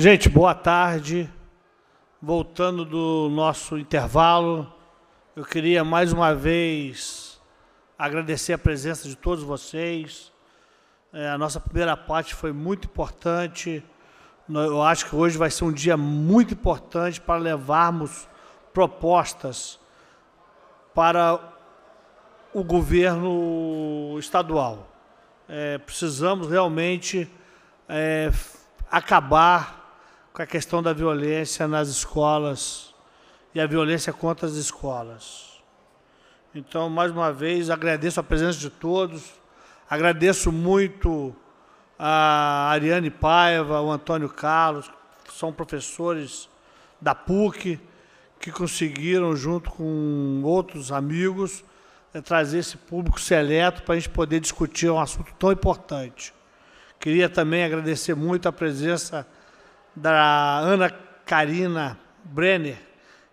Gente, boa tarde. Voltando do nosso intervalo, eu queria mais uma vez agradecer a presença de todos vocês. É, a nossa primeira parte foi muito importante. Eu acho que hoje vai ser um dia muito importante para levarmos propostas para o governo estadual. É, precisamos realmente é, acabar com a questão da violência nas escolas e a violência contra as escolas. Então, mais uma vez, agradeço a presença de todos, agradeço muito a Ariane Paiva, o Antônio Carlos, que são professores da PUC, que conseguiram, junto com outros amigos, eh, trazer esse público seleto para a gente poder discutir um assunto tão importante. Queria também agradecer muito a presença da Ana Karina Brenner,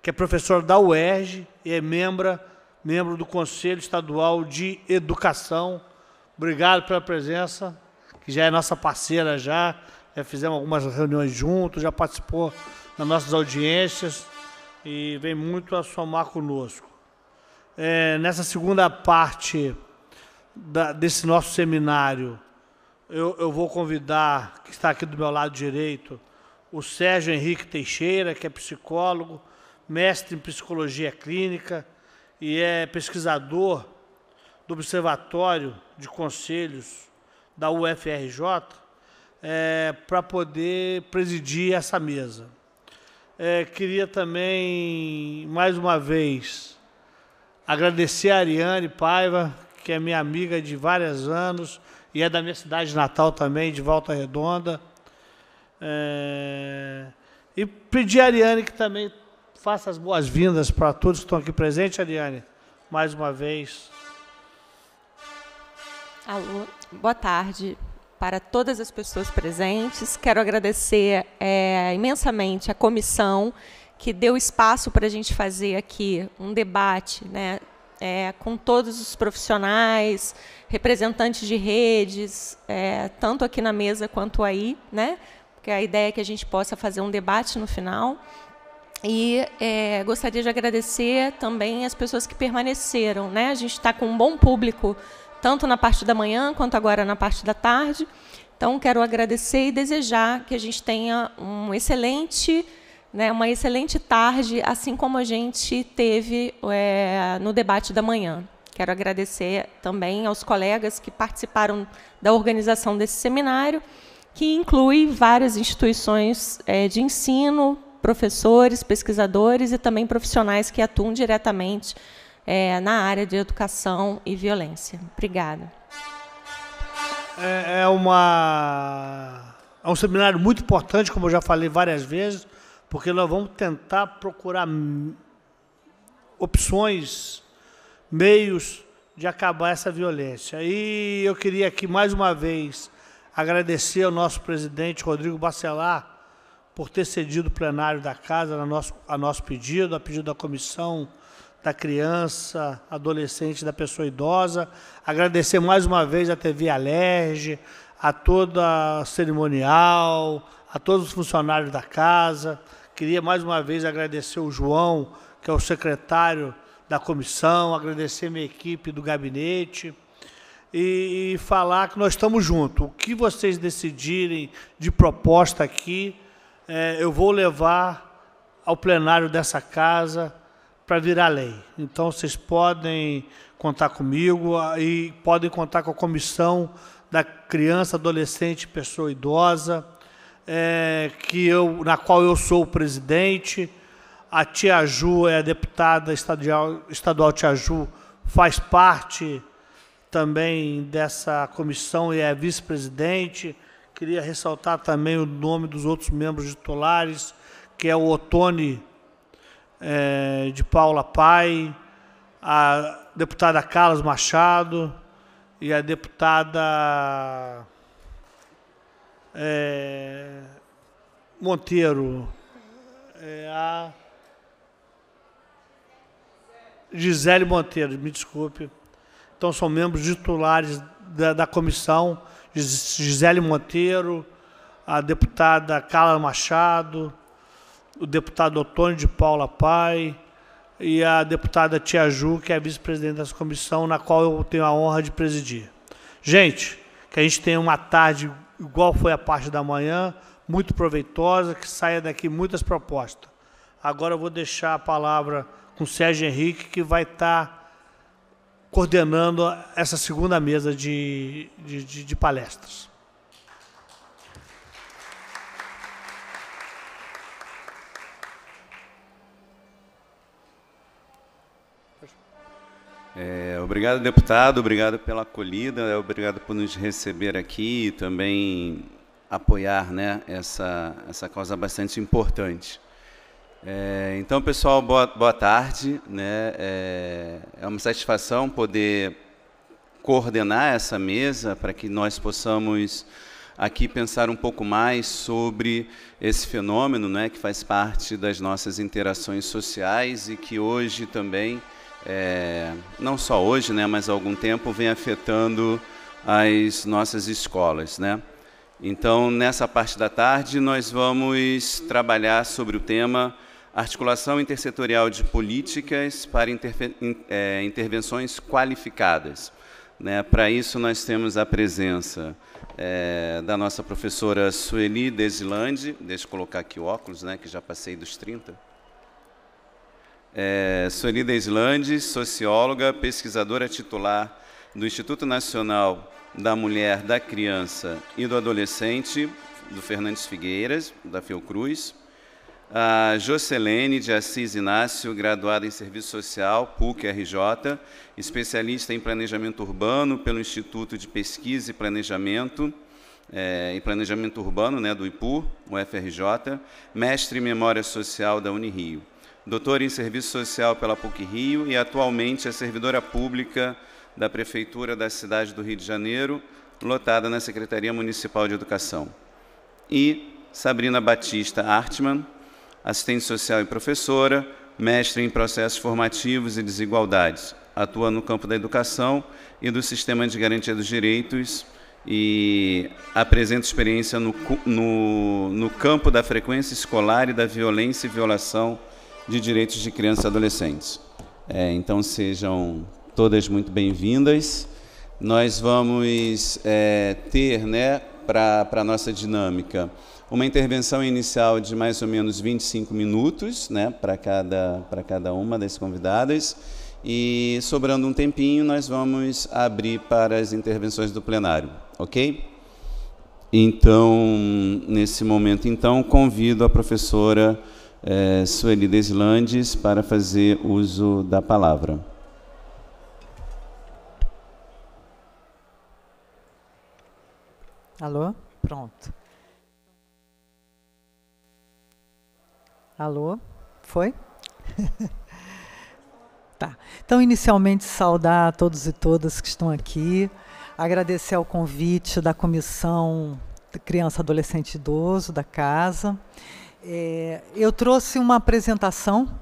que é professora da UERJ e é membro, membro do Conselho Estadual de Educação. Obrigado pela presença, que já é nossa parceira já, já fizemos algumas reuniões juntos, já participou nas nossas audiências e vem muito a somar conosco. É, nessa segunda parte da, desse nosso seminário, eu, eu vou convidar, que está aqui do meu lado direito, o Sérgio Henrique Teixeira, que é psicólogo, mestre em psicologia clínica e é pesquisador do Observatório de Conselhos da UFRJ, é, para poder presidir essa mesa. É, queria também, mais uma vez, agradecer a Ariane Paiva, que é minha amiga de vários anos e é da minha cidade natal também, de Volta Redonda. É... E pedir a Ariane que também faça as boas-vindas para todos que estão aqui presentes, Ariane, mais uma vez. Alô, boa tarde para todas as pessoas presentes. Quero agradecer é, imensamente a comissão que deu espaço para a gente fazer aqui um debate né, é, com todos os profissionais, representantes de redes, é, tanto aqui na mesa quanto aí, né, que é a ideia é que a gente possa fazer um debate no final. E é, gostaria de agradecer também as pessoas que permaneceram. Né? A gente está com um bom público, tanto na parte da manhã quanto agora na parte da tarde. Então, quero agradecer e desejar que a gente tenha um excelente, né, uma excelente tarde, assim como a gente teve é, no debate da manhã. Quero agradecer também aos colegas que participaram da organização desse seminário que inclui várias instituições é, de ensino, professores, pesquisadores e também profissionais que atuam diretamente é, na área de educação e violência. Obrigada. É, é, uma, é um seminário muito importante, como eu já falei várias vezes, porque nós vamos tentar procurar opções, meios de acabar essa violência. E eu queria aqui mais uma vez agradecer ao nosso presidente Rodrigo Bacelar por ter cedido o plenário da casa a nosso, a nosso pedido, a pedido da comissão da criança, adolescente, da pessoa idosa. Agradecer mais uma vez à TV Alerge, a toda a cerimonial, a todos os funcionários da casa. Queria mais uma vez agradecer o João, que é o secretário da comissão, agradecer a minha equipe do gabinete e, e falar que nós estamos juntos. O que vocês decidirem de proposta aqui, é, eu vou levar ao plenário dessa casa para virar lei. Então vocês podem contar comigo ah, e podem contar com a comissão da criança, adolescente, pessoa idosa, é, que eu, na qual eu sou o presidente. A Tia Ju é a deputada estadual, estadual Tia Ju, faz parte também dessa comissão e é vice-presidente. Queria ressaltar também o nome dos outros membros titulares, que é o Otone é, de Paula Pai, a deputada Carlos Machado e a deputada é, Monteiro, é, a Gisele Monteiro, me desculpe. Então, são membros titulares da, da comissão, Gisele Monteiro, a deputada Carla Machado, o deputado Otônio de Paula Pai e a deputada Tia Ju, que é vice-presidente dessa comissão, na qual eu tenho a honra de presidir. Gente, que a gente tenha uma tarde igual foi a parte da manhã, muito proveitosa, que saia daqui muitas propostas. Agora eu vou deixar a palavra com o Sérgio Henrique, que vai estar tá coordenando essa segunda mesa de, de, de, de palestras. É, obrigado, deputado, obrigado pela acolhida, é, obrigado por nos receber aqui e também apoiar né, essa, essa causa bastante importante. É, então, pessoal, boa, boa tarde. Né? É, é, uma satisfação poder coordenar essa mesa para que nós possamos aqui pensar um pouco mais sobre esse fenômeno né, que faz parte das nossas interações sociais e que hoje também, é, não só hoje, né, mas há algum tempo, vem afetando as nossas escolas. Né? Então, nessa parte da tarde, nós vamos trabalhar sobre o tema articulação intersetorial de políticas para interfe, é, intervenções qualificadas. Né? Para isso, nós temos a presença é, da nossa professora Sueli Desilande, deixa eu colocar aqui o óculos, né, que já passei dos 30. É, Sueli Desilande, socióloga, pesquisadora titular do Instituto Nacional da Mulher, da Criança e do Adolescente, do Fernandes Figueiras, da Fiocruz a Jocelene de Assis Inácio, graduada em Serviço Social, PUC-RJ, especialista em Planejamento Urbano pelo Instituto de Pesquisa e Planejamento, é, em Planejamento Urbano né, do IPU, UFRJ, mestre em Memória Social da Unirio, doutora em Serviço Social pela PUC-Rio e atualmente é servidora pública da Prefeitura da cidade do Rio de Janeiro, lotada na Secretaria Municipal de Educação. E Sabrina Batista Artman, assistente social e professora, mestre em processos formativos e desigualdades. Atua no campo da educação e do sistema de garantia dos direitos e apresenta experiência no, no, no campo da frequência escolar e da violência e violação de direitos de crianças e adolescentes. É, então sejam todas muito bem-vindas. Nós vamos é, ter, né, para a nossa dinâmica, uma intervenção inicial de mais ou menos 25 minutos né, para cada, cada uma das convidadas. E sobrando um tempinho, nós vamos abrir para as intervenções do plenário, ok? Então, nesse momento, então, convido a professora eh, Sueli Deslandes para fazer uso da palavra. Alô? Pronto. Alô? Foi? tá. Então, inicialmente, saudar a todos e todas que estão aqui, agradecer ao convite da Comissão Criança, Adolescente e Idoso da Casa. É, eu trouxe uma apresentação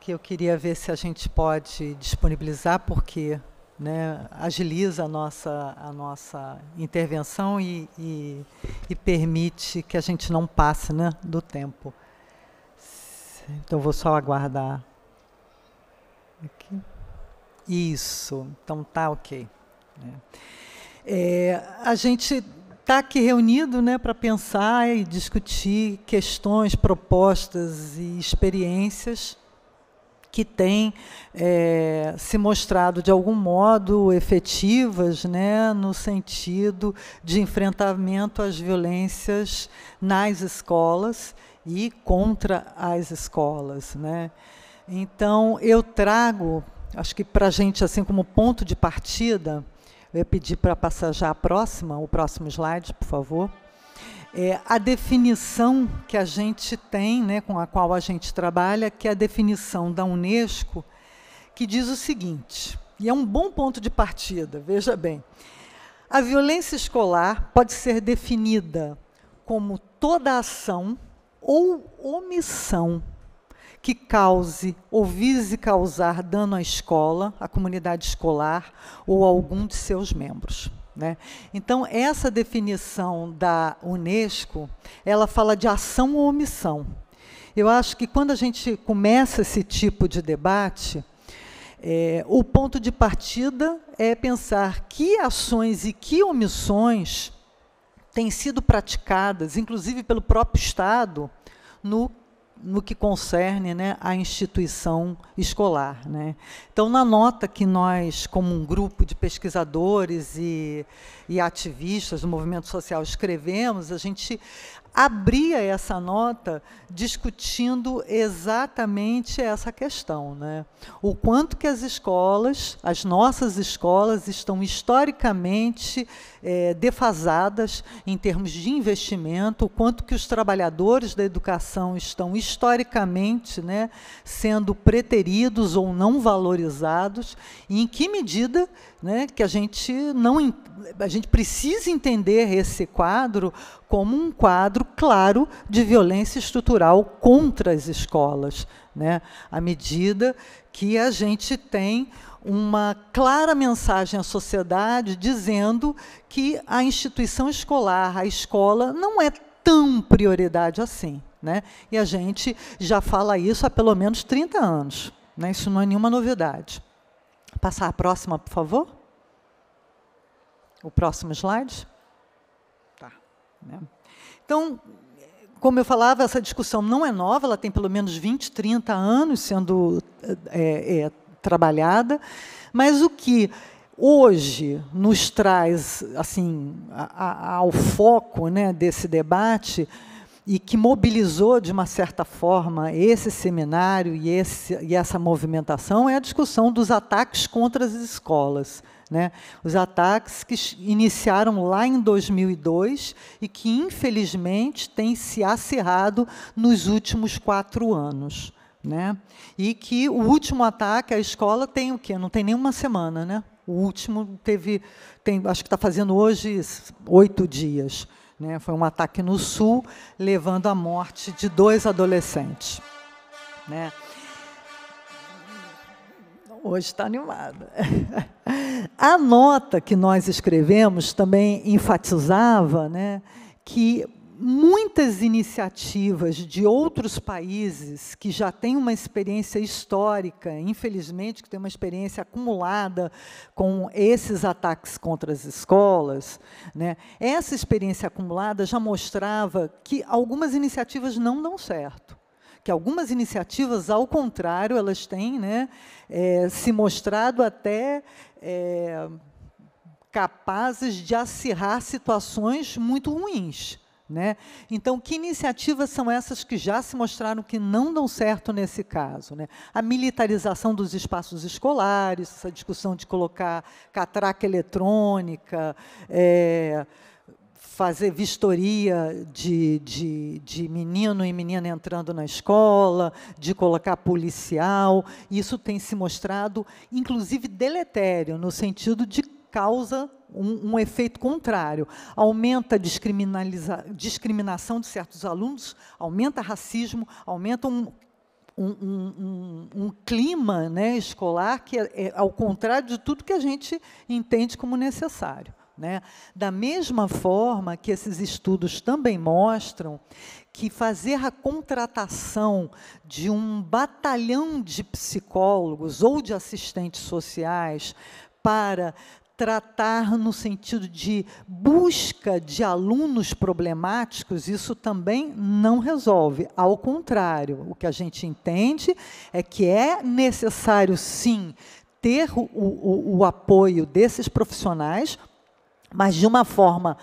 que eu queria ver se a gente pode disponibilizar, porque né, agiliza a nossa, a nossa intervenção e, e, e permite que a gente não passe né, do tempo. Então vou só aguardar. Aqui. Isso, então tá ok. Né? É, a gente está aqui reunido né, para pensar e discutir questões, propostas e experiências que têm é, se mostrado de algum modo efetivas né, no sentido de enfrentamento às violências nas escolas e contra as escolas. Né? Então, eu trago, acho que para a gente, assim como ponto de partida, eu ia pedir para passar já a próxima, o próximo slide, por favor. É, a definição que a gente tem, né, com a qual a gente trabalha, que é a definição da Unesco, que diz o seguinte, e é um bom ponto de partida, veja bem. A violência escolar pode ser definida como toda ação ou omissão que cause ou vise causar dano à escola, à comunidade escolar ou a algum de seus membros. Né? Então, essa definição da Unesco, ela fala de ação ou omissão. Eu acho que quando a gente começa esse tipo de debate, é, o ponto de partida é pensar que ações e que omissões têm sido praticadas, inclusive pelo próprio Estado, no, no que concerne né, à instituição escolar. Né. Então, na nota que nós, como um grupo de pesquisadores e, e ativistas do movimento social, escrevemos, a gente abria essa nota discutindo exatamente essa questão, né? O quanto que as escolas, as nossas escolas, estão historicamente é, defasadas em termos de investimento, o quanto que os trabalhadores da educação estão historicamente, né, sendo preteridos ou não valorizados, e em que medida né? Que a gente não a gente precisa entender esse quadro como um quadro claro de violência estrutural contra as escolas, né? À medida que a gente tem uma clara mensagem à sociedade dizendo que a instituição escolar, a escola, não é tão prioridade assim. Né? E a gente já fala isso há pelo menos 30 anos. Né? Isso não é nenhuma novidade. Passar a próxima, por favor. O próximo slide. Tá. Né? Então, como eu falava, essa discussão não é nova, ela tem pelo menos 20, 30 anos sendo é, é, trabalhada, mas o que hoje nos traz assim a, a, ao foco né, desse debate e que mobilizou, de uma certa forma, esse seminário e, esse, e essa movimentação é a discussão dos ataques contra as escolas. Né? Os ataques que iniciaram lá em 2002 e que, infelizmente, têm se acirrado nos últimos quatro anos. Né? E que o último ataque à escola tem o quê? Não tem nenhuma semana, né? O último teve, tem, acho que está fazendo hoje oito dias. Né? Foi um ataque no sul, levando à morte de dois adolescentes. Né? Hoje está animada. A nota que nós escrevemos também enfatizava né, que muitas iniciativas de outros países que já têm uma experiência histórica, infelizmente, que têm uma experiência acumulada com esses ataques contra as escolas, né? essa experiência acumulada já mostrava que algumas iniciativas não dão certo que algumas iniciativas, ao contrário, elas têm né, é, se mostrado até é, capazes de acirrar situações muito ruins. Né? Então, que iniciativas são essas que já se mostraram que não dão certo nesse caso? Né? A militarização dos espaços escolares, essa discussão de colocar catraca eletrônica, é, fazer vistoria de, de, de, menino e menina entrando na escola, de colocar policial. Isso tem se mostrado, inclusive, deletério, no sentido de causa um, um efeito contrário. Aumenta a discriminação de certos alunos, aumenta racismo, aumenta um um, um, um, um, clima né, escolar que é, é, ao contrário de tudo que a gente entende como necessário. Né? Da mesma forma que esses estudos também mostram que fazer a contratação de um batalhão de psicólogos ou de assistentes sociais para tratar no sentido de busca de alunos problemáticos, isso também não resolve. Ao contrário, o que a gente entende é que é necessário, sim, ter o, o, o apoio desses profissionais, mas de uma forma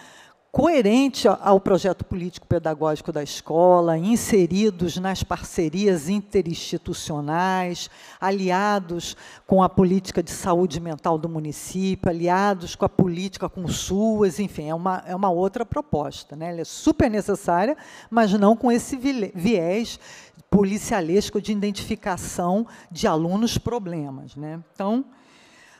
coerente ao projeto político-pedagógico da escola, inseridos nas parcerias interinstitucionais, aliados com a política de saúde mental do município, aliados com a política com SUAS, enfim, é uma, é uma outra proposta. Né? Ela é super necessária, mas não com esse viés policialesco de identificação de alunos problemas. Né? Então,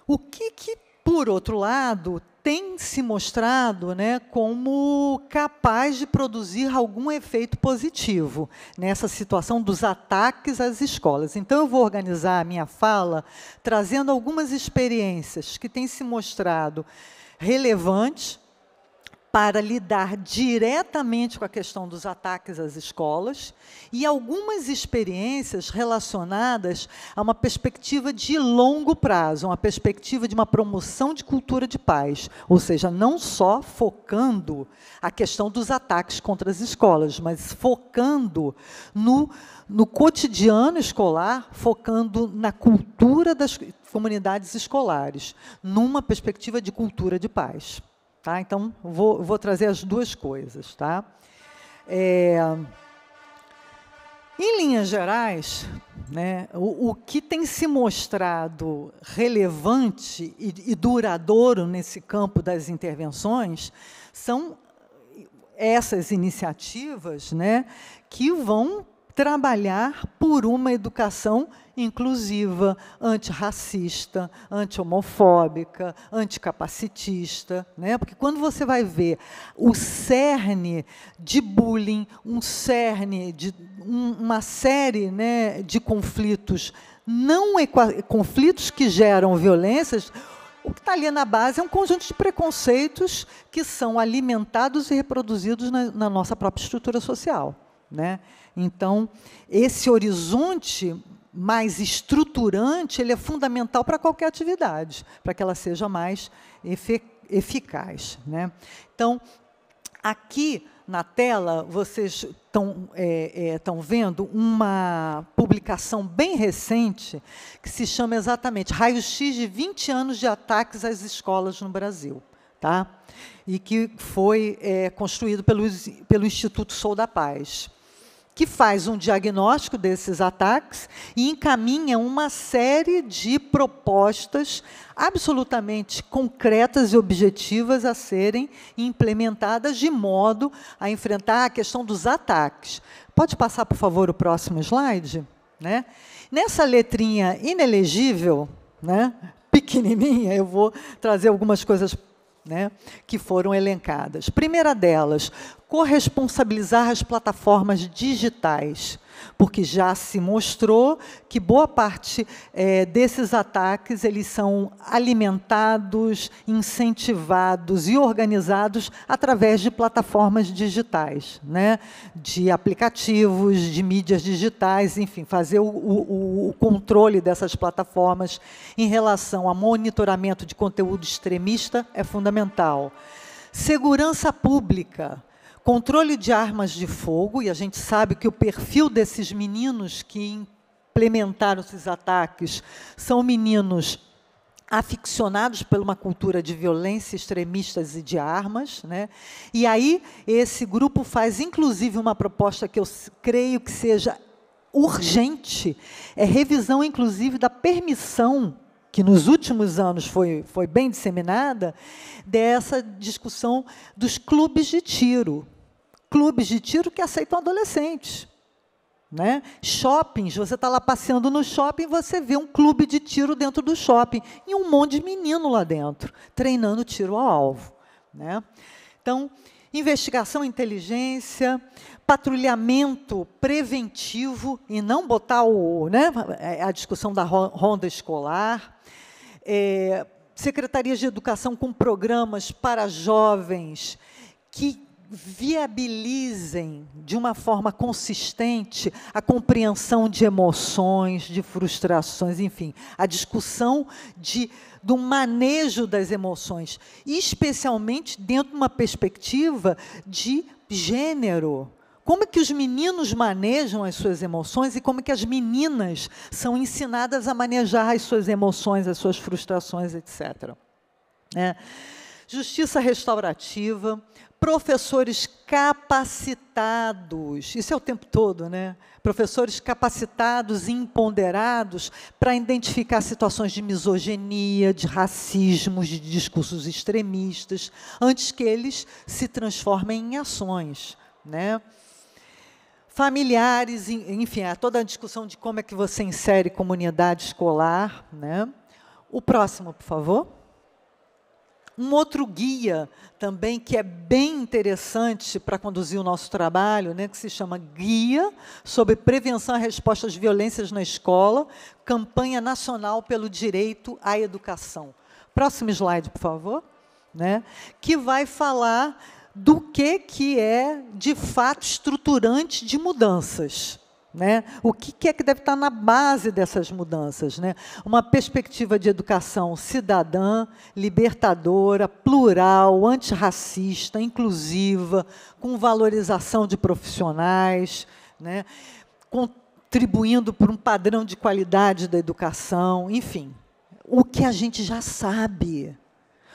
o que, que por outro lado, tem se mostrado né, como capaz de produzir algum efeito positivo nessa situação dos ataques às escolas. Então, eu vou organizar a minha fala trazendo algumas experiências que têm se mostrado relevantes para lidar diretamente com a questão dos ataques às escolas e algumas experiências relacionadas a uma perspectiva de longo prazo, uma perspectiva de uma promoção de cultura de paz, ou seja, não só focando a questão dos ataques contra as escolas, mas focando no, no cotidiano escolar, focando na cultura das comunidades escolares, numa perspectiva de cultura de paz. Tá? Então, vou, vou trazer as duas coisas. Tá? É, em linhas gerais, né, o, o, que tem se mostrado relevante e, e, duradouro nesse campo das intervenções são essas iniciativas né, que vão trabalhar por uma educação inclusiva, antirracista, anti-homofóbica, anticapacitista, né? Porque quando você vai ver o cerne de bullying, um cerne de um, uma série, né, de conflitos, não conflitos que geram violências, o que está ali na base é um conjunto de preconceitos que são alimentados e reproduzidos na, na nossa própria estrutura social. Né? Então, esse horizonte mais estruturante, ele é fundamental para qualquer atividade, para que ela seja mais eficaz. Né? Então, aqui na tela, vocês estão é, é, vendo uma publicação bem recente que se chama exatamente Raio-X de 20 anos de ataques às escolas no Brasil. Tá? E que foi é, construído pelo pelo Instituto Sou da Paz que faz um diagnóstico desses ataques e encaminha uma série de propostas absolutamente concretas e objetivas a serem implementadas de modo a enfrentar a questão dos ataques. Pode passar, por favor, o próximo slide? Né? Nessa letrinha inelegível, né, pequenininha, eu vou trazer algumas coisas né, que foram elencadas. Primeira delas, corresponsabilizar as plataformas digitais porque já se mostrou que boa parte é, desses ataques eles são alimentados, incentivados e organizados através de plataformas digitais, né? de aplicativos, de mídias digitais, enfim, fazer o, o, o controle dessas plataformas em relação a monitoramento de conteúdo extremista é fundamental. Segurança pública, controle de armas de fogo, e a gente sabe que o perfil desses meninos que implementaram esses ataques são meninos aficionados por uma cultura de violência, extremistas e de armas. Né? E aí esse grupo faz, inclusive, uma proposta que eu creio que seja urgente, é revisão, inclusive, da permissão que nos últimos anos foi, foi bem disseminada, dessa discussão dos clubes de tiro clubes de tiro que aceitam adolescentes. Né? Shoppings, você está lá passeando no shopping, você vê um clube de tiro dentro do shopping e um monte de menino lá dentro, treinando tiro ao alvo. Né? Então, investigação inteligência, patrulhamento preventivo e não botar o, né, é, a discussão da ronda escolar, é, secretarias de educação com programas para jovens que viabilizem de uma forma consistente a compreensão de emoções, de frustrações, enfim, a discussão de, do manejo das emoções, especialmente dentro de uma perspectiva de gênero. Como é que os meninos manejam as suas emoções e como é que as meninas são ensinadas a manejar as suas emoções, as suas frustrações, etc. É. Justiça restaurativa, professores capacitados, isso é o tempo todo, né? Professores capacitados e imponderados para identificar situações de misoginia, de racismo, de discursos extremistas, antes que eles se transformem em ações, né? Familiares, enfim, há toda a discussão de como é que você insere comunidade escolar, né? O próximo, por favor. Um outro guia também que é bem interessante para conduzir o nosso trabalho, né, que se chama Guia sobre Prevenção e Resposta às Violências na Escola, Campanha Nacional pelo Direito à Educação. Próximo slide, por favor. Né, que vai falar do que, que é, de fato, estruturante de mudanças. Né? O que, é que deve estar na base dessas mudanças? Né? Uma perspectiva de educação cidadã, libertadora, plural, antirracista, inclusiva, com valorização de profissionais, né? contribuindo para um padrão de qualidade da educação, enfim. O que a gente já sabe.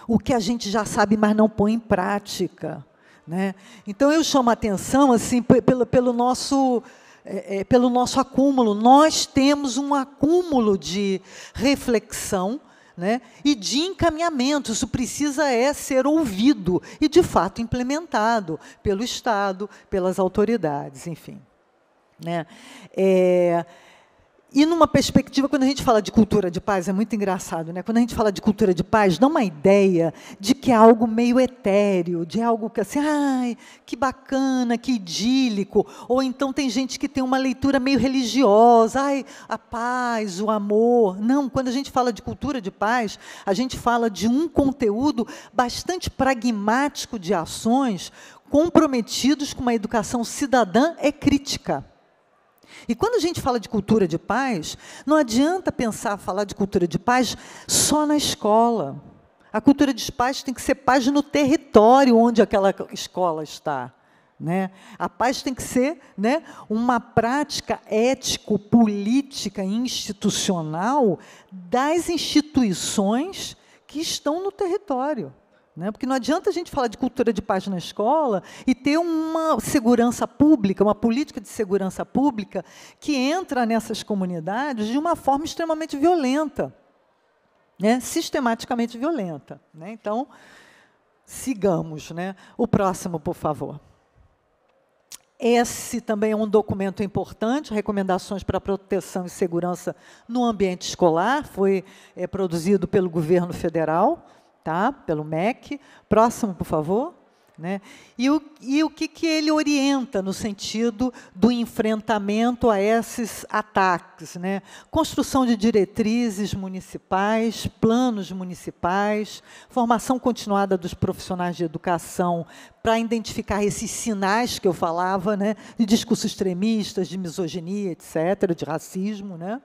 O que a gente já sabe, mas não põe em prática. Né? Então, eu chamo a atenção assim, pelo, pelo nosso é, é, pelo nosso acúmulo. Nós temos um acúmulo de reflexão né, e de encaminhamento. Isso precisa é ser ouvido e, de fato, implementado pelo Estado, pelas autoridades, enfim. Né? É, e numa perspectiva, quando a gente fala de cultura de paz, é muito engraçado, né? Quando a gente fala de cultura de paz, dá uma ideia de que é algo meio etéreo, de algo que assim, ai, que bacana, que idílico. Ou então tem gente que tem uma leitura meio religiosa, ai, a paz, o amor. Não, quando a gente fala de cultura de paz, a gente fala de um conteúdo bastante pragmático de ações comprometidos com uma educação cidadã e crítica. E quando a gente fala de cultura de paz, não adianta pensar falar de cultura de paz só na escola. A cultura de paz tem que ser paz no território onde aquela escola está. Né? A paz tem que ser né, uma prática ético-política institucional das instituições que estão no território. Né? Porque não adianta a gente falar de cultura de paz na escola e ter uma segurança pública, uma política de segurança pública que entra nessas comunidades de uma forma extremamente violenta, né? sistematicamente violenta. Né? Então, sigamos. Né? O próximo, por favor. Esse também é um documento importante, recomendações para proteção e segurança no ambiente escolar, foi é, produzido pelo governo federal tá? pelo MEC. Próximo, por favor. Né? E, o, e o que, que ele orienta no sentido do enfrentamento a esses ataques? Né? Construção de diretrizes municipais, planos municipais, formação continuada dos profissionais de educação para identificar esses sinais que eu falava, né? de discursos extremistas, de misoginia, etc., de racismo. Né?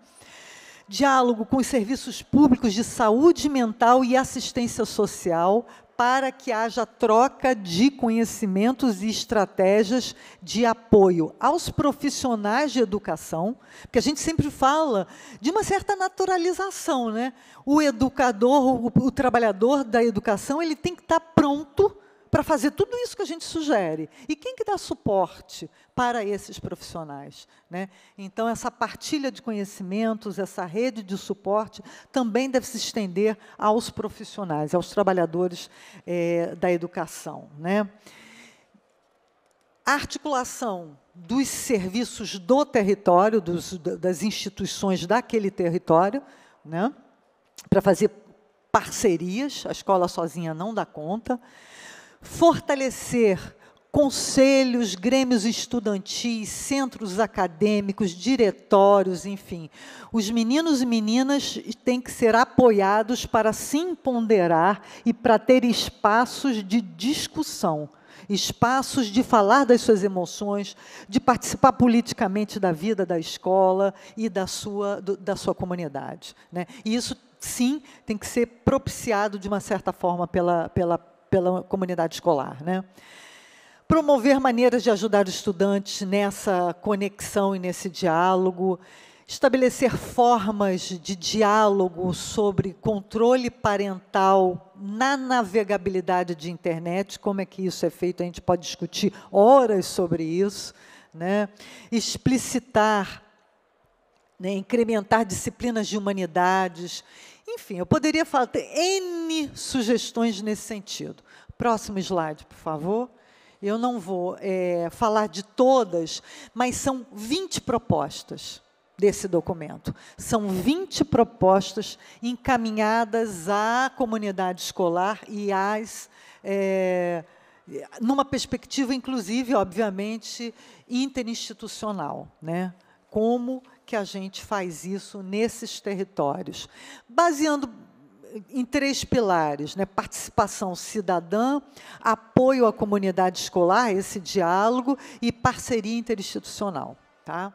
diálogo com os serviços públicos de saúde mental e assistência social para que haja troca de conhecimentos e estratégias de apoio aos profissionais de educação, porque a gente sempre fala de uma certa naturalização, né? O educador, o, o trabalhador da educação, ele tem que estar pronto para fazer tudo isso que a gente sugere. E quem que dá suporte para esses profissionais? Né? Então, essa partilha de conhecimentos, essa rede de suporte, também deve se estender aos profissionais, aos trabalhadores é, da educação. Né? A articulação dos serviços do território, dos, das instituições daquele território, né? para fazer parcerias, a escola sozinha não dá conta fortalecer conselhos, grêmios estudantis, centros acadêmicos, diretórios, enfim. Os meninos e meninas têm que ser apoiados para se empoderar e para ter espaços de discussão, espaços de falar das suas emoções, de participar politicamente da vida da escola e da sua, do, da sua comunidade. Né? E isso, sim, tem que ser propiciado de uma certa forma pela, pela pela comunidade escolar. Né? Promover maneiras de ajudar os estudantes nessa conexão e nesse diálogo. Estabelecer formas de diálogo sobre controle parental na navegabilidade de internet, como é que isso é feito, a gente pode discutir horas sobre isso. Né? Explicitar né, incrementar disciplinas de humanidades, enfim, eu poderia falar, tem N sugestões nesse sentido. Próximo slide, por favor. Eu não vou é, falar de todas, mas são 20 propostas desse documento. São 20 propostas encaminhadas à comunidade escolar e às. É, numa perspectiva, inclusive, obviamente, interinstitucional, né? como que a gente faz isso nesses territórios? Baseando em três pilares: né? participação cidadã, apoio à comunidade escolar, esse diálogo, e parceria interinstitucional. Tá?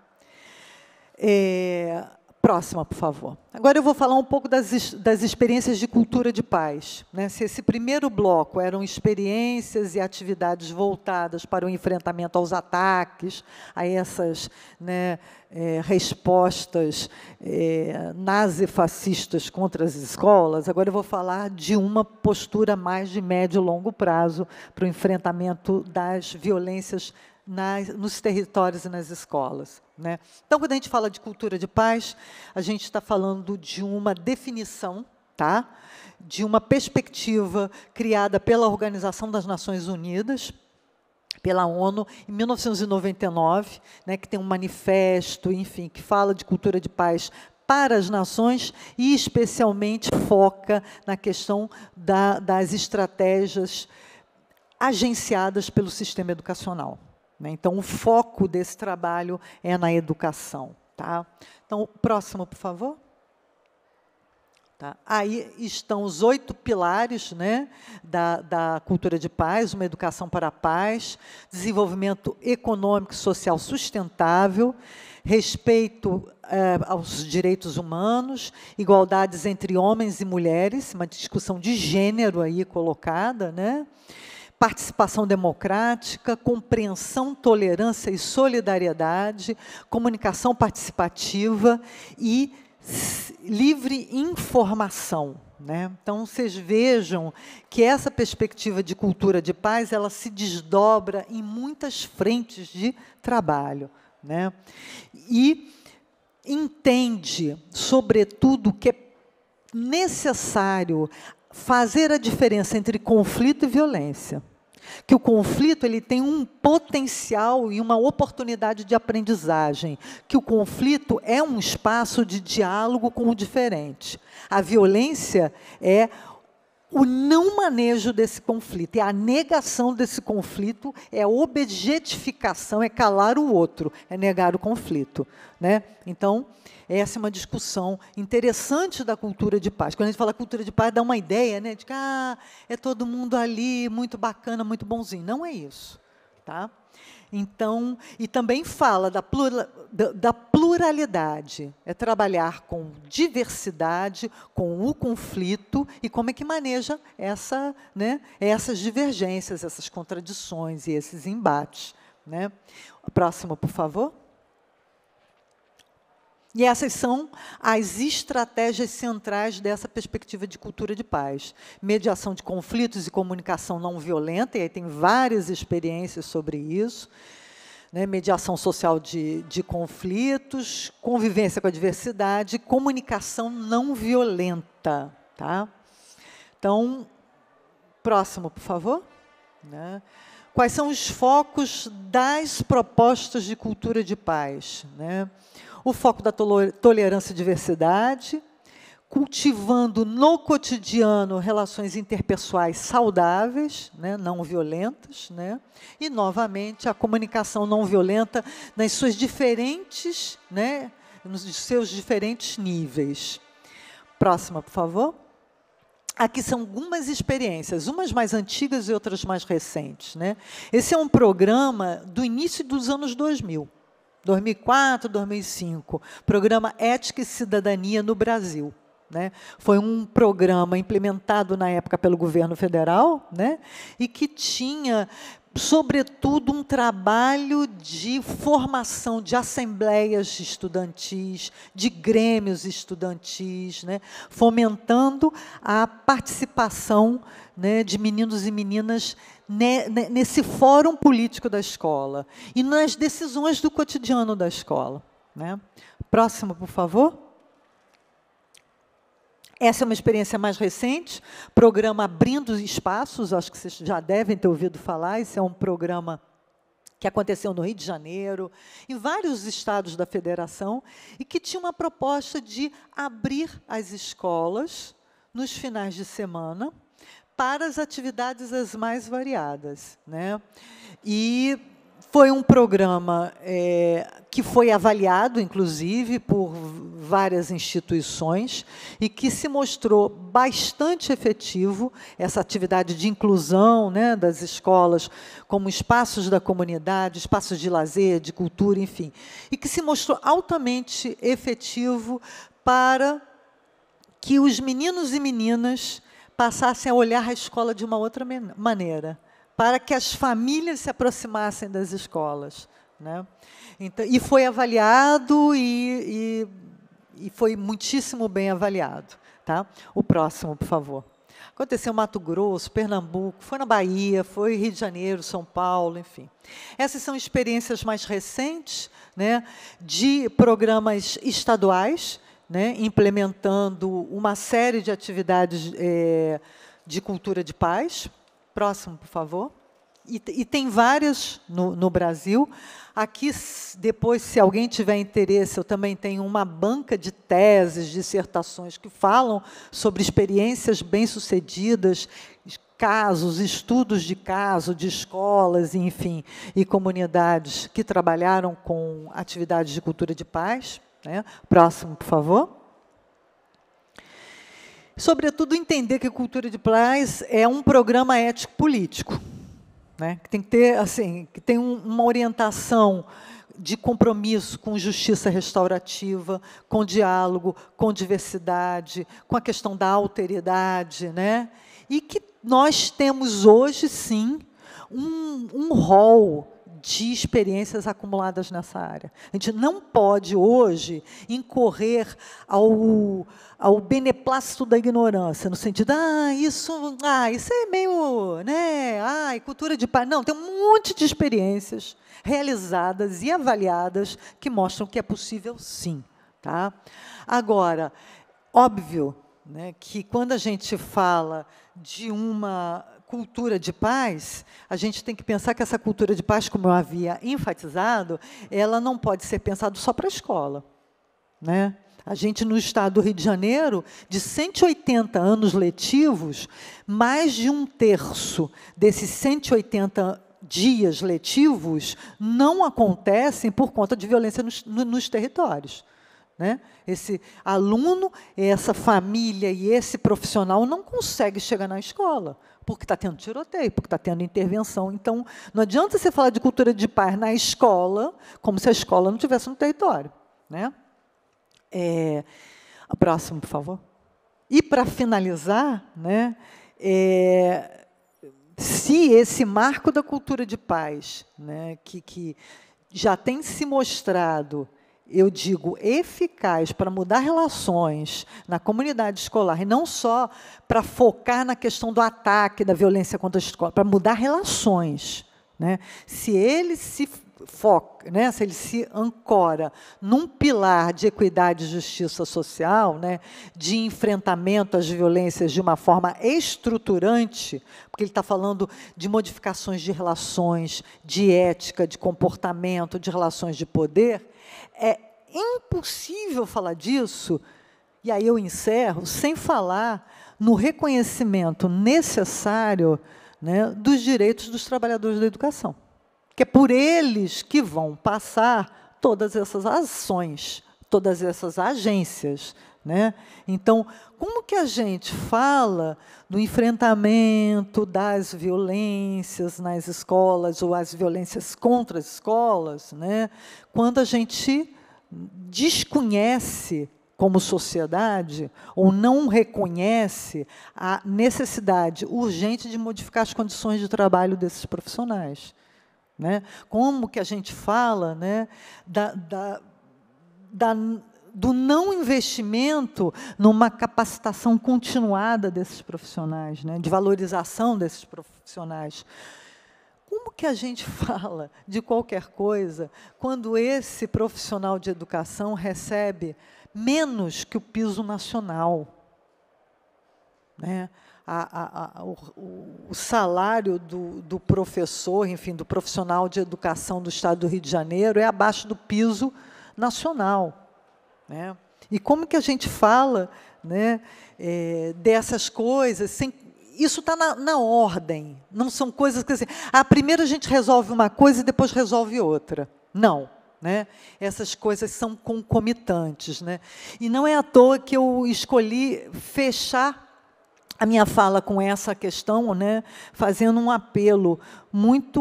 É, Próxima, por favor. Agora eu vou falar um pouco das, das experiências de cultura de paz. Né? Se esse primeiro bloco eram experiências e atividades voltadas para o enfrentamento aos ataques, a essas né, é, respostas é, nazifascistas contra as escolas, agora eu vou falar de uma postura mais de médio e longo prazo para o enfrentamento das violências nas, nos territórios e nas escolas. Né? Então, quando a gente fala de cultura de paz, a gente está falando de uma definição, tá? de uma perspectiva criada pela Organização das Nações Unidas, pela ONU em 1999, né, que tem um manifesto, enfim, que fala de cultura de paz para as nações e especialmente foca na questão da, das estratégias agenciadas pelo sistema educacional. Né? Então, o foco desse trabalho é na educação. Tá? Então, próximo, por favor. Tá. Aí estão os oito pilares né, da, da cultura de paz, uma educação para a paz, desenvolvimento econômico e social sustentável, respeito eh, aos direitos humanos, igualdades entre homens e mulheres, uma discussão de gênero aí colocada, né? participação democrática, compreensão, tolerância e solidariedade, comunicação participativa e livre informação. Né? Então, vocês vejam que essa perspectiva de cultura de paz ela se desdobra em muitas frentes de trabalho. Né? E entende, sobretudo, que é necessário fazer a diferença entre conflito e violência que o conflito ele tem um potencial e uma oportunidade de aprendizagem, que o conflito é um espaço de diálogo com o diferente. A violência é o não manejo desse conflito, é a negação desse conflito, é a objetificação, é calar o outro, é negar o conflito, né? Então, essa é uma discussão interessante da cultura de paz. Quando a gente fala cultura de paz, dá uma ideia né, de que ah, é todo mundo ali, muito bacana, muito bonzinho. Não é isso. Tá? Então, e também fala da, plura, da, da, pluralidade, é trabalhar com diversidade, com o conflito e como é que maneja essa, né, essas divergências, essas contradições e esses embates. Né? Próximo, por favor. E essas são as estratégias centrais dessa perspectiva de cultura de paz. Mediação de conflitos e comunicação não violenta, e aí tem várias experiências sobre isso. Né? mediação social de, de conflitos, convivência com a diversidade, comunicação não violenta. Tá? Então, próximo, por favor. Né? Quais são os focos das propostas de cultura de paz? Né? o foco da tolerância e diversidade, cultivando no cotidiano relações interpessoais saudáveis, né, não violentas, né, e novamente a comunicação não violenta nas suas diferentes, né, nos seus diferentes níveis. Próxima, por favor. Aqui são algumas experiências, umas mais antigas e outras mais recentes. Né? Esse é um programa do início dos anos 2000. 2004, 2005, programa Ética e Cidadania no Brasil. Né? Foi um programa implementado na época pelo governo federal né? e que tinha sobretudo, um trabalho de formação de assembleias estudantis, de grêmios estudantis, né, fomentando a participação né, de meninos e meninas nesse fórum político da escola e nas decisões do cotidiano da escola. Né. Próximo, por favor. Essa é uma experiência mais recente, programa Abrindo Espaços, acho que vocês já devem ter ouvido falar, esse é um programa que aconteceu no Rio de Janeiro, em vários estados da federação, e que tinha uma proposta de abrir as escolas nos finais de semana para as atividades as mais variadas. Né? E foi um programa é, que foi avaliado, inclusive, por várias instituições e que se mostrou bastante efetivo essa atividade de inclusão né, das escolas como espaços da comunidade, espaços de lazer, de cultura, enfim, e que se mostrou altamente efetivo para que os meninos e meninas passassem a olhar a escola de uma outra maneira para que as famílias se aproximassem das escolas. Né? Então, e foi avaliado e, e, e foi muitíssimo bem avaliado. Tá? O próximo, por favor. Aconteceu em Mato Grosso, Pernambuco, foi na Bahia, foi Rio de Janeiro, São Paulo, enfim. Essas são experiências mais recentes né, de programas estaduais, né, implementando uma série de atividades é, de cultura de paz. Próximo, por favor. E, e tem várias no, no Brasil. Aqui, depois, se alguém tiver interesse, eu também tenho uma banca de teses, dissertações que falam sobre experiências bem-sucedidas, casos, estudos de caso de escolas, enfim, e comunidades que trabalharam com atividades de cultura de paz. Né? Próximo, por favor. Sobretudo, entender que cultura de paz é um programa ético-político, né? que tem que ter, assim, que tem um, uma orientação de compromisso com justiça restaurativa, com diálogo, com diversidade, com a questão da alteridade, né? E que nós temos hoje, sim, um, um rol de experiências acumuladas nessa área. A gente não pode hoje incorrer ao, ao beneplácito da ignorância, no sentido, ah, isso, ah, isso é meio, né, ah, cultura de paz. Não, tem um monte de experiências realizadas e avaliadas que mostram que é possível sim. Tá? Agora, óbvio né, que quando a gente fala de uma cultura de paz, a gente tem que pensar que essa cultura de paz, como eu havia enfatizado, ela não pode ser pensada só para a escola. Né? A gente, no estado do Rio de Janeiro, de 180 anos letivos, mais de um terço desses 180 dias letivos não acontecem por conta de violência nos, nos territórios. Né? Esse aluno, essa família e esse profissional não consegue chegar na escola, porque está tendo tiroteio, porque está tendo intervenção. Então, não adianta você falar de cultura de paz na escola, como se a escola não estivesse no território. Né? É, por favor. E, para finalizar, né, é, se esse marco da cultura de paz, né, que, que já tem se mostrado eu digo eficaz para mudar relações na comunidade escolar, e não só para focar na questão do ataque, da violência contra a escola, para mudar relações. Né? Se ele se foca, né? se ele se ancora num pilar de equidade e justiça social, né? de enfrentamento às violências de uma forma estruturante, porque ele está falando de modificações de relações, de ética, de comportamento, de relações de poder, é impossível falar disso, e aí eu encerro, sem falar no reconhecimento necessário né, dos direitos dos trabalhadores da educação. Que é por eles que vão passar todas essas ações, todas essas agências, né? Então, como que a gente fala do enfrentamento das violências nas escolas ou as violências contra as escolas, né? quando a gente desconhece como sociedade ou não reconhece a necessidade urgente de modificar as condições de trabalho desses profissionais? Né? Como que a gente fala né, da, da, da do não investimento numa capacitação continuada desses profissionais, né, de valorização desses profissionais. Como que a gente fala de qualquer coisa quando esse profissional de educação recebe menos que o piso nacional? Né? A, a, a, o, o, salário do, do, professor, enfim, do profissional de educação do Estado do Rio de Janeiro é abaixo do piso nacional. Né? E como que a gente fala né, é, dessas coisas sem, isso está na, na, ordem. Não são coisas que assim, ah, primeiro a gente resolve uma coisa e depois resolve outra. Não. Né? Essas coisas são concomitantes. Né? E não é à toa que eu escolhi fechar a minha fala com essa questão, né, fazendo um apelo muito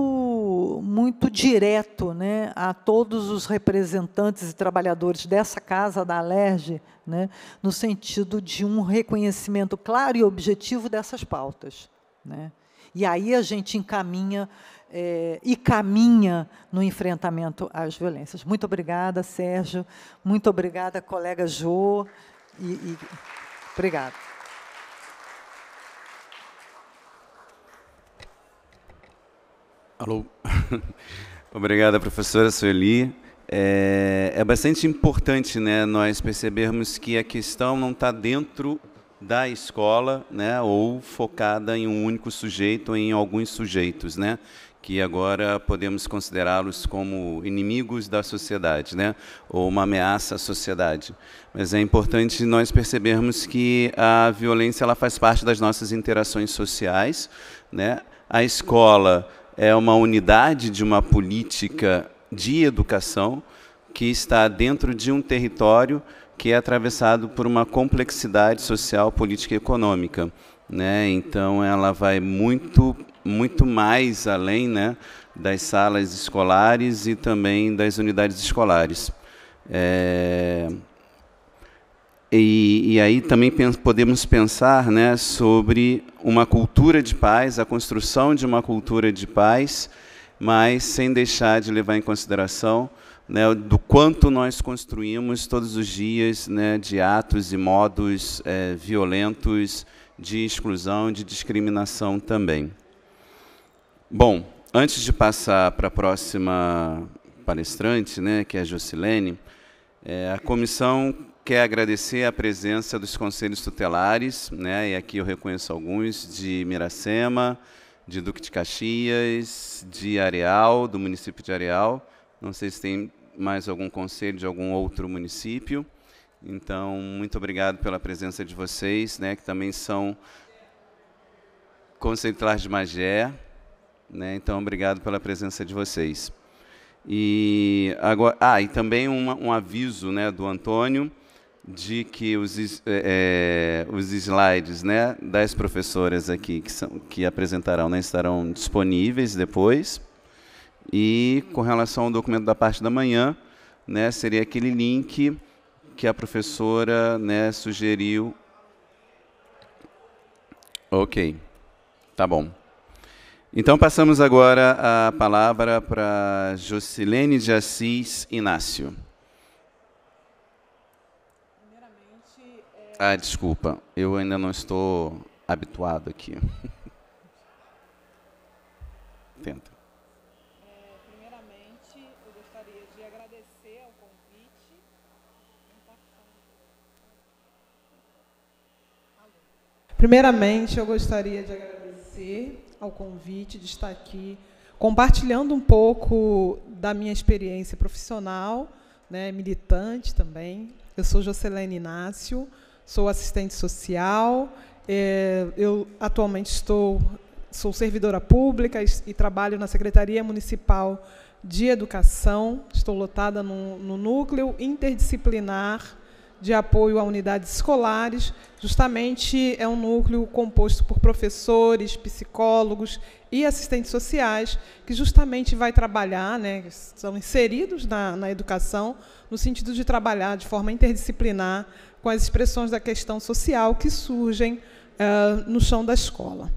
muito direto, né, a todos os representantes e trabalhadores dessa casa da Alerj, né, no sentido de um reconhecimento claro e objetivo dessas pautas, né. E aí a gente encaminha é, e caminha no enfrentamento às violências. Muito obrigada, Sérgio. Muito obrigada, colega Jo. E, e... Obrigada. Alô. Obrigada, professora Sueli. É, é bastante importante né, nós percebermos que a questão não está dentro da escola né, ou focada em um único sujeito, ou em alguns sujeitos, né, que agora podemos considerá-los como inimigos da sociedade né, ou uma ameaça à sociedade. Mas é importante nós percebermos que a violência ela faz parte das nossas interações sociais. Né, a escola é uma unidade de uma política de educação que está dentro de um território que é atravessado por uma complexidade social, política e econômica. Né? Então, ela vai muito, muito mais além né, das salas escolares e também das unidades escolares. É, e, e, aí também podemos pensar né, sobre uma cultura de paz, a construção de uma cultura de paz, mas sem deixar de levar em consideração né, do quanto nós construímos todos os dias né, de atos e modos é, violentos de exclusão, de discriminação também. Bom, antes de passar para a próxima palestrante, né, que é a Jocilene, é, a comissão quer agradecer a presença dos conselhos tutelares, né, e aqui eu reconheço alguns, de Miracema, de Duque de Caxias, de Areal, do município de Areal. Não sei se tem mais algum conselho de algum outro município. Então, muito obrigado pela presença de vocês, né, que também são conselheiros de Magé. Né, então, obrigado pela presença de vocês. E agora, ah, e também um, um aviso né, do Antônio de que os, é, é, os slides né, das professoras aqui que, são, que apresentarão né, estarão disponíveis depois. E com relação ao documento da parte da manhã, né, seria aquele link que a professora né, sugeriu. Ok, tá bom. Então passamos agora a palavra para Jocilene de Assis Inácio. Ah, desculpa, eu ainda não estou habituado aqui. Tenta. Primeiramente, eu gostaria de agradecer ao convite de estar aqui compartilhando um pouco da minha experiência profissional, né, militante também. Eu sou Jocelene Inácio, sou assistente social, é, eu atualmente estou sou servidora pública e, e, trabalho na Secretaria Municipal de Educação, estou lotada no, no núcleo interdisciplinar de apoio a unidades escolares, justamente é um núcleo composto por professores, psicólogos e assistentes sociais, que justamente vai trabalhar, né, são inseridos na, na educação, no sentido de trabalhar de forma interdisciplinar com as expressões da questão social que surgem uh, no chão da escola.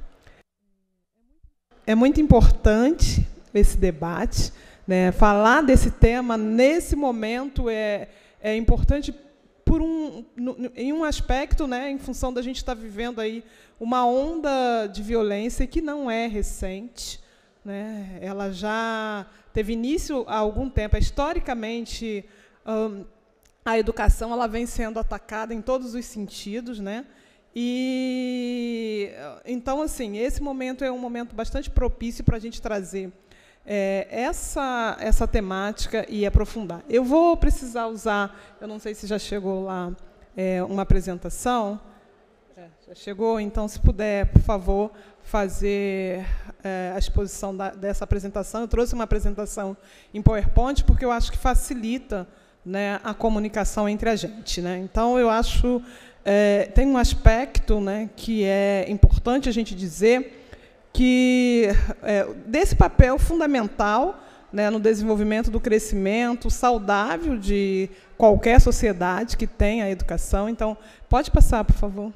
É muito importante esse debate, né, falar desse tema nesse momento é, é importante por um, em um aspecto, né, em função da gente estar tá vivendo aí uma onda de violência que não é recente, né? Ela já teve início há algum tempo. Historicamente, hum, a educação ela vem sendo atacada em todos os sentidos, né? E então, assim, esse momento é um momento bastante propício para a gente trazer é, essa, essa temática e aprofundar. Eu vou precisar usar, eu não sei se já chegou lá é, uma apresentação. É, já chegou, então, se puder, por favor, fazer é, a exposição da, dessa apresentação. Eu trouxe uma apresentação em PowerPoint, porque eu acho que facilita né, a comunicação entre a gente. Né? Então, eu acho. É, tem um aspecto né, que é importante a gente dizer que é, desse papel fundamental né, no desenvolvimento do crescimento saudável de qualquer sociedade que tenha educação. Então, pode passar, por favor.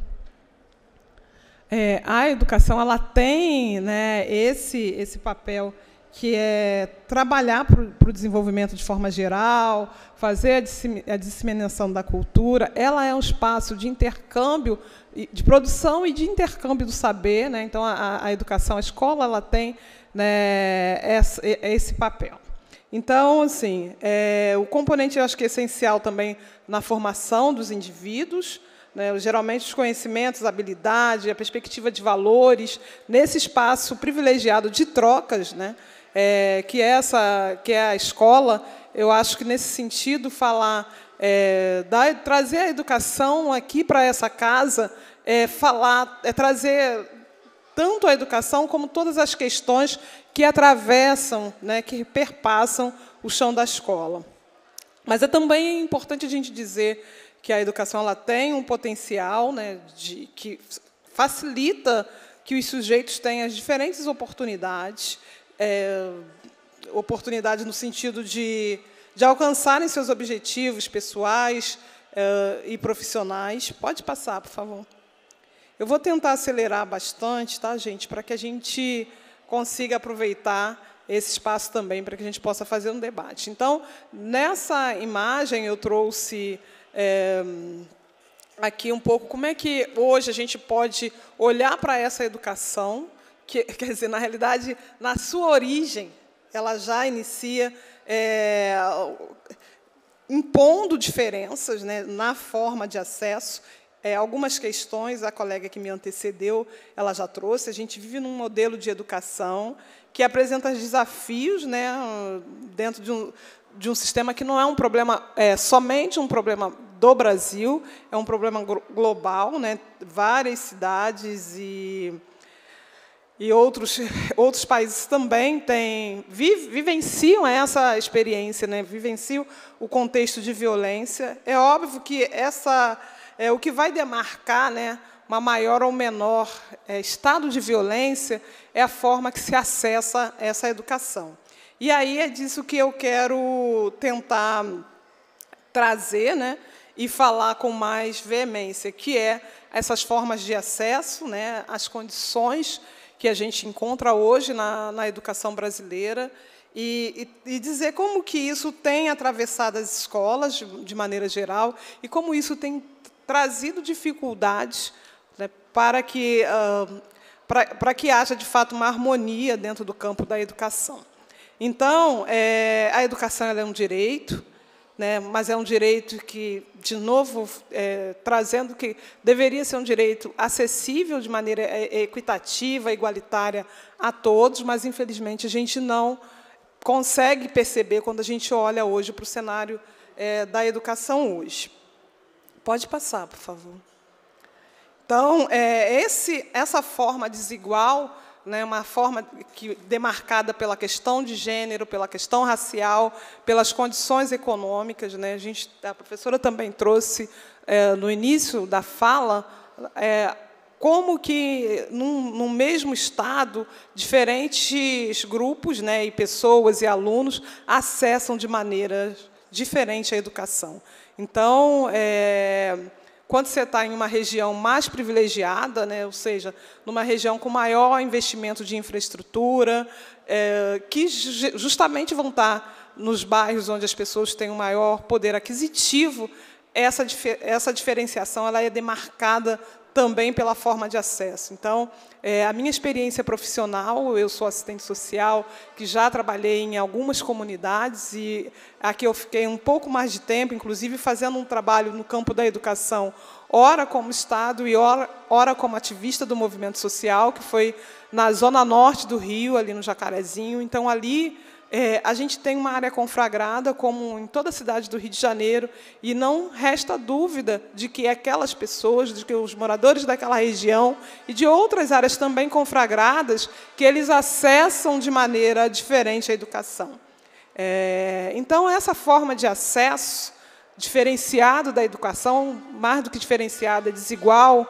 É, a educação ela tem né, esse, esse papel que é trabalhar para o desenvolvimento de forma geral, fazer a, disseminação da cultura. Ela é um espaço de intercâmbio, de produção e de intercâmbio do saber. Né? Então, a, a, educação, a escola, ela tem né, essa, esse papel. Então, assim, é, o componente, eu acho que é essencial também na formação dos indivíduos, né? Geralmente, os conhecimentos, a habilidade, a perspectiva de valores, nesse espaço privilegiado de trocas, né? é, que, é essa, que é a escola, eu acho que nesse sentido falar, é, trazer a educação aqui para essa casa, é falar, é trazer tanto a educação como todas as questões que atravessam, né, que perpassam o chão da escola. Mas é também importante a gente dizer que a educação ela tem um potencial né, de, que facilita que os sujeitos tenham as diferentes oportunidades, é, oportunidade no sentido de, de alcançarem seus objetivos pessoais é, e profissionais. Pode passar, por favor. Eu vou tentar acelerar bastante, tá, gente, para que a gente consiga aproveitar esse espaço também para que a gente possa fazer um debate. Então, nessa imagem eu trouxe é, aqui um pouco como é que hoje a gente pode olhar para essa educação que, quer dizer, na realidade, na sua origem, ela já inicia é, impondo diferenças né, na forma de acesso. É, algumas questões, a colega que me antecedeu, ela já trouxe. A gente vive num modelo de educação que apresenta desafios né, dentro de um, de um sistema que não é um problema é, somente um problema do Brasil, é um problema global, né, várias cidades e e outros, outros países também têm, vivenciam essa experiência, né? vivenciam o contexto de violência. É óbvio que essa é o que vai demarcar né, uma maior ou menor é, estado de violência é a forma que se acessa essa educação. E aí é disso que eu quero tentar trazer né, e falar com mais veemência, que é essas formas de acesso, né, as condições que a gente encontra hoje na, na educação brasileira e, e, e, dizer como que isso tem atravessado as escolas de, de maneira geral e como isso tem trazido dificuldades né, para que uh, para que haja de fato uma harmonia dentro do campo da educação. Então, é, a educação é um direito, né, mas é um direito que, de novo, é, trazendo que deveria ser um direito acessível de maneira é, é, equitativa, igualitária a todos, mas, infelizmente, a gente não consegue perceber quando a gente olha hoje para o cenário é, da educação hoje. Pode passar, por favor. Então, é, esse, essa forma desigual né, uma forma que, demarcada pela questão de gênero, pela questão racial, pelas condições econômicas. Né? A, gente, a professora também trouxe, é, no início da fala, é, como que, num, mesmo estado, diferentes grupos né, e pessoas e alunos acessam de maneira diferente a educação. Então, é, quando você está em uma região mais privilegiada, né, ou seja, numa região com maior investimento de infraestrutura, é, que justamente vão estar nos bairros onde as pessoas têm um maior poder aquisitivo, essa, dif essa diferenciação ela é demarcada também pela forma de acesso. Então, é, a minha experiência profissional, eu sou assistente social, que já trabalhei em algumas comunidades e aqui eu fiquei um pouco mais de tempo, inclusive fazendo um trabalho no campo da educação, ora como Estado e ora, ora como ativista do movimento social, que foi na zona norte do Rio, ali no Jacarezinho. Então, ali é, a gente tem uma área conflagrada, como em toda a cidade do Rio de Janeiro, e não resta dúvida de que aquelas pessoas, de que os moradores daquela região e de outras áreas também conflagradas, que eles acessam de maneira diferente a educação. É, então, essa forma de acesso diferenciado da educação, mais do que diferenciada, é desigual,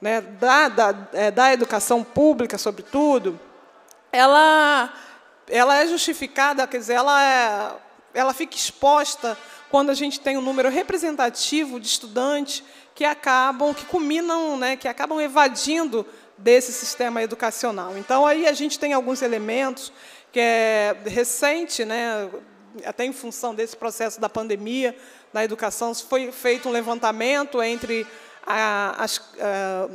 né, da, da, é, da educação pública, sobretudo, ela ela é justificada, quer dizer, ela, é, ela fica exposta quando a gente tem um número representativo de estudantes que acabam, que culminam, né, que acabam evadindo desse sistema educacional. Então, aí a gente tem alguns elementos que é recente, né, até em função desse processo da pandemia na educação, foi feito um levantamento entre a, as,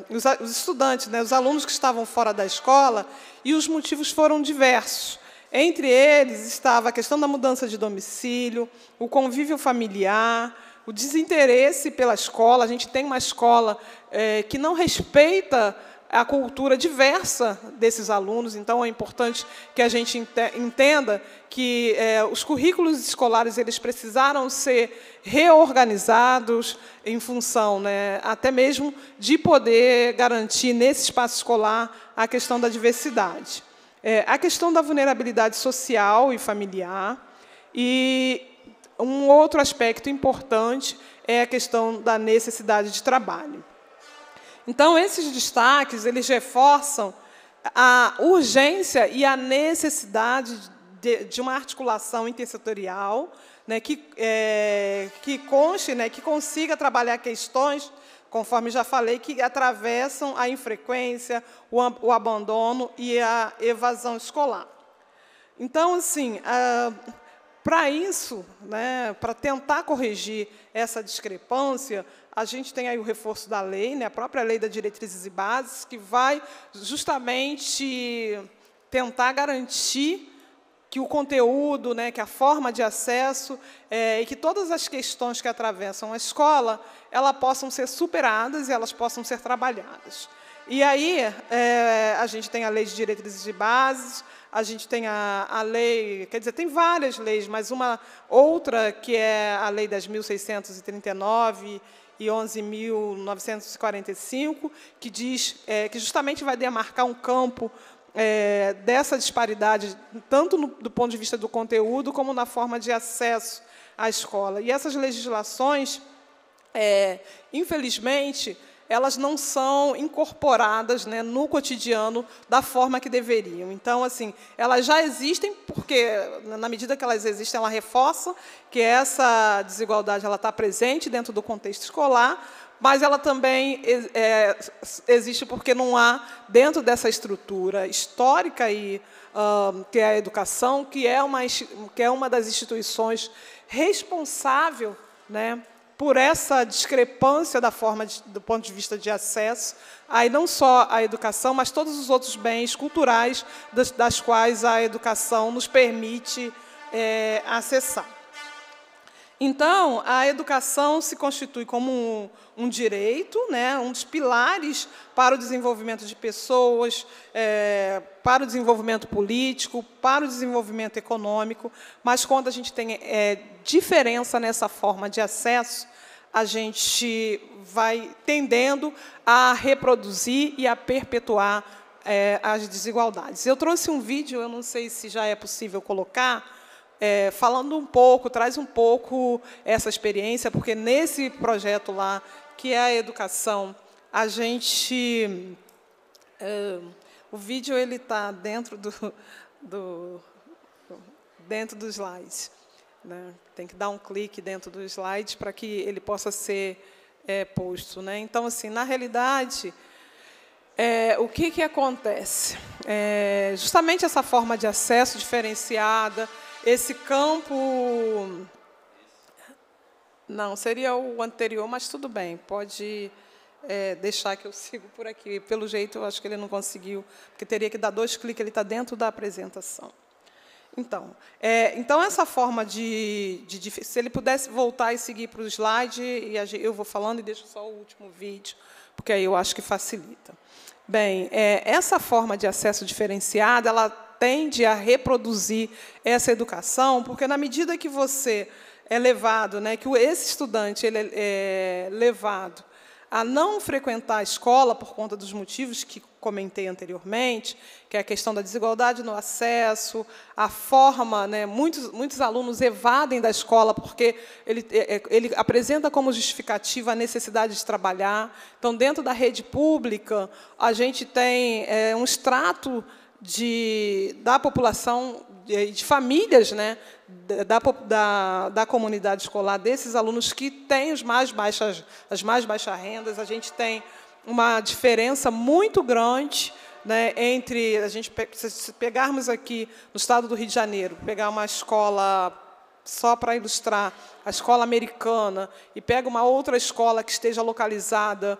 os os, estudantes, né, os alunos que estavam fora da escola, e os motivos foram diversos. Entre eles estava a questão da mudança de domicílio, o convívio familiar, o desinteresse pela escola. A gente tem uma escola é, que não respeita a cultura diversa desses alunos, então é importante que a gente entenda que é, os currículos escolares eles precisaram ser reorganizados em função, né, até mesmo de poder garantir nesse espaço escolar a questão da diversidade. É, a questão da vulnerabilidade social e familiar. E um outro aspecto importante é a questão da necessidade de trabalho. Então, esses destaques eles reforçam a urgência e a necessidade de, de uma articulação intersetorial né, que, é, que conste, né, que consiga trabalhar questões conforme já falei, que atravessam a infrequência, o, o abandono e a evasão escolar. Então, assim, ah, para isso, né, para tentar corrigir essa discrepância, a gente tem aí o reforço da lei, né, a própria lei das diretrizes e bases, que vai justamente tentar garantir que o conteúdo, né, que a forma de acesso é, e que todas as questões que atravessam a escola, elas possam ser superadas e elas possam ser trabalhadas. E aí é, a gente tem a lei de diretrizes de bases, a gente tem a, a lei, quer dizer, tem várias leis, mas uma outra que é a lei das 1639 e 11.945, que diz é, que justamente vai demarcar um campo é, dessa disparidade, tanto no, do ponto de vista do conteúdo, como na forma de acesso à escola. E essas legislações, é, infelizmente, elas não são incorporadas né, no cotidiano da forma que deveriam. Então, assim, elas já existem porque, na medida que elas existem, ela reforça que essa desigualdade ela está presente dentro do contexto escolar, mas ela também é, existe porque não há, dentro dessa estrutura histórica e que é a educação, que é uma, que é uma das instituições responsável né, por essa discrepância da forma de, do ponto de vista de acesso, aí não só à educação, mas todos os outros bens culturais das, das quais a educação nos permite é, acessar. Então, a educação se constitui como um, um direito, né, um dos pilares para o desenvolvimento de pessoas, é, para o desenvolvimento político, para o desenvolvimento econômico, mas quando a gente tem é, diferença nessa forma de acesso, a gente vai tendendo a reproduzir e a perpetuar é, as desigualdades. Eu trouxe um vídeo, eu não sei se já é possível colocar, é, falando um pouco, traz um pouco essa experiência, porque nesse projeto lá, que é a educação, a gente. É, o vídeo ele está dentro do, do, dentro do slide. Né? Tem que dar um clique dentro do slide para que ele possa ser é, posto. Né? Então, assim, na realidade, é, o que, que acontece? É, justamente essa forma de acesso diferenciada esse campo. Não, seria o anterior, mas tudo bem, pode é, deixar que eu sigo por aqui. Pelo jeito, eu acho que ele não conseguiu, porque teria que dar dois cliques, ele está dentro da apresentação. Então, é, então essa forma de, de, de, Se ele pudesse voltar e seguir para o slide, e eu vou falando e deixo só o último vídeo, porque aí eu acho que facilita. Bem, é, essa forma de acesso diferenciado, ela tende a reproduzir essa educação, porque na medida que você é levado, né, que esse estudante ele é, é levado a não frequentar a escola por conta dos motivos que comentei anteriormente, que é a questão da desigualdade no acesso, a forma, né, muitos, muitos alunos evadem da escola porque ele, é, é, ele apresenta como justificativa a necessidade de trabalhar. Então, dentro da rede pública, a gente tem é, um extrato de, da população, de, de famílias né, da, da, da, comunidade escolar, desses alunos que têm os mais baixas, as mais baixas rendas. A gente tem uma diferença muito grande né, entre. A gente, se pegarmos aqui no estado do Rio de Janeiro, pegar uma escola só para ilustrar, a escola americana, e pega uma outra escola que esteja localizada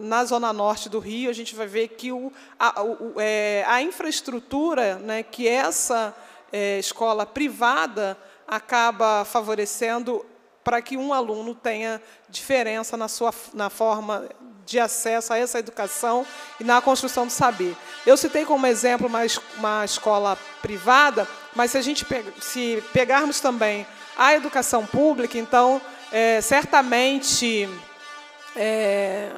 na zona norte do Rio, a gente vai ver que o, a, o, é, a infraestrutura né, que essa é, escola privada acaba favorecendo para que um aluno tenha diferença na sua na forma de acesso a essa educação e na construção do saber. Eu citei como exemplo uma, uma escola privada, mas se a gente pe se pegarmos também a educação pública, então é, certamente é,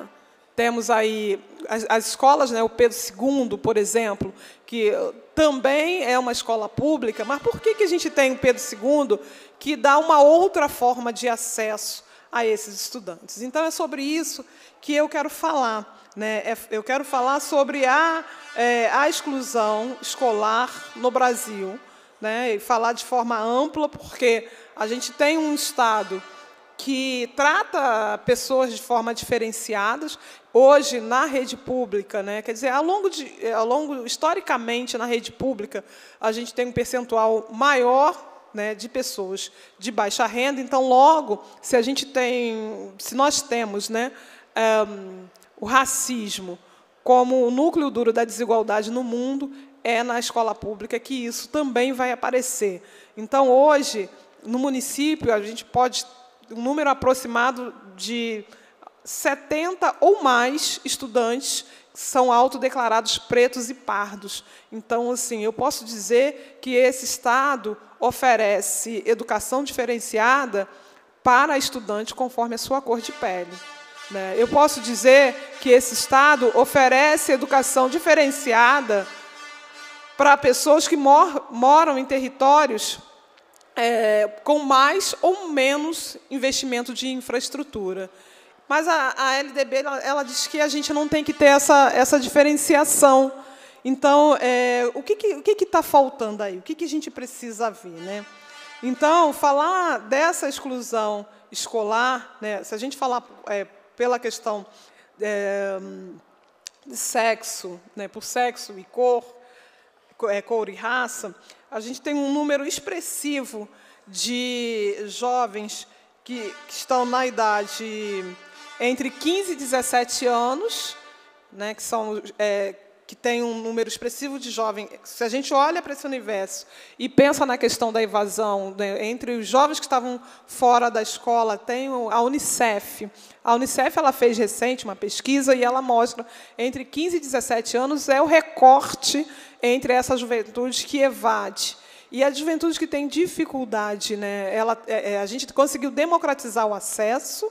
temos aí as, as, escolas, né, o Pedro II, por exemplo, que também é uma escola pública, mas por que, que a gente tem o Pedro II que dá uma outra forma de acesso a esses estudantes? Então, é sobre isso que eu quero falar. Né? É, eu quero falar sobre a, é, a exclusão escolar no Brasil, né? e falar de forma ampla, porque a gente tem um Estado que trata pessoas de forma diferenciadas, hoje na rede pública, né? quer dizer, ao longo, de, ao longo, historicamente, na rede pública, a gente tem um percentual maior né, de pessoas de baixa renda, então, logo, se a gente tem, se nós temos né, um, ehm, o racismo como o núcleo duro da desigualdade no mundo, é na escola pública que isso também vai aparecer. Então, hoje, no município, a gente pode um número aproximado de 70 ou mais estudantes são autodeclarados pretos e pardos. Então, assim, eu posso dizer que esse Estado oferece educação diferenciada para estudante conforme a sua cor de pele. Né? Eu posso dizer que esse Estado oferece educação diferenciada para pessoas que moram em territórios é, com mais ou menos investimento de infraestrutura. Mas a, a LDB ela, ela, diz que a gente não tem que ter essa, essa diferenciação. Então, é, o que está que, o que que tá faltando aí? O que, que a gente precisa ver? Né? Então, falar dessa exclusão escolar, né, se a gente falar é, pela questão é, de sexo, né, por sexo e cor, é, cor e raça, a gente tem um número expressivo de jovens que, que estão na idade entre 15 e 17 anos, né, que são é, que tem um número expressivo de jovens. Se a gente olha para esse universo e pensa na questão da evasão, né, entre os jovens que estavam fora da escola, tem a Unicef. A Unicef ela fez recente uma pesquisa e ela mostra entre 15 e 17 anos é o recorte entre essa juventude que evade. E a juventude que tem dificuldade, né? Ela, é, é a gente conseguiu democratizar o acesso,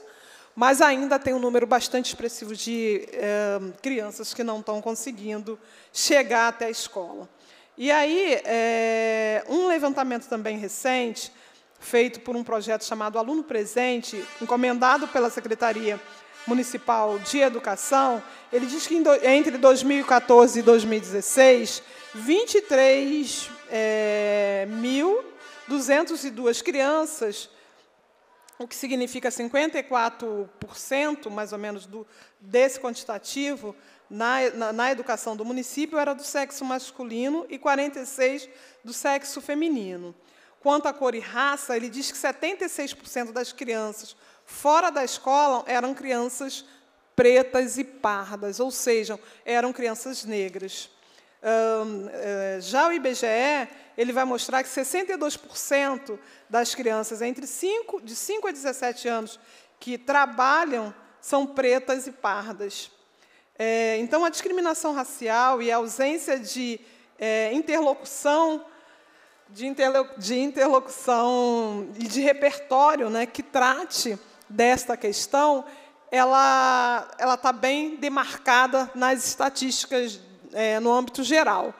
mas ainda tem um número bastante expressivo de é, crianças que não estão conseguindo chegar até a escola. E aí, é, um levantamento também recente, feito por um projeto chamado Aluno Presente, encomendado pela Secretaria Municipal de Educação, ele diz que entre 2014 e 2016, 23 é, mil 202 eh, crianças o que significa 54%, mais ou menos, do, desse quantitativo na, na, na, educação do município era do sexo masculino e 46% do sexo feminino. Quanto à cor e raça, ele diz que 76% das crianças fora da escola eram crianças pretas e pardas, ou seja, eram crianças negras. Eh, já o IBGE ele vai mostrar que 62% das crianças entre 5, de 5 a 17 anos que trabalham são pretas e pardas. É, então, a discriminação racial e a ausência de é, interlocução, de, interlo de, interlocução e de repertório né, que trate desta questão, ela está bem demarcada nas estatísticas é, no âmbito geral.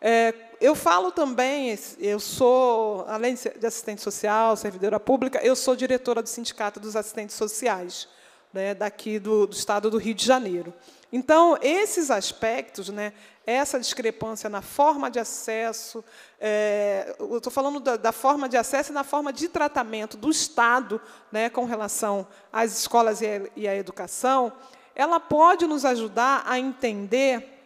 É, eu falo também, eu sou, além de assistente social, servidora pública, eu sou diretora do Sindicato dos Assistentes Sociais, né, daqui do, do, estado do Rio de Janeiro. Então, esses aspectos, né, essa discrepância na forma de acesso, é, eu estou falando da, da, forma de acesso e na forma de tratamento do Estado né, com relação às escolas e à, e à educação, ela pode nos ajudar a entender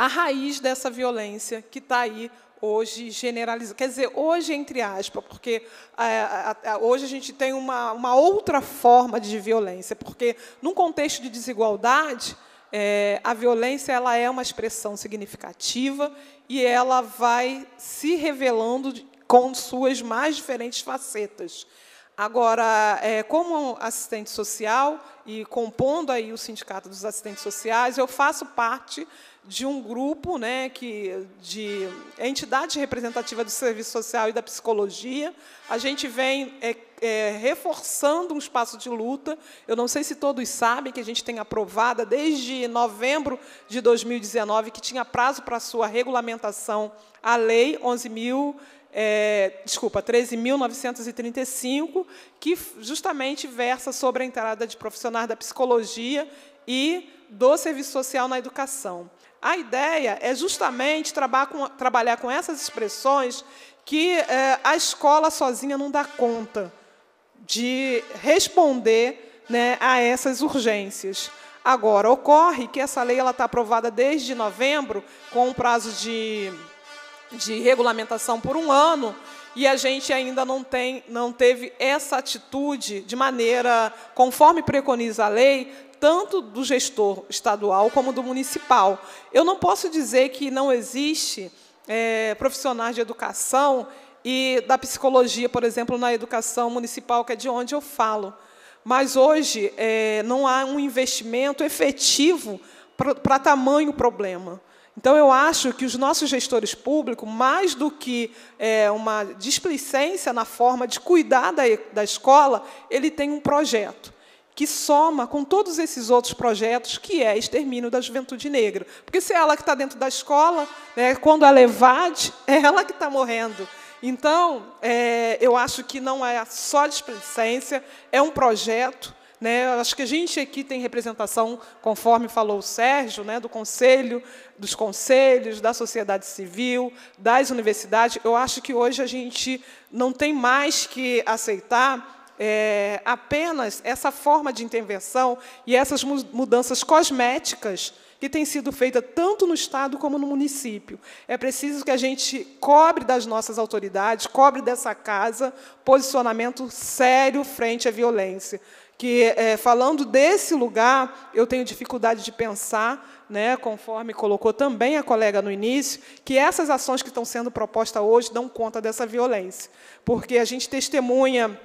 a raiz dessa violência que está aí hoje generalizada. Quer dizer, hoje, entre aspas, porque é, é, é, hoje a gente tem uma, uma outra forma de violência, porque, num contexto de desigualdade, é, a violência ela é uma expressão significativa e ela vai se revelando com suas mais diferentes facetas. Agora, é, como assistente social e compondo aí o sindicato dos assistentes sociais, eu faço parte de um grupo né, que, de entidade representativa do serviço social e da psicologia. A gente vem é, é, reforçando um espaço de luta. Eu não sei se todos sabem que a gente tem aprovada desde novembro de 2019, que tinha prazo para sua regulamentação, a Lei 11.000. É, desculpa, 13.935, que justamente versa sobre a entrada de profissionais da psicologia e do serviço social na educação. A ideia é justamente trabalhar com, essas expressões que eh, a escola sozinha não dá conta de responder né, a essas urgências. Agora, ocorre que essa lei está aprovada desde novembro, com um prazo de, de regulamentação por um ano, e a gente ainda não, tem, não teve essa atitude de maneira, conforme preconiza a lei, tanto do gestor estadual como do municipal. Eu não posso dizer que não existe é, profissionais de educação e da psicologia, por exemplo, na educação municipal, que é de onde eu falo. Mas hoje é, não há um investimento efetivo para tamanho problema. Então, eu acho que os nossos gestores públicos, mais do que é, uma displicência na forma de cuidar da, da escola, ele tem um projeto que soma com todos esses outros projetos, que é extermínio da juventude negra. Porque se é ela que está dentro da escola, né, quando ela evade, é, é ela que está morrendo. Então, é, eu acho que não é só displicência, é um projeto. Né, acho que a gente aqui tem representação, conforme falou o Sérgio, né, do conselho, dos conselhos, da sociedade civil, das universidades. Eu acho que hoje a gente não tem mais que aceitar é, apenas essa forma de intervenção e essas mudanças cosméticas que têm sido feitas tanto no Estado como no município. É preciso que a gente cobre das nossas autoridades, cobre dessa casa, posicionamento sério frente à violência. Que, é, falando desse lugar, eu tenho dificuldade de pensar, né, conforme colocou também a colega no início, que essas ações que estão sendo propostas hoje dão conta dessa violência. Porque a gente testemunha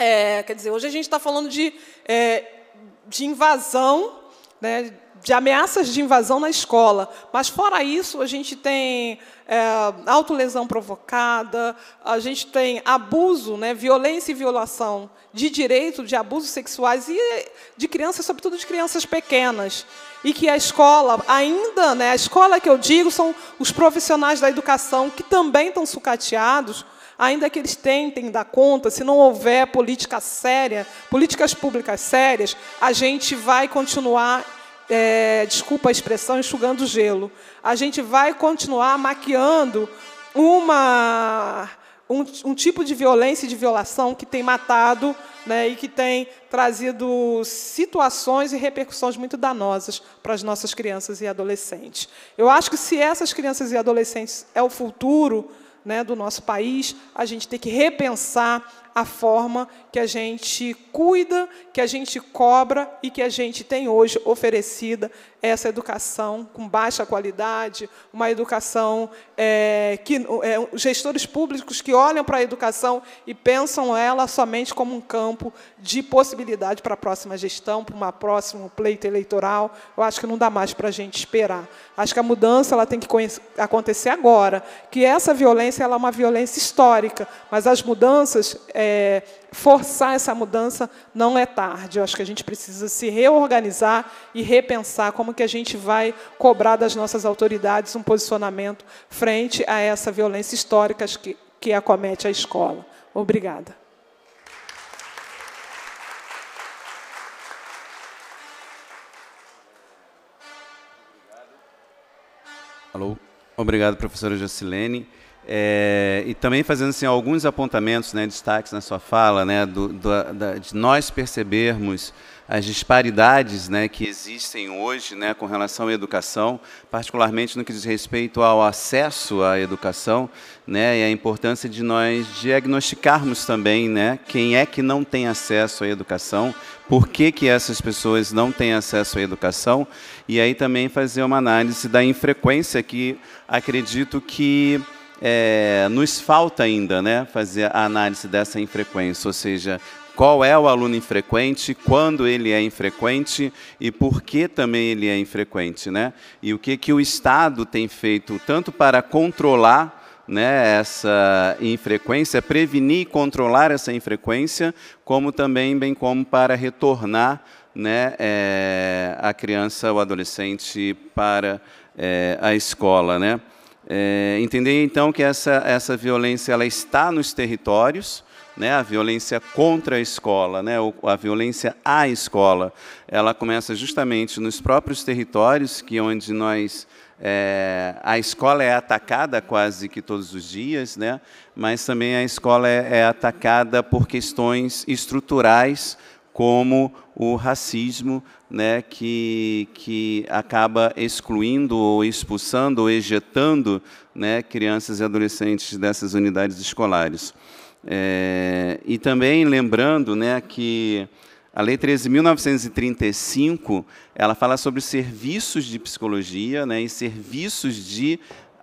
é, quer dizer, hoje a gente está falando de, é, de invasão, né, de ameaças de invasão na escola. Mas, fora isso, a gente tem é, autolesão provocada, a gente tem abuso, né, violência e violação de direito de abusos sexuais e de crianças, sobretudo de crianças pequenas. E que a escola, ainda, né, a escola que eu digo, são os profissionais da educação que também estão sucateados ainda que eles tentem dar conta, se não houver política séria, políticas públicas sérias, a gente vai continuar, é, desculpa a expressão, enxugando gelo. A gente vai continuar maquiando uma um, um, tipo de violência e de violação que tem matado né, e que tem trazido situações e repercussões muito danosas para as nossas crianças e adolescentes. Eu acho que se essas crianças e adolescentes é o futuro, né, do nosso país, a gente tem que repensar a forma que a gente cuida, que a gente cobra e que a gente tem hoje oferecida essa educação com baixa qualidade, uma educação é, que é, gestores públicos que olham para a educação e pensam ela somente como um campo de possibilidade para a próxima gestão, para uma próximo pleito eleitoral. Eu acho que não dá mais para a gente esperar. Acho que a mudança ela tem que acontecer agora, que essa violência ela é uma violência histórica, mas as mudanças é, forçar essa mudança, não é tarde. Eu acho que a gente precisa se reorganizar e repensar como que a gente vai cobrar das nossas autoridades um posicionamento frente a essa violência histórica que, que acomete a escola. Obrigada. Alô. Obrigado, professora Jacilene. É, e também fazendo assim, alguns apontamentos, né, destaques na sua fala, né, do, do, da, de nós percebermos as disparidades né, que existem hoje né, com relação à educação, particularmente no que diz respeito ao acesso à educação, né, e a importância de nós diagnosticarmos também né, quem é que não tem acesso à educação, por que, que essas pessoas não têm acesso à educação, e aí também fazer uma análise da infrequência que acredito que é, nos falta ainda né, fazer a análise dessa infrequência, ou seja, qual é o aluno infrequente, quando ele é infrequente e por que também ele é infrequente. Né? E o que, que o Estado tem feito tanto para controlar né, essa infrequência, prevenir e controlar essa infrequência, como também, bem como para retornar né, é, a criança ou adolescente para é, a escola. Né? É, entender então que essa, essa violência ela está nos territórios, né, a violência contra a escola, né, a violência à escola, ela começa justamente nos próprios territórios, que é onde nós é, a escola é atacada quase que todos os dias, né, mas também a escola é, é atacada por questões estruturais como o racismo, né, que, que acaba excluindo ou expulsando ou ejetando né, crianças e adolescentes dessas unidades escolares. É, e também lembrando né, que a Lei 13.935 ela fala sobre serviços de psicologia né, e serviços de,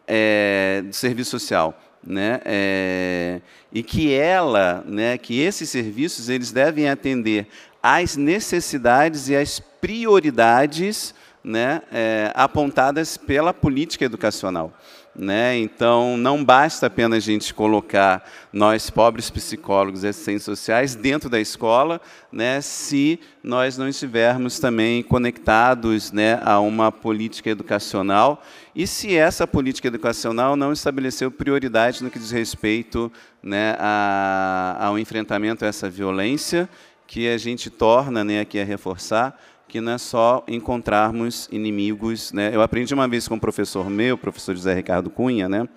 é, de serviço social. Né, é, e que ela, né, que esses serviços eles devem atender às necessidades e às prioridades né, é, apontadas pela política educacional. Né? Então, não basta apenas a gente colocar nós, pobres psicólogos e assistentes sociais, dentro da escola, né, se nós não estivermos também conectados né, a uma política educacional e se essa política educacional não estabeleceu prioridade no que diz respeito né, a, ao enfrentamento a essa violência, que a gente torna, né, aqui a reforçar, que não é só encontrarmos inimigos. Né? Eu aprendi uma vez com um professor meu, professor José Ricardo Cunha, né?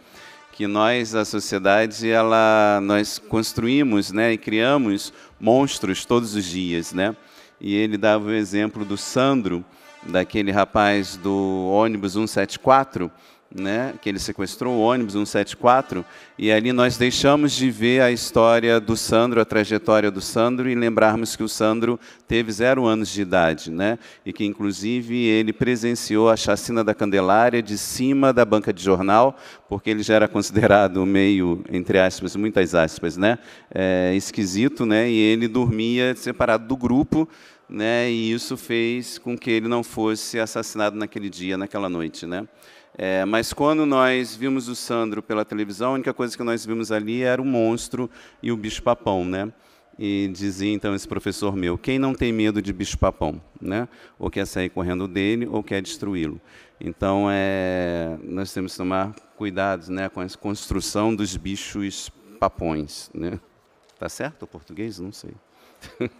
que nós, a sociedade, ela, nós construímos né? e criamos monstros todos os dias. Né? E ele dava o exemplo do Sandro, daquele rapaz do ônibus 174, né, que ele sequestrou o ônibus 174, e ali nós deixamos de ver a história do Sandro, a trajetória do Sandro, e lembrarmos que o Sandro teve zero anos de idade, né, e que inclusive ele presenciou a chacina da Candelária de cima da banca de jornal, porque ele já era considerado meio, entre aspas, muitas aspas, né, é, esquisito, né, e ele dormia separado do grupo, né, e isso fez com que ele não fosse assassinado naquele dia, naquela noite, né. É, mas quando nós vimos o Sandro pela televisão, a única coisa que nós vimos ali era o monstro e o bicho-papão, né? E dizia então esse professor meu: quem não tem medo de bicho-papão, né? Ou quer sair correndo dele ou quer destruí-lo. Então, é, nós temos que tomar cuidados, né, com a construção dos bichos papões, né? Tá certo o português? Não sei.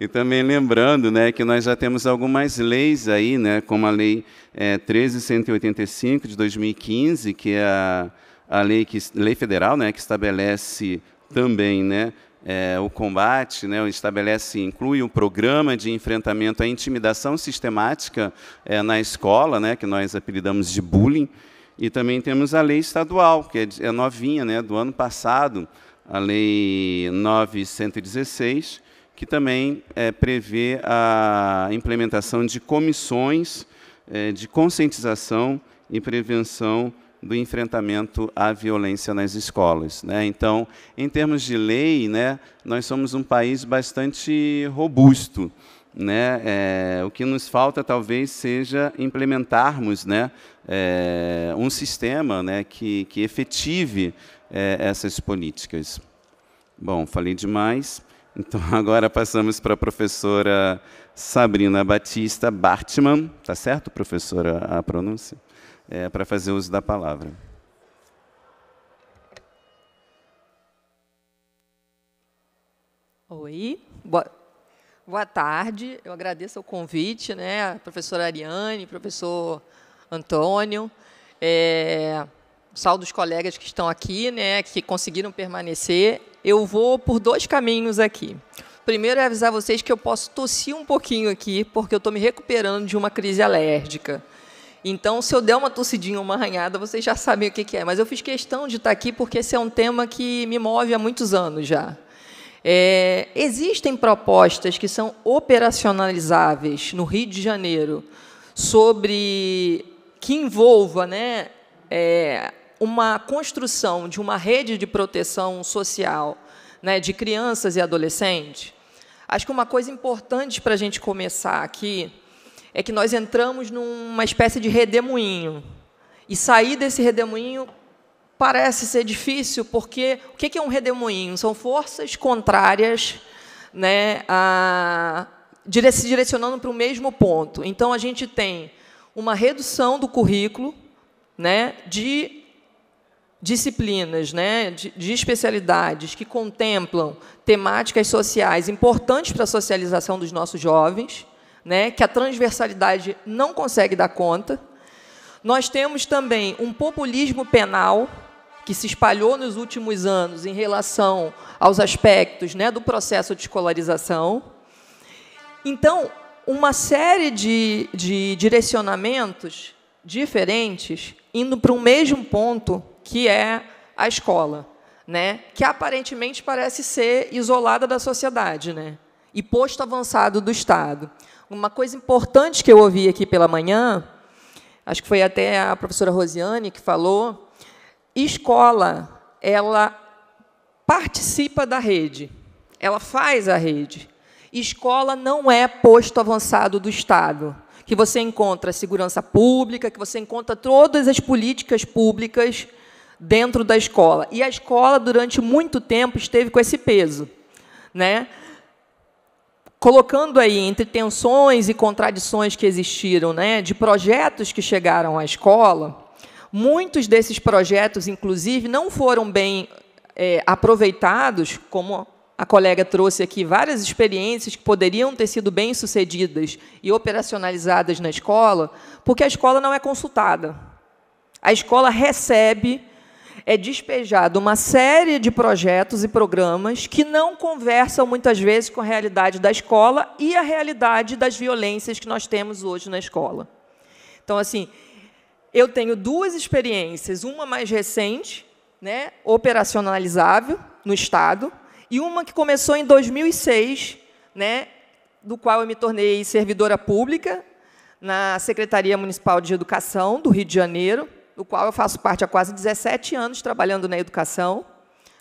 e também lembrando né, que nós já temos algumas leis aí, né, como a Lei é, 13185 de 2015, que é a, a lei, que, lei federal né, que estabelece também né, é, o combate, né, estabelece, inclui o programa de enfrentamento à intimidação sistemática é, na escola, né, que nós apelidamos de bullying, e também temos a lei estadual, que é, é novinha, né, do ano passado, a Lei 9116, que também é, prevê a implementação de comissões é, de conscientização e prevenção do enfrentamento à violência nas escolas. Né? Então, em termos de lei, né, nós somos um país bastante robusto. Né? É, o que nos falta talvez seja implementarmos né, é, um sistema né, que, que efetive é, essas políticas. Bom, falei demais. Então, agora passamos para a professora Sabrina Batista Bartman, tá certo, professora, a pronúncia? É, para fazer uso da palavra. Oi, boa, boa tarde. Eu agradeço o convite, né, professora Ariane, professor Antônio. É, saldo dos colegas que estão aqui, né, que conseguiram permanecer, eu vou por dois caminhos aqui. Primeiro é avisar vocês que eu posso tossir um pouquinho aqui, porque eu estou me recuperando de uma crise alérgica. Então, se eu der uma tossidinha, uma arranhada, vocês já sabem o que, é. Mas eu fiz questão de estar tá aqui porque esse é um tema que me move há muitos anos já. É, existem propostas que são operacionalizáveis no Rio de Janeiro sobre que envolva né, é, uma construção de uma rede de proteção social né, de crianças e adolescentes, acho que uma coisa importante para a gente começar aqui é que nós entramos numa espécie de redemoinho. E sair desse redemoinho parece ser difícil, porque o que é um redemoinho? São forças contrárias né, a, se direcionando para o mesmo ponto. Então, a gente tem uma redução do currículo né, de disciplinas, né, de, de, especialidades que contemplam temáticas sociais importantes para a socialização dos nossos jovens, né, que a transversalidade não consegue dar conta. Nós temos também um populismo penal que se espalhou nos últimos anos em relação aos aspectos né, do processo de escolarização. Então, uma série de, de direcionamentos diferentes indo para um mesmo ponto que é a escola, né? que aparentemente parece ser isolada da sociedade né? e posto avançado do Estado. Uma coisa importante que eu ouvi aqui pela manhã, acho que foi até a professora Rosiane que falou, escola, ela participa da rede, ela faz a rede. Escola não é posto avançado do Estado, que você encontra segurança pública, que você encontra todas as políticas públicas dentro da escola. E a escola, durante muito tempo, esteve com esse peso. Né? Colocando aí entre tensões e contradições que existiram, né, de projetos que chegaram à escola, muitos desses projetos, inclusive, não foram bem é, aproveitados, como a colega trouxe aqui várias experiências que poderiam ter sido bem sucedidas e operacionalizadas na escola, porque a escola não é consultada. A escola recebe é despejado uma série de projetos e programas que não conversam muitas vezes com a realidade da escola e a realidade das violências que nós temos hoje na escola. Então, assim, eu tenho duas experiências, uma mais recente, né, operacionalizável no Estado, e uma que começou em 2006, né, do qual eu me tornei servidora pública na Secretaria Municipal de Educação do Rio de Janeiro, do qual eu faço parte há quase 17 anos trabalhando na educação,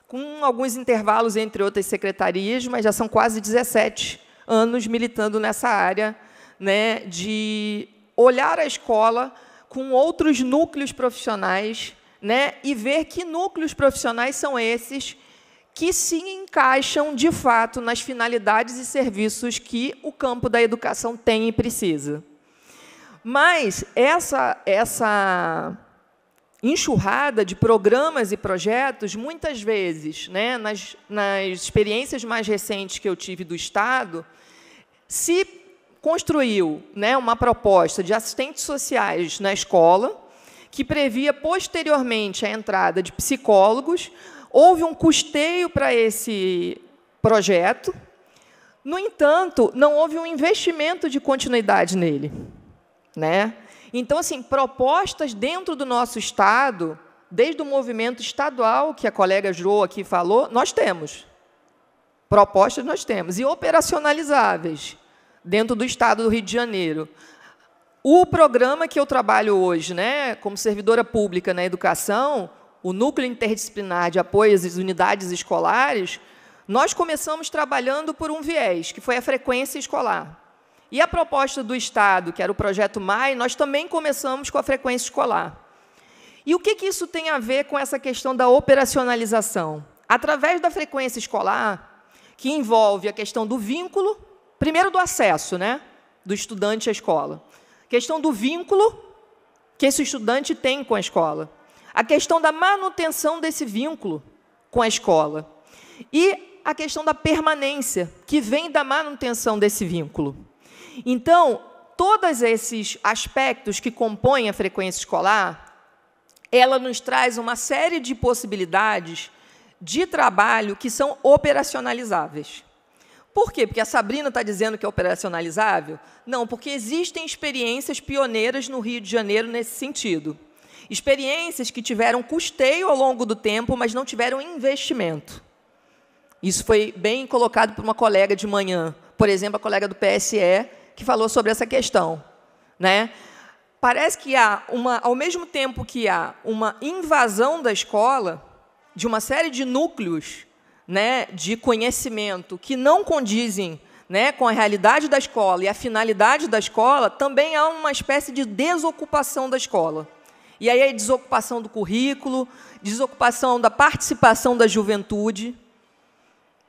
com alguns intervalos entre outras secretarias, mas já são quase 17 anos militando nessa área né, de olhar a escola com outros núcleos profissionais né, e ver que núcleos profissionais são esses que se encaixam de fato nas finalidades e serviços que o campo da educação tem e precisa. Mas essa, essa enxurrada de programas e projetos, muitas vezes, né, nas, nas experiências mais recentes que eu tive do Estado, se construiu né, uma proposta de assistentes sociais na escola, que previa posteriormente a entrada de psicólogos. Houve um custeio para esse projeto. No entanto, não houve um investimento de continuidade nele. Né? Então, assim, propostas dentro do nosso Estado, desde o movimento estadual, que a colega Jo aqui falou, nós temos. Propostas nós temos, e operacionalizáveis, dentro do Estado do Rio de Janeiro. O programa que eu trabalho hoje, né, como servidora pública na educação, o Núcleo Interdisciplinar de Apoio às Unidades Escolares, nós começamos trabalhando por um viés, que foi a frequência escolar. E a proposta do Estado, que era o projeto MAI, nós também começamos com a frequência escolar. E o que, que isso tem a ver com essa questão da operacionalização? Através da frequência escolar, que envolve a questão do vínculo, primeiro do acesso né, do estudante à escola, questão do vínculo que esse estudante tem com a escola, a questão da manutenção desse vínculo com a escola e a questão da permanência, que vem da manutenção desse vínculo. Então, todos esses aspectos que compõem a frequência escolar, ela nos traz uma série de possibilidades de trabalho que são operacionalizáveis. Por quê? Porque a Sabrina está dizendo que é operacionalizável? Não, porque existem experiências pioneiras no Rio de Janeiro nesse sentido. Experiências que tiveram custeio ao longo do tempo, mas não tiveram investimento. Isso foi bem colocado por uma colega de manhã. Por exemplo, a colega do PSE, que falou sobre essa questão. Né? Parece que há uma, ao mesmo tempo que há uma invasão da escola de uma série de núcleos né, de conhecimento que não condizem né, com a realidade da escola e a finalidade da escola, também há uma espécie de desocupação da escola. E aí a é desocupação do currículo, desocupação da participação da juventude,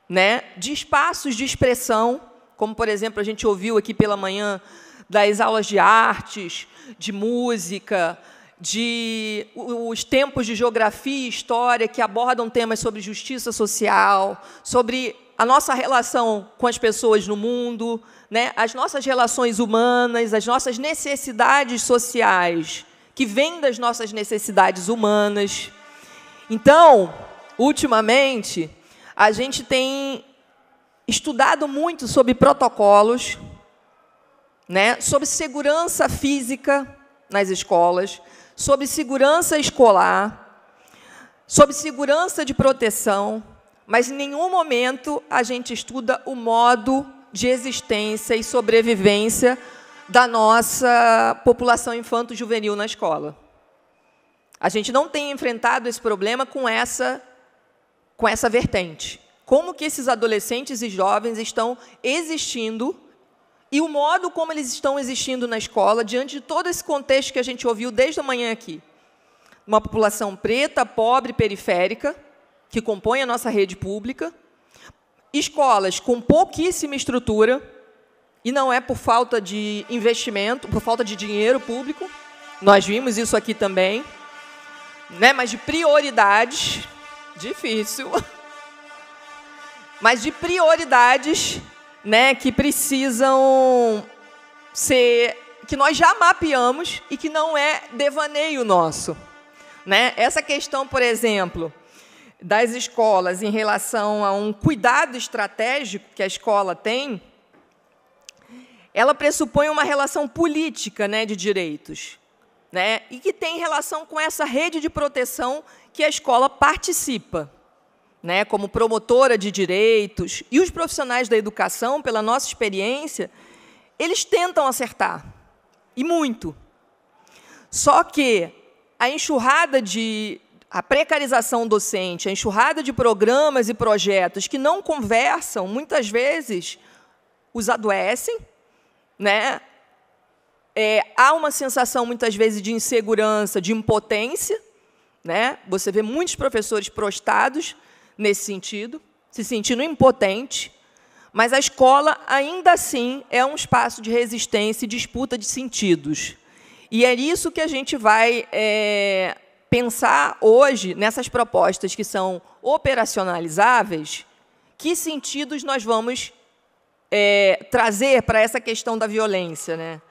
né, de espaços de expressão como, por exemplo, a gente ouviu aqui pela manhã das aulas de artes, de música, de os tempos de geografia e história que abordam temas sobre justiça social, sobre a nossa relação com as pessoas no mundo, né? as nossas relações humanas, as nossas necessidades sociais, que vêm das nossas necessidades humanas. Então, ultimamente, a gente tem estudado muito sobre protocolos, né, sobre segurança física nas escolas, sobre segurança escolar, sobre segurança de proteção, mas em nenhum momento a gente estuda o modo de existência e sobrevivência da nossa população infanto-juvenil na escola. A gente não tem enfrentado esse problema com essa, com essa vertente como que esses adolescentes e jovens estão existindo e o modo como eles estão existindo na escola diante de todo esse contexto que a gente ouviu desde a manhã aqui. Uma população preta, pobre, periférica, que compõe a nossa rede pública, escolas com pouquíssima estrutura, e não é por falta de investimento, por falta de dinheiro público, nós vimos isso aqui também, né? mas de prioridades, difícil. mas de prioridades, né, que precisam ser que nós já mapeamos e que não é devaneio nosso, né? Essa questão, por exemplo, das escolas em relação a um cuidado estratégico que a escola tem, ela pressupõe uma relação política, né, de direitos, né? E que tem relação com essa rede de proteção que a escola participa né, como promotora de direitos, e os profissionais da educação, pela nossa experiência, eles tentam acertar, e muito. Só que a enxurrada de. a precarização docente, a enxurrada de programas e projetos que não conversam, muitas vezes os adoecem, né? É, há uma sensação, muitas vezes, de insegurança, de impotência. Né? Você vê muitos professores prostrados, nesse sentido, se sentindo impotente, mas a escola ainda assim é um espaço de resistência e disputa de sentidos. E é isso que a gente vai é, pensar hoje nessas propostas que são operacionalizáveis. Que sentidos nós vamos é, trazer para essa questão da violência, né?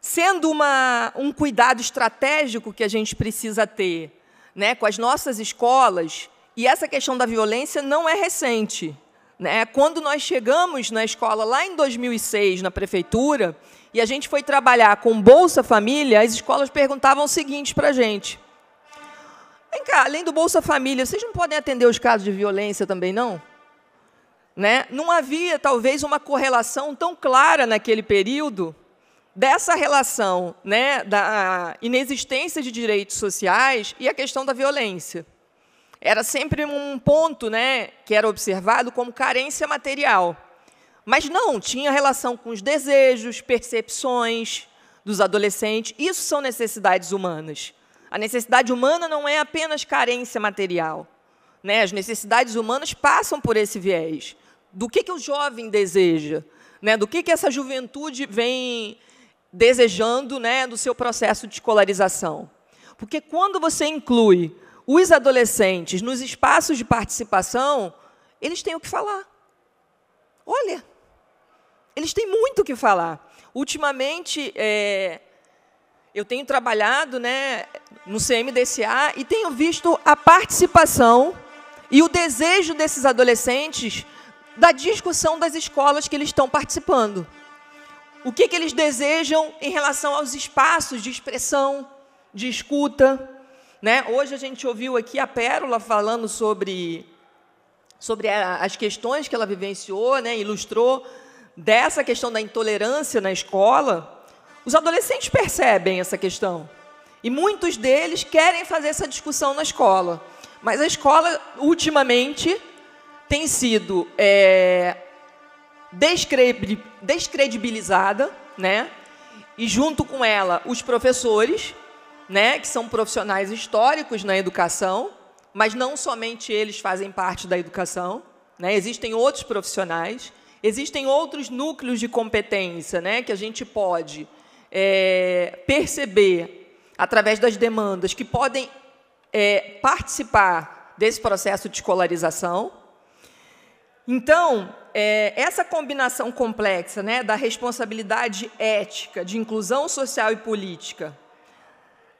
Sendo uma, um cuidado estratégico que a gente precisa ter, né, com as nossas escolas, e essa questão da violência não é recente. Né? Quando nós chegamos na escola, lá em 2006, na prefeitura, e a gente foi trabalhar com Bolsa Família, as escolas perguntavam o seguinte para a gente. Vem cá, além do Bolsa Família, vocês não podem atender os casos de violência também, não? Né? Não havia, talvez, uma correlação tão clara naquele período dessa relação né, da inexistência de direitos sociais e a questão da violência era sempre um ponto né, que era observado como carência material. Mas não, tinha relação com os desejos, percepções dos adolescentes. Isso são necessidades humanas. A necessidade humana não é apenas carência material. Né? As necessidades humanas passam por esse viés. Do que, que o jovem deseja? Né? Do que, que essa juventude vem desejando né, do seu processo de escolarização? Porque quando você inclui os adolescentes nos espaços de participação, eles têm o que falar. Olha, eles têm muito o que falar. Ultimamente, é, eu tenho trabalhado né, no CMDCA e tenho visto a participação e o desejo desses adolescentes da discussão das escolas que eles estão participando. O que, que eles desejam em relação aos espaços de expressão, de escuta. Né? Hoje a gente ouviu aqui a Pérola falando sobre, sobre as questões que ela vivenciou, né? ilustrou dessa questão da intolerância na escola. Os adolescentes percebem essa questão. E muitos deles querem fazer essa discussão na escola. Mas a escola, ultimamente, tem sido é, descredibilizada, né? e junto com ela os professores, né, que são profissionais históricos na educação, mas não somente eles fazem parte da educação, né? Existem outros profissionais, existem outros núcleos de competência, né, que a gente pode é, perceber através das demandas que podem é, participar desse processo de escolarização. Então, é, essa combinação complexa né, da responsabilidade ética, de inclusão social e política,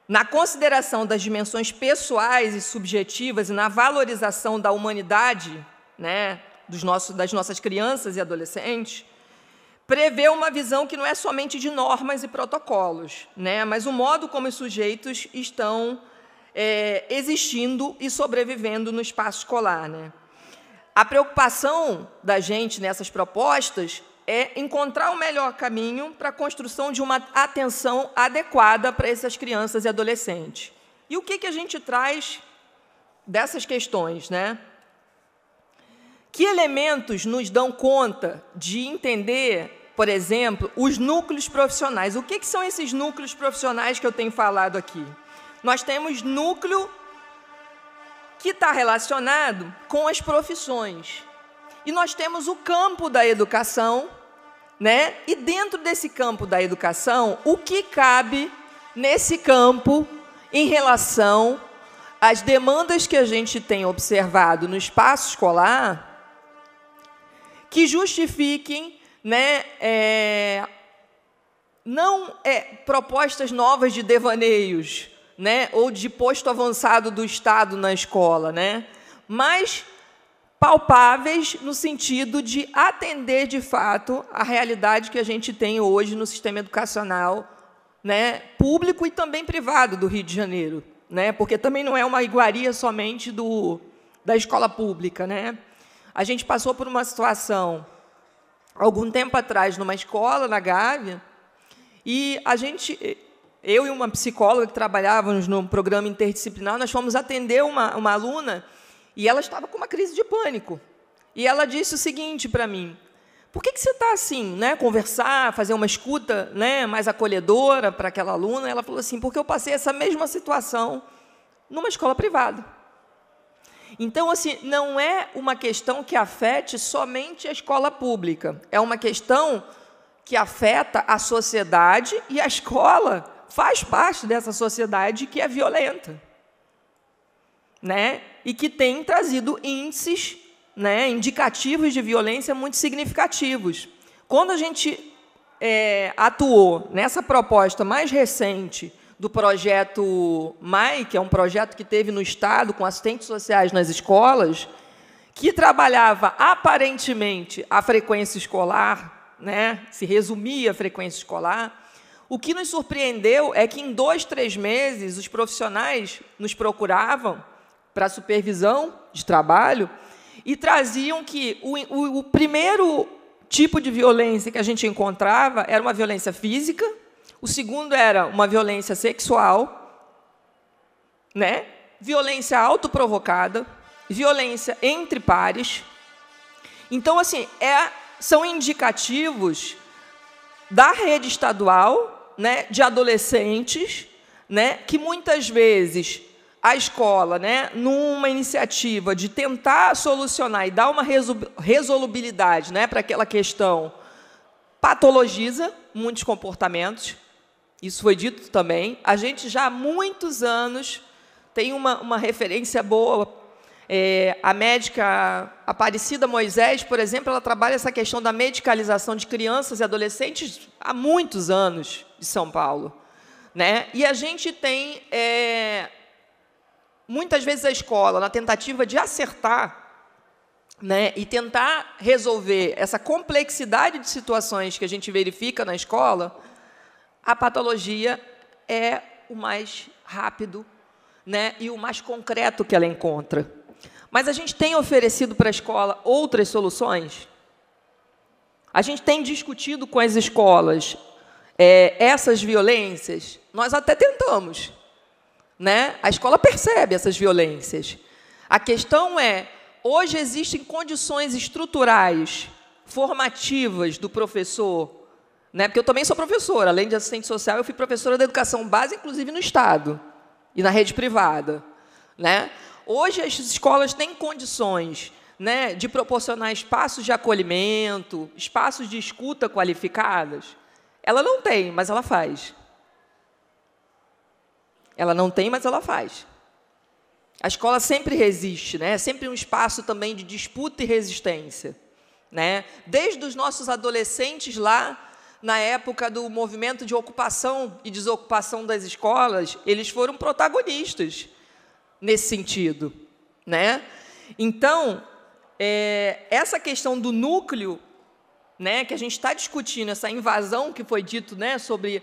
na consideração das dimensões pessoais e subjetivas e na valorização da humanidade, né, dos nossos, das nossas crianças e adolescentes, prevê uma visão que não é somente de normas e protocolos, né, mas o modo como os sujeitos estão é, existindo e sobrevivendo no espaço escolar. Né. A preocupação da gente nessas propostas é encontrar o melhor caminho para a construção de uma atenção adequada para essas crianças e adolescentes. E o que, que a gente traz dessas questões, né? Que elementos nos dão conta de entender, por exemplo, os núcleos profissionais? O que, que são esses núcleos profissionais que eu tenho falado aqui? Nós temos núcleo que está relacionado com as profissões e nós temos o campo da educação, né? E dentro desse campo da educação, o que cabe nesse campo em relação às demandas que a gente tem observado no espaço escolar que justifiquem né, é, não é, propostas novas de devaneios né, ou de posto avançado do Estado na escola, né, mas palpáveis no sentido de atender de fato a realidade que a gente tem hoje no sistema educacional, né, público e também privado do Rio de Janeiro, né, porque também não é uma iguaria somente do da escola pública, né? A gente passou por uma situação algum tempo atrás numa escola na Gávea e a gente eu e uma psicóloga que trabalhávamos num programa interdisciplinar, nós fomos atender uma, uma aluna e ela estava com uma crise de pânico. E ela disse o seguinte para mim: por que, que você está assim, né? Conversar, fazer uma escuta né, mais acolhedora para aquela aluna. Ela falou assim, porque eu passei essa mesma situação numa escola privada. Então, assim, não é uma questão que afete somente a escola pública, é uma questão que afeta a sociedade e a escola faz parte dessa sociedade que é violenta né? E que tem trazido índices, né, indicativos de violência muito significativos. Quando a gente é, atuou nessa proposta mais recente do projeto MAI, que é um projeto que teve no Estado com assistentes sociais nas escolas, que trabalhava aparentemente a frequência escolar, né, se resumia a frequência escolar, o que nos surpreendeu é que em dois, três meses os profissionais nos procuravam para supervisão de trabalho e traziam que o, o, o primeiro tipo de violência que a gente encontrava era uma violência física, o segundo era uma violência sexual, né? violência autoprovocada, violência entre pares. Então, assim, é, são indicativos da rede estadual né, de adolescentes né, que muitas vezes a escola, né, numa iniciativa de tentar solucionar e dar uma resolubilidade, né, para aquela questão, patologiza muitos comportamentos. Isso foi dito também. A gente já há muitos anos tem uma, uma referência boa. É, a médica Aparecida Moisés, por exemplo, ela trabalha essa questão da medicalização de crianças e adolescentes há muitos anos de São Paulo. Né? E a gente tem é, muitas vezes a escola, na tentativa de acertar né, e tentar resolver essa complexidade de situações que a gente verifica na escola, a patologia é o mais rápido né, e o mais concreto que ela encontra. Mas a gente tem oferecido para a escola outras soluções? A gente tem discutido com as escolas é, essas violências? Nós até tentamos. Né? A escola percebe essas violências. A questão é: hoje existem condições estruturais, formativas do professor né? Porque eu também sou professora, além de assistente social, eu fui professora da educação básica, inclusive no estado e na rede privada, né? Hoje as escolas têm condições, né, de proporcionar espaços de acolhimento, espaços de escuta qualificadas. Ela não tem, mas ela faz. Ela não tem, mas ela faz. A escola sempre resiste, né? É sempre um espaço também de disputa e resistência, né? Desde os nossos adolescentes lá na época do movimento de ocupação e desocupação das escolas, eles foram protagonistas nesse sentido, né? Então, é, essa questão do núcleo, né, que a gente está discutindo, essa invasão que foi dito, né, sobre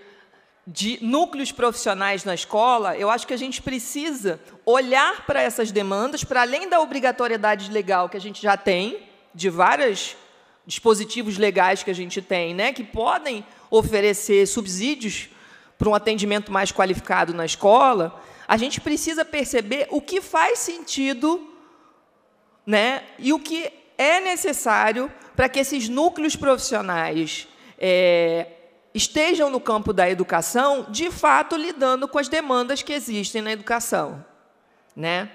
de núcleos profissionais na escola, eu acho que a gente precisa olhar para essas demandas, para além da obrigatoriedade legal que a gente já tem, de vários dispositivos legais que a gente tem, né, que podem oferecer subsídios para um atendimento mais qualificado na escola, a gente precisa perceber o que faz sentido né, e o que é necessário para que esses núcleos profissionais é, estejam no campo da educação, de fato lidando com as demandas que existem na educação, né?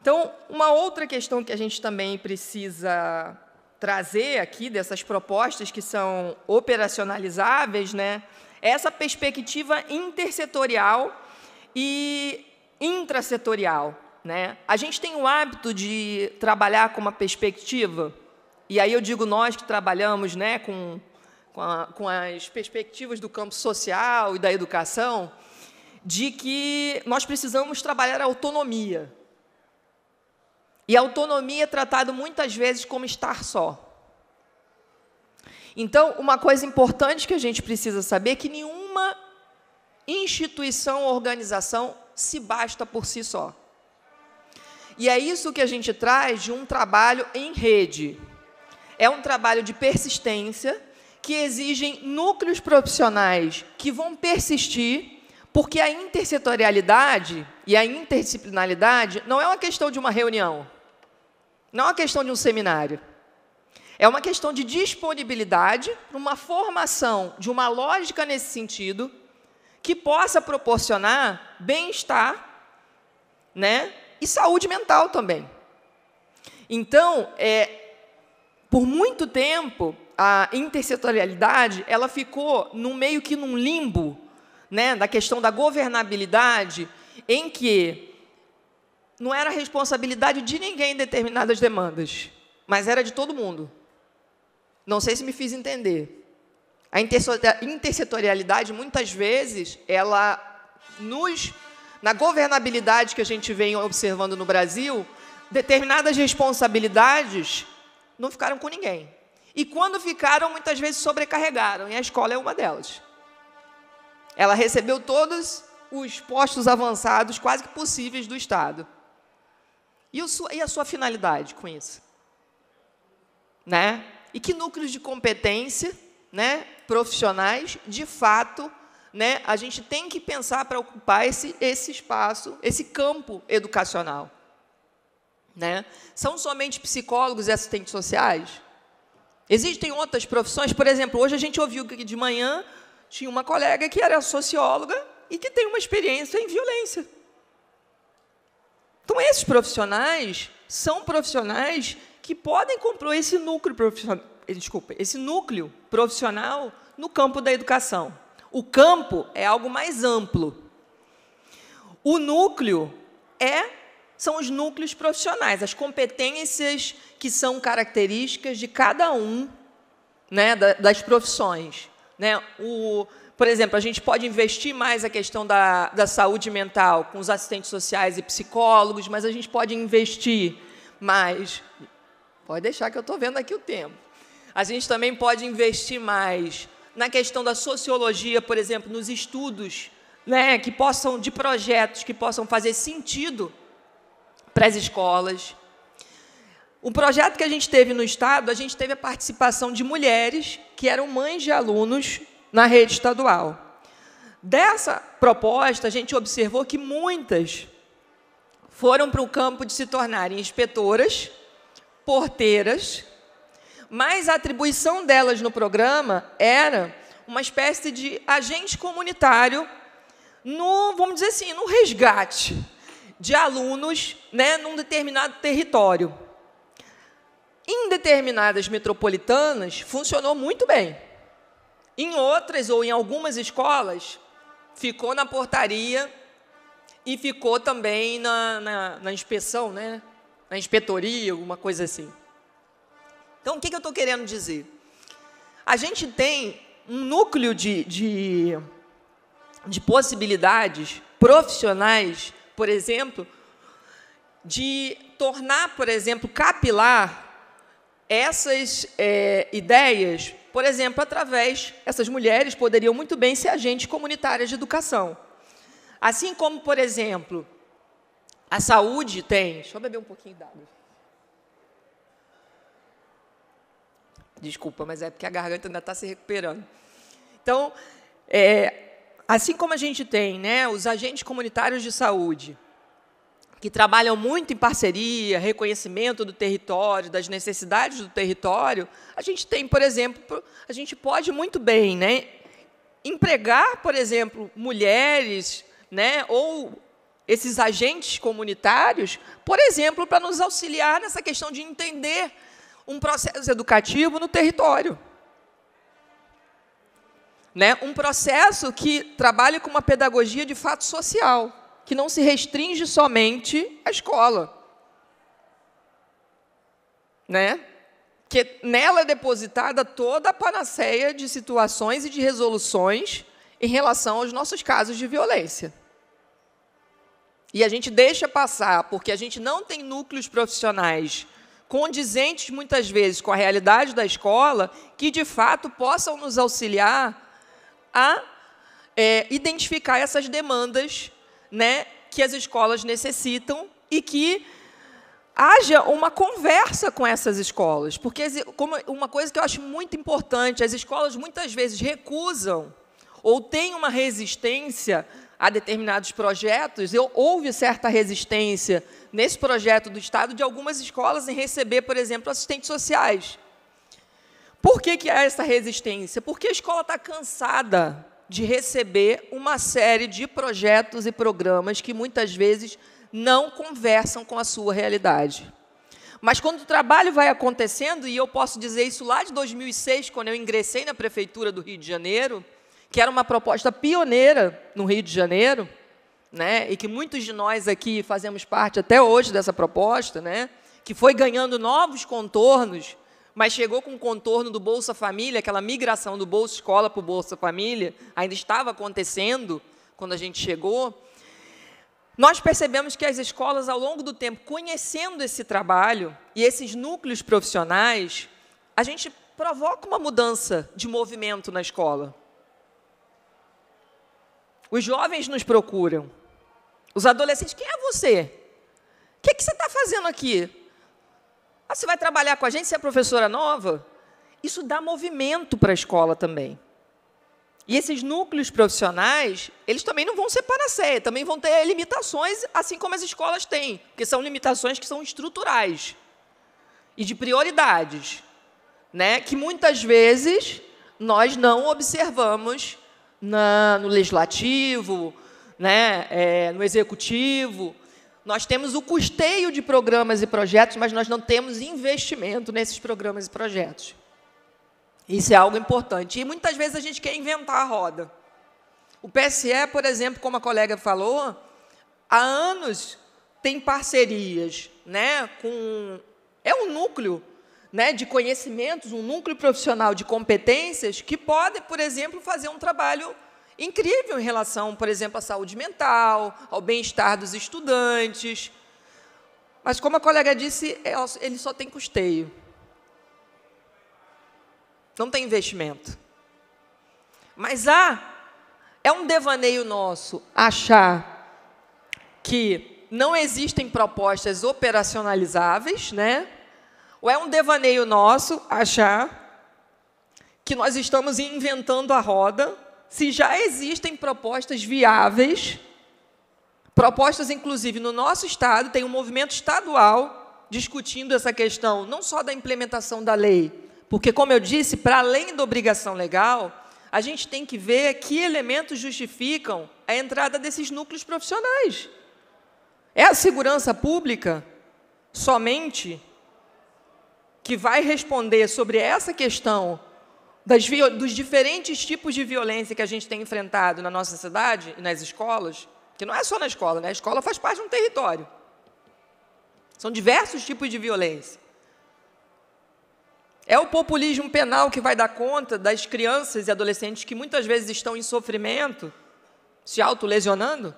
Então, uma outra questão que a gente também precisa trazer aqui dessas propostas que são operacionalizáveis, né? É essa perspectiva intersetorial e intrasetorial, né? A gente tem o hábito de trabalhar com uma perspectiva, e aí eu digo nós que trabalhamos, né, com com, a, com as perspectivas do campo social e da educação, de que nós precisamos trabalhar a autonomia. E a autonomia é tratada muitas vezes como estar só. Então, uma coisa importante que a gente precisa saber é que nenhuma instituição ou organização se basta por si só. E é isso que a gente traz de um trabalho em rede. É um trabalho de persistência que exigem núcleos profissionais que vão persistir, porque a intersetorialidade e a interdisciplinaridade não é uma questão de uma reunião, não é uma questão de um seminário. É uma questão de disponibilidade para uma formação de uma lógica nesse sentido que possa proporcionar bem-estar né, e saúde mental também. Então, é, por muito tempo, a intersetorialidade ela ficou no meio que num limbo, né, da questão da governabilidade, em que não era responsabilidade de ninguém determinadas demandas, mas era de todo mundo. Não sei se me fiz entender. A intersetorialidade muitas vezes ela nos na governabilidade que a gente vem observando no Brasil, determinadas responsabilidades não ficaram com ninguém. E quando ficaram, muitas vezes sobrecarregaram, e a escola é uma delas. Ela recebeu todos os postos avançados, quase que possíveis, do Estado. E, e a sua finalidade com isso? Né? E que núcleos de competência né, profissionais, de fato, né, a gente tem que pensar para ocupar esse, esse espaço, esse campo educacional. Né? São somente psicólogos e assistentes sociais? Existem outras profissões, por exemplo, hoje a gente ouviu que de manhã tinha uma colega que era socióloga e que tem uma experiência em violência. Então, esses profissionais são profissionais que podem compor esse núcleo profissional, eh, desculpa, esse núcleo profissional no campo da educação. O campo é algo mais amplo. O núcleo é são os núcleos profissionais, as competências que são características de cada um né, das profissões. Né? O, por exemplo, a gente pode investir mais a questão da, da saúde mental com os assistentes sociais e psicólogos, mas a gente pode investir mais. Pode deixar que eu estou vendo aqui o tempo. A gente também pode investir mais na questão da sociologia, por exemplo, nos estudos né, que possam, de projetos que possam fazer sentido para as escolas. O projeto que a gente teve no Estado, a gente teve a participação de mulheres que eram mães de alunos na rede estadual. Dessa proposta, a gente observou que muitas foram para o campo de se tornarem inspetoras, porteiras, mas a atribuição delas no programa era uma espécie de agente comunitário no, vamos dizer assim, no resgate de alunos né, num determinado território. Em determinadas metropolitanas, funcionou muito bem. Em outras, ou em algumas escolas, ficou na portaria e ficou também na, na, na inspeção, né? na inspetoria, alguma coisa assim. Então, o que, que eu estou querendo dizer? A gente tem um núcleo de, de, de possibilidades profissionais por exemplo, de tornar, por exemplo, capilar essas é, ideias, por exemplo, através, essas mulheres poderiam muito bem ser agentes comunitárias de educação. Assim como, por exemplo, a saúde tem. Deixa eu beber um pouquinho d'água. Desculpa, mas é porque a garganta ainda está se recuperando. Então, é, Assim como a gente tem né, os agentes comunitários de saúde, que trabalham muito em parceria, reconhecimento do território, das necessidades do território, a gente tem, por exemplo, a gente pode muito bem né, empregar, por exemplo, mulheres né, ou esses agentes comunitários, por exemplo, para nos auxiliar nessa questão de entender um processo educativo no território. Né? Um processo que trabalha com uma pedagogia de fato social, que não se restringe somente à escola. Né? Que nela é depositada toda a panaceia de situações e de resoluções em relação aos nossos casos de violência. E a gente deixa passar, porque a gente não tem núcleos profissionais condizentes muitas vezes com a realidade da escola que de fato possam nos auxiliar a é, identificar essas demandas né, que as escolas necessitam e que haja uma conversa com essas escolas. Porque como uma coisa que eu acho muito importante, as escolas muitas vezes recusam ou têm uma resistência a determinados projetos, eu, houve certa resistência nesse projeto do Estado de algumas escolas em receber, por exemplo, assistentes sociais. Por que, que há essa resistência? Porque a escola está cansada de receber uma série de projetos e programas que muitas vezes não conversam com a sua realidade. Mas quando o trabalho vai acontecendo, e eu posso dizer isso lá de 2006, quando eu ingressei na prefeitura do Rio de Janeiro, que era uma proposta pioneira no Rio de Janeiro, né, e que muitos de nós aqui fazemos parte até hoje dessa proposta, né, que foi ganhando novos contornos mas chegou com o contorno do Bolsa Família, aquela migração do Bolsa Escola para o Bolsa Família, ainda estava acontecendo quando a gente chegou. Nós percebemos que as escolas, ao longo do tempo, conhecendo esse trabalho e esses núcleos profissionais, a gente provoca uma mudança de movimento na escola. Os jovens nos procuram. Os adolescentes, quem é você? O que, é que você está fazendo aqui? Ah, você vai trabalhar com a gente, você é professora nova? Isso dá movimento para a escola também. E esses núcleos profissionais, eles também não vão ser panaceia, também vão ter limitações, assim como as escolas têm, porque são limitações que são estruturais e de prioridades, né? que muitas vezes nós não observamos na, no legislativo, né? É, no executivo, nós temos o custeio de programas e projetos, mas nós não temos investimento nesses programas e projetos. Isso é algo importante. E muitas vezes a gente quer inventar a roda. O PSE, por exemplo, como a colega falou, há anos tem parcerias né, com. É um núcleo né, de conhecimentos, um núcleo profissional de competências que pode, por exemplo, fazer um trabalho incrível em relação, por exemplo, à saúde mental, ao bem-estar dos estudantes. Mas, como a colega disse, é ele só tem custeio. Não tem investimento. Mas há, é um devaneio nosso achar que não existem propostas operacionalizáveis, né? Ou é um devaneio nosso achar que nós estamos inventando a roda se já existem propostas viáveis, propostas inclusive no nosso estado, tem um movimento estadual discutindo essa questão, não só da implementação da lei, porque como eu disse, para além da obrigação legal, a gente tem que ver que elementos justificam a entrada desses núcleos profissionais. É a segurança pública somente que vai responder sobre essa questão das, dos diferentes tipos de violência que a gente tem enfrentado na nossa cidade e nas escolas, que não é só na escola, né? a escola faz parte de um território. São diversos tipos de violência. É o populismo penal que vai dar conta das crianças e adolescentes que muitas vezes estão em sofrimento, se autolesionando?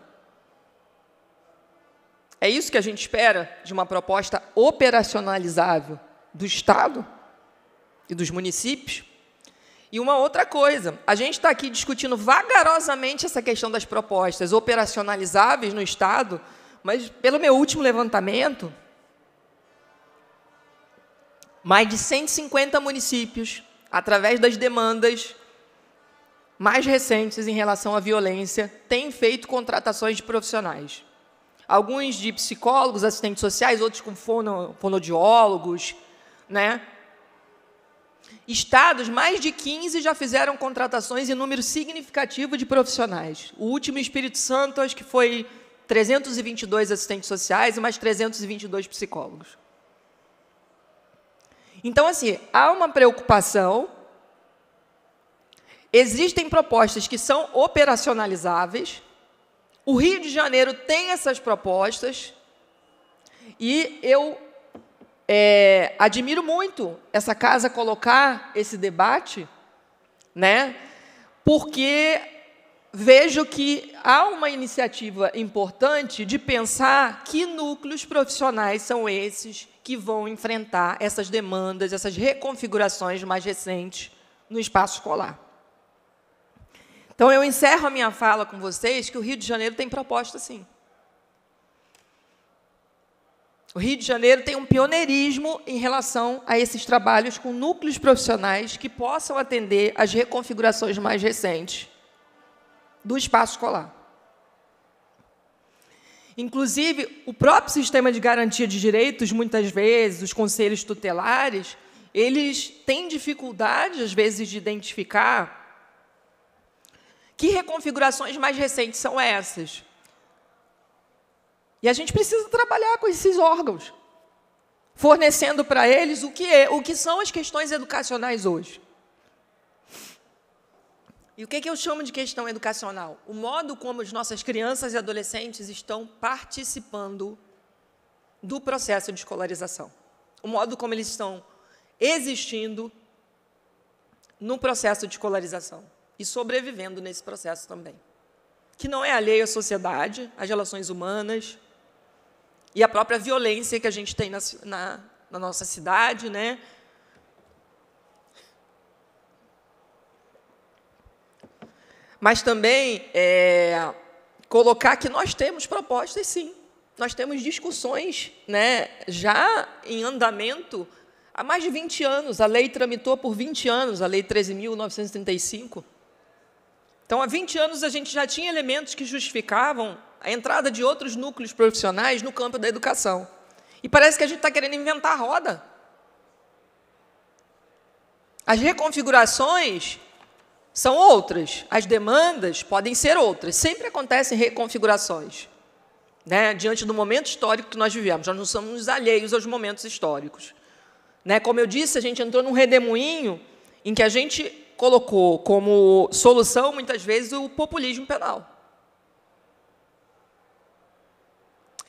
É isso que a gente espera de uma proposta operacionalizável do Estado e dos municípios? E uma outra coisa, a gente está aqui discutindo vagarosamente essa questão das propostas operacionalizáveis no Estado, mas pelo meu último levantamento, mais de 150 municípios, através das demandas mais recentes em relação à violência, têm feito contratações de profissionais. Alguns de psicólogos, assistentes sociais, outros com fono, fonodiólogos, né? Estados, mais de 15 já fizeram contratações em número significativo de profissionais. O último Espírito Santo, acho que foi 322 assistentes sociais e mais 322 psicólogos. Então, assim, há uma preocupação. Existem propostas que são operacionalizáveis. O Rio de Janeiro tem essas propostas. E eu é, admiro muito essa casa colocar esse debate, né? Porque vejo que há uma iniciativa importante de pensar que núcleos profissionais são esses que vão enfrentar essas demandas, essas reconfigurações mais recentes no espaço escolar. Então, eu encerro a minha fala com vocês que o Rio de Janeiro tem proposta, sim. O Rio de Janeiro tem um pioneirismo em relação a esses trabalhos com núcleos profissionais que possam atender às reconfigurações mais recentes do espaço escolar. Inclusive, o próprio sistema de garantia de direitos, muitas vezes, os conselhos tutelares, eles têm dificuldade, às vezes, de identificar que reconfigurações mais recentes são essas. E a gente precisa trabalhar com esses órgãos, fornecendo para eles o que, é, o que são as questões educacionais hoje. E o que, é que eu chamo de questão educacional? O modo como as nossas crianças e adolescentes estão participando do processo de escolarização. O modo como eles estão existindo no processo de escolarização e sobrevivendo nesse processo também. Que não é alheio à sociedade, às relações humanas, e a própria violência que a gente tem na, na, na nossa cidade, né? Mas também é, colocar que nós temos propostas, sim. Nós temos discussões né, já em andamento há mais de 20 anos. A lei tramitou por 20 anos, a Lei 13.935. Então, há 20 anos a gente já tinha elementos que justificavam a entrada de outros núcleos profissionais no campo da educação. E parece que a gente está querendo inventar roda. As reconfigurações são outras, as demandas podem ser outras. Sempre acontecem reconfigurações. Né, diante do momento histórico que nós vivemos, nós não somos alheios aos momentos históricos. Né, como eu disse, a gente entrou num redemoinho em que a gente colocou como solução, muitas vezes, o populismo penal.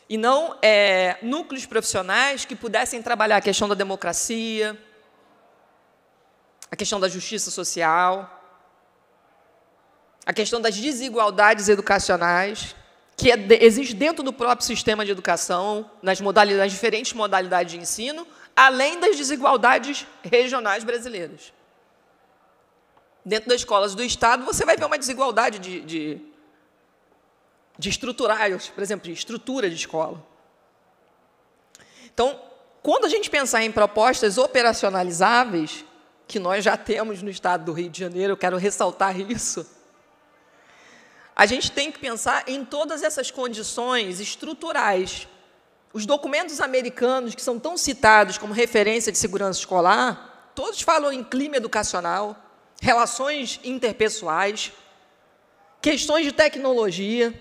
E não é, núcleos profissionais que pudessem trabalhar a questão da democracia, a questão da justiça social, a questão das desigualdades educacionais, que é, existe dentro do próprio sistema de educação, nas modalidades, nas diferentes modalidades de ensino, além das desigualdades regionais brasileiras dentro das escolas do Estado, você vai ver uma desigualdade de, de, de estruturais, por exemplo, de estrutura de escola. Então, quando a gente pensar em propostas operacionalizáveis, que nós já temos no estado do Rio de Janeiro, eu quero ressaltar isso, a gente tem que pensar em todas essas condições estruturais. Os documentos americanos, que são tão citados como referência de segurança escolar, todos falam em clima educacional, relações interpessoais, questões de tecnologia,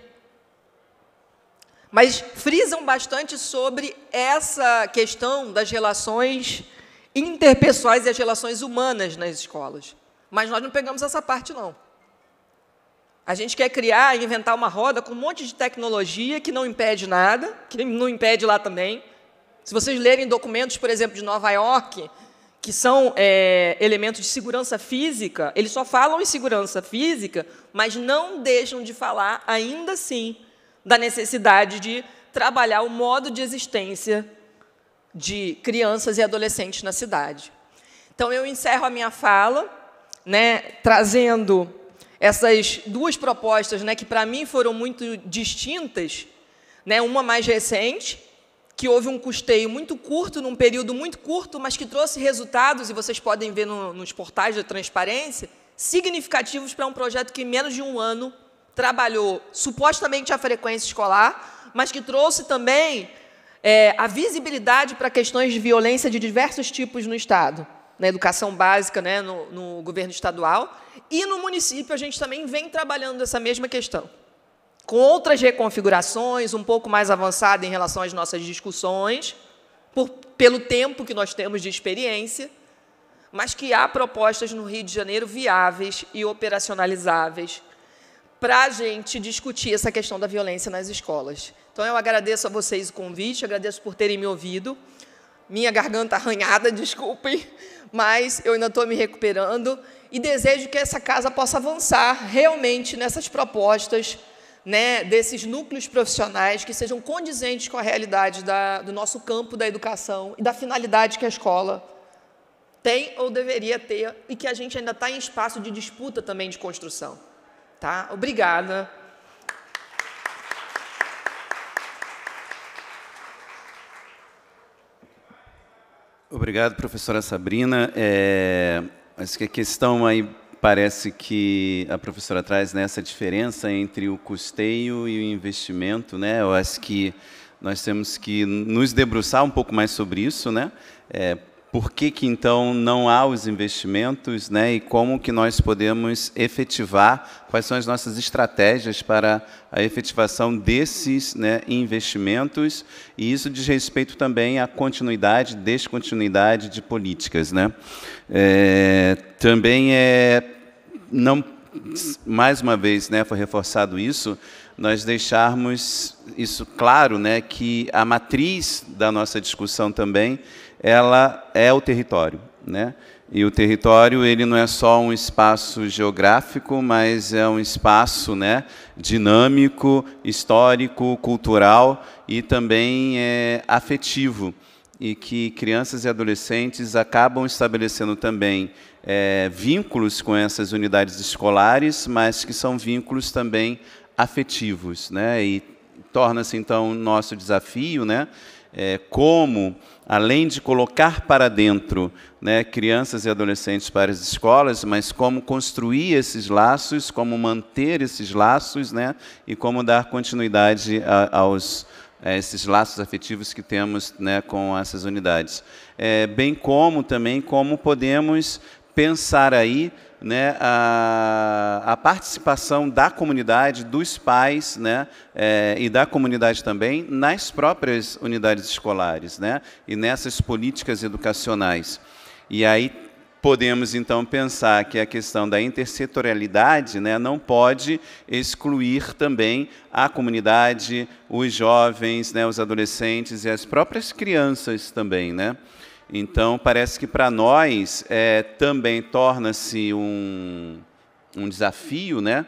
mas frisam bastante sobre essa questão das relações interpessoais e as relações humanas nas escolas. Mas nós não pegamos essa parte, não. A gente quer criar e inventar uma roda com um monte de tecnologia que não impede nada, que não impede lá também. Se vocês lerem documentos, por exemplo, de Nova York, que são é, elementos de segurança física, eles só falam em segurança física, mas não deixam de falar, ainda assim, da necessidade de trabalhar o modo de existência de crianças e adolescentes na cidade. Então, eu encerro a minha fala né, trazendo essas duas propostas né, que, para mim, foram muito distintas, né, uma mais recente, que houve um custeio muito curto, num período muito curto, mas que trouxe resultados, e vocês podem ver no, nos portais da transparência, significativos para um projeto que em menos de um ano trabalhou supostamente a frequência escolar, mas que trouxe também é, a visibilidade para questões de violência de diversos tipos no Estado, na educação básica, né, no, no governo estadual. E no município a gente também vem trabalhando essa mesma questão com outras reconfigurações, um pouco mais avançada em relação às nossas discussões, por, pelo tempo que nós temos de experiência, mas que há propostas no Rio de Janeiro viáveis e operacionalizáveis para a gente discutir essa questão da violência nas escolas. Então, eu agradeço a vocês o convite, agradeço por terem me ouvido. Minha garganta arranhada, desculpem, mas eu ainda estou me recuperando e desejo que essa casa possa avançar realmente nessas propostas né, desses núcleos profissionais que sejam condizentes com a realidade da, do nosso campo da educação e da finalidade que a escola tem ou deveria ter e que a gente ainda está em espaço de disputa também de construção. Tá? Obrigada. Obrigado, professora Sabrina. É, acho que a questão aí Parece que a professora traz né, essa diferença entre o custeio e o investimento, né? Eu acho que nós temos que nos debruçar um pouco mais sobre isso, né? É, por que, que então não há os investimentos né, e como que nós podemos efetivar, quais são as nossas estratégias para a efetivação desses né, investimentos e isso diz respeito também à continuidade, descontinuidade de políticas. Né? É, também é, não, mais uma vez né, foi reforçado isso, nós deixarmos isso claro, né, que a matriz da nossa discussão também ela é o território, né? E o território ele não é só um espaço geográfico, mas é um espaço, né, dinâmico, histórico, cultural e também é, afetivo e que crianças e adolescentes acabam estabelecendo também é, vínculos com essas unidades escolares, mas que são vínculos também afetivos, né? E torna-se então nosso desafio, né? É, como além de colocar para dentro né, crianças e adolescentes para as escolas, mas como construir esses laços, como manter esses laços né, e como dar continuidade a, aos a esses laços afetivos que temos né, com essas unidades. É, bem como também como podemos pensar aí né, a, a participação da comunidade, dos pais né, é, e da comunidade também nas próprias unidades escolares né, e nessas políticas educacionais. E aí podemos então pensar que a questão da intersetorialidade né, não pode excluir também a comunidade, os jovens, né, os adolescentes e as próprias crianças também. Né? Então, parece que para nós é, também torna-se um, um desafio né,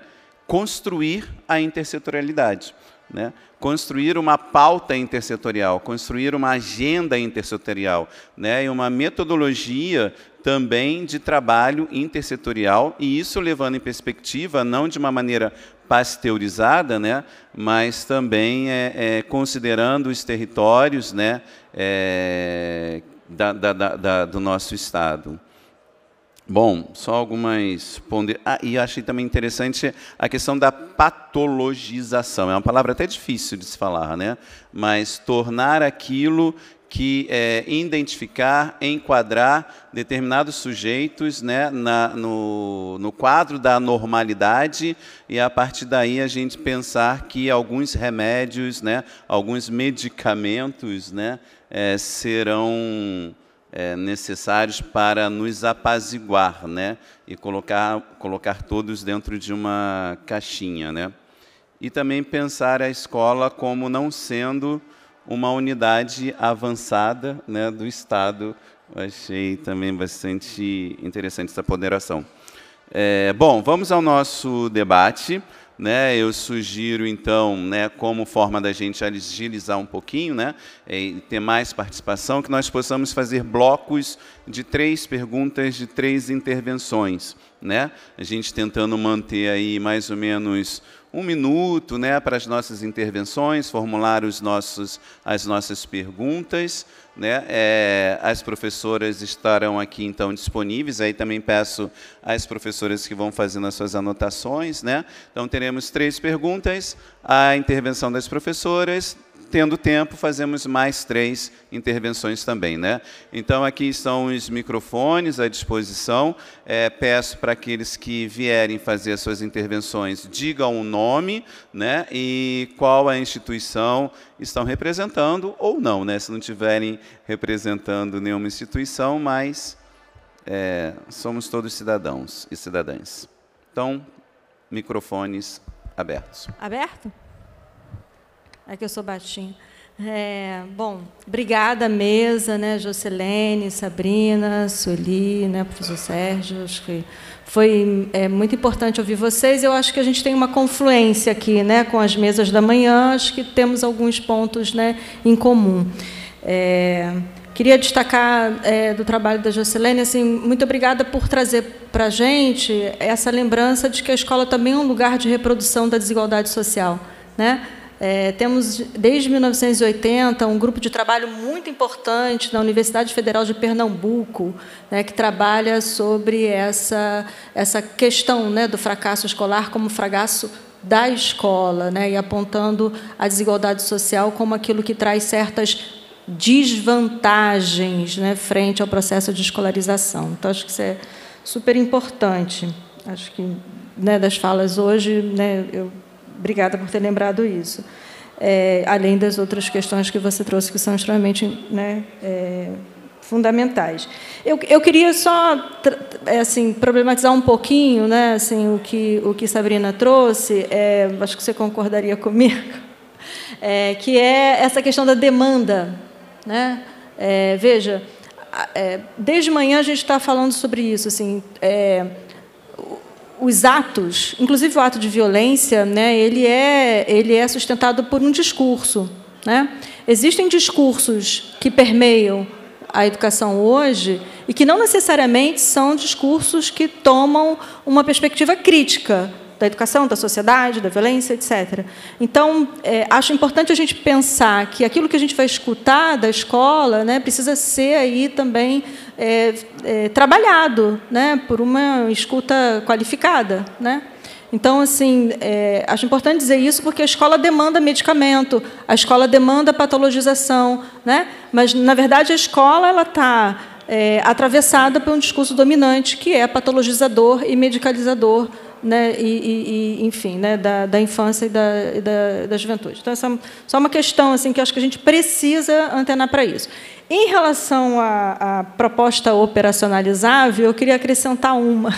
construir a intersetorialidade. Né? Construir uma pauta intersetorial, construir uma agenda intersetorial né? e uma metodologia também de trabalho intersetorial, e isso levando em perspectiva, não de uma maneira pasteurizada, né? mas também é, é, considerando os territórios né? É, da, da, da, do nosso Estado. Bom, só algumas ponder. Ah, e achei também interessante a questão da patologização. É uma palavra até difícil de se falar, né? Mas tornar aquilo que é, identificar, enquadrar determinados sujeitos né, na, no, no quadro da normalidade e a partir daí a gente pensar que alguns remédios, né, alguns medicamentos, né, é, serão é, necessários para nos apaziguar, né? E colocar, colocar todos dentro de uma caixinha, né? E também pensar a escola como não sendo uma unidade avançada né, do Estado. Eu achei também bastante interessante essa ponderação. É, bom, vamos ao nosso debate né, eu sugiro então, né, como forma da gente agilizar um pouquinho, né, e ter mais participação, que nós possamos fazer blocos de três perguntas, de três intervenções, né, a gente tentando manter aí mais ou menos um minuto né, para as nossas intervenções, formular os nossos, as nossas perguntas. Né? É, as professoras estarão aqui então disponíveis. Aí também peço às professoras que vão fazendo as suas anotações. Né? Então teremos três perguntas, a intervenção das professoras, tendo tempo, fazemos mais três intervenções também. Né? Então, aqui estão os microfones à disposição. É, peço para aqueles que vierem fazer as suas intervenções, digam o nome né? e qual a instituição estão representando ou não. Né? Se não estiverem representando nenhuma instituição, mas é, somos todos cidadãos e cidadãs. Então, microfones abertos. Aberto? É que eu sou baixinho. É, bom, obrigada mesa, né, Jocilene, Sabrina, Soli, né, professor Sérgio, acho que foi é, muito importante ouvir vocês. Eu acho que a gente tem uma confluência aqui, né, com as mesas da manhã, acho que temos alguns pontos, né, em comum. É, queria destacar é, do trabalho da Jocilene, assim, muito obrigada por trazer para a gente essa lembrança de que a escola também é um lugar de reprodução da desigualdade social, né? É, temos, desde 1980, um grupo de trabalho muito importante na Universidade Federal de Pernambuco, né, que trabalha sobre essa, essa questão né, do fracasso escolar como fracasso da escola, né, e apontando a desigualdade social como aquilo que traz certas desvantagens né, frente ao processo de escolarização. Então, acho que isso é super importante. Acho que né, das falas hoje, né, eu Obrigada por ter lembrado isso. É, além das outras questões que você trouxe, que são extremamente né, é, fundamentais. Eu, eu queria só é, assim, problematizar um pouquinho né, assim, o, que, o que Sabrina trouxe, é, acho que você concordaria comigo, é, que é essa questão da demanda. Né? É, veja, desde manhã a gente está falando sobre isso. Assim, os atos, inclusive o ato de violência, né, ele, é, ele é sustentado por um discurso. Né? Existem discursos que permeiam a educação hoje e que não necessariamente são discursos que tomam uma perspectiva crítica, da educação, da sociedade, da violência, etc. Então, é, acho importante a gente pensar que aquilo que a gente vai escutar da escola né, precisa ser aí também é, é, trabalhado né, por uma escuta qualificada. Né? Então, assim, é, acho importante dizer isso porque a escola demanda medicamento, a escola demanda patologização, né? mas, na verdade, a escola está é, atravessada por um discurso dominante que é patologizador e medicalizador né, e, e, enfim, né, da, da infância e da, e da, da juventude. Então, essa é só uma questão assim que acho que a gente precisa antenar para isso. Em relação à, à proposta operacionalizável, eu queria acrescentar uma,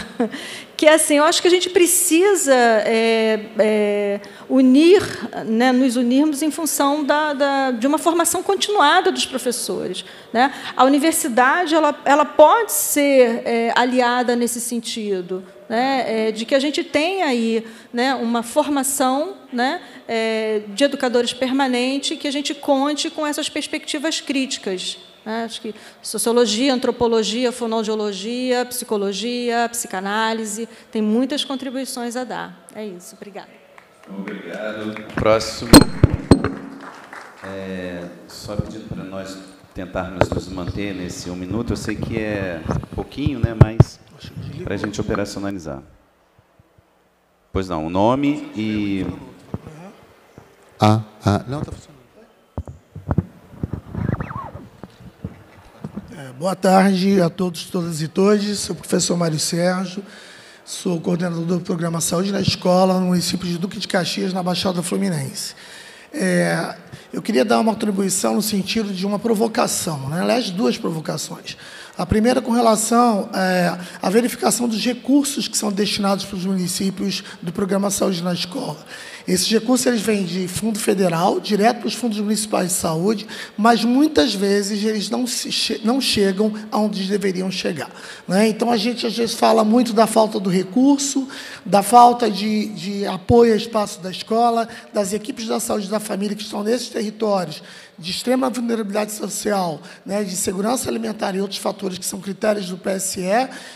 que é assim, eu acho que a gente precisa é, é, unir, né, nos unirmos em função da, da, de uma formação continuada dos professores. Né? A universidade ela, ela pode ser é, aliada nesse sentido, né, é, de que a gente tenha aí né, uma formação né, é, de educadores permanente que a gente conte com essas perspectivas críticas. Né? Acho que sociologia, antropologia, fonoaudiologia, psicologia, psicanálise, tem muitas contribuições a dar. É isso, obrigada. Obrigado. Próximo. É, só pedindo para nós tentarmos nos manter nesse um minuto. Eu sei que é pouquinho, né? mas para a gente operacionalizar. Pois não, o nome e. Ah, ah, não, está funcionando. É, boa tarde a todos, todas e todos. Sou o professor Mário Sérgio, sou coordenador do programa Saúde na Escola, no município de Duque de Caxias, na Baixada Fluminense. É, eu queria dar uma contribuição no sentido de uma provocação, né? aliás, duas provocações. A primeira com relação é, à verificação dos recursos que são destinados para os municípios do programa Saúde na Escola. Esses recursos eles vêm de fundo federal, direto para os fundos municipais de saúde, mas muitas vezes eles não, não chegam aonde deveriam chegar. Né? Então, a gente às vezes fala muito da falta do recurso, da falta de, de apoio ao espaço da escola, das equipes da saúde da família que estão nesses territórios de extrema vulnerabilidade social, né, de segurança alimentar e outros fatores que são critérios do PSE,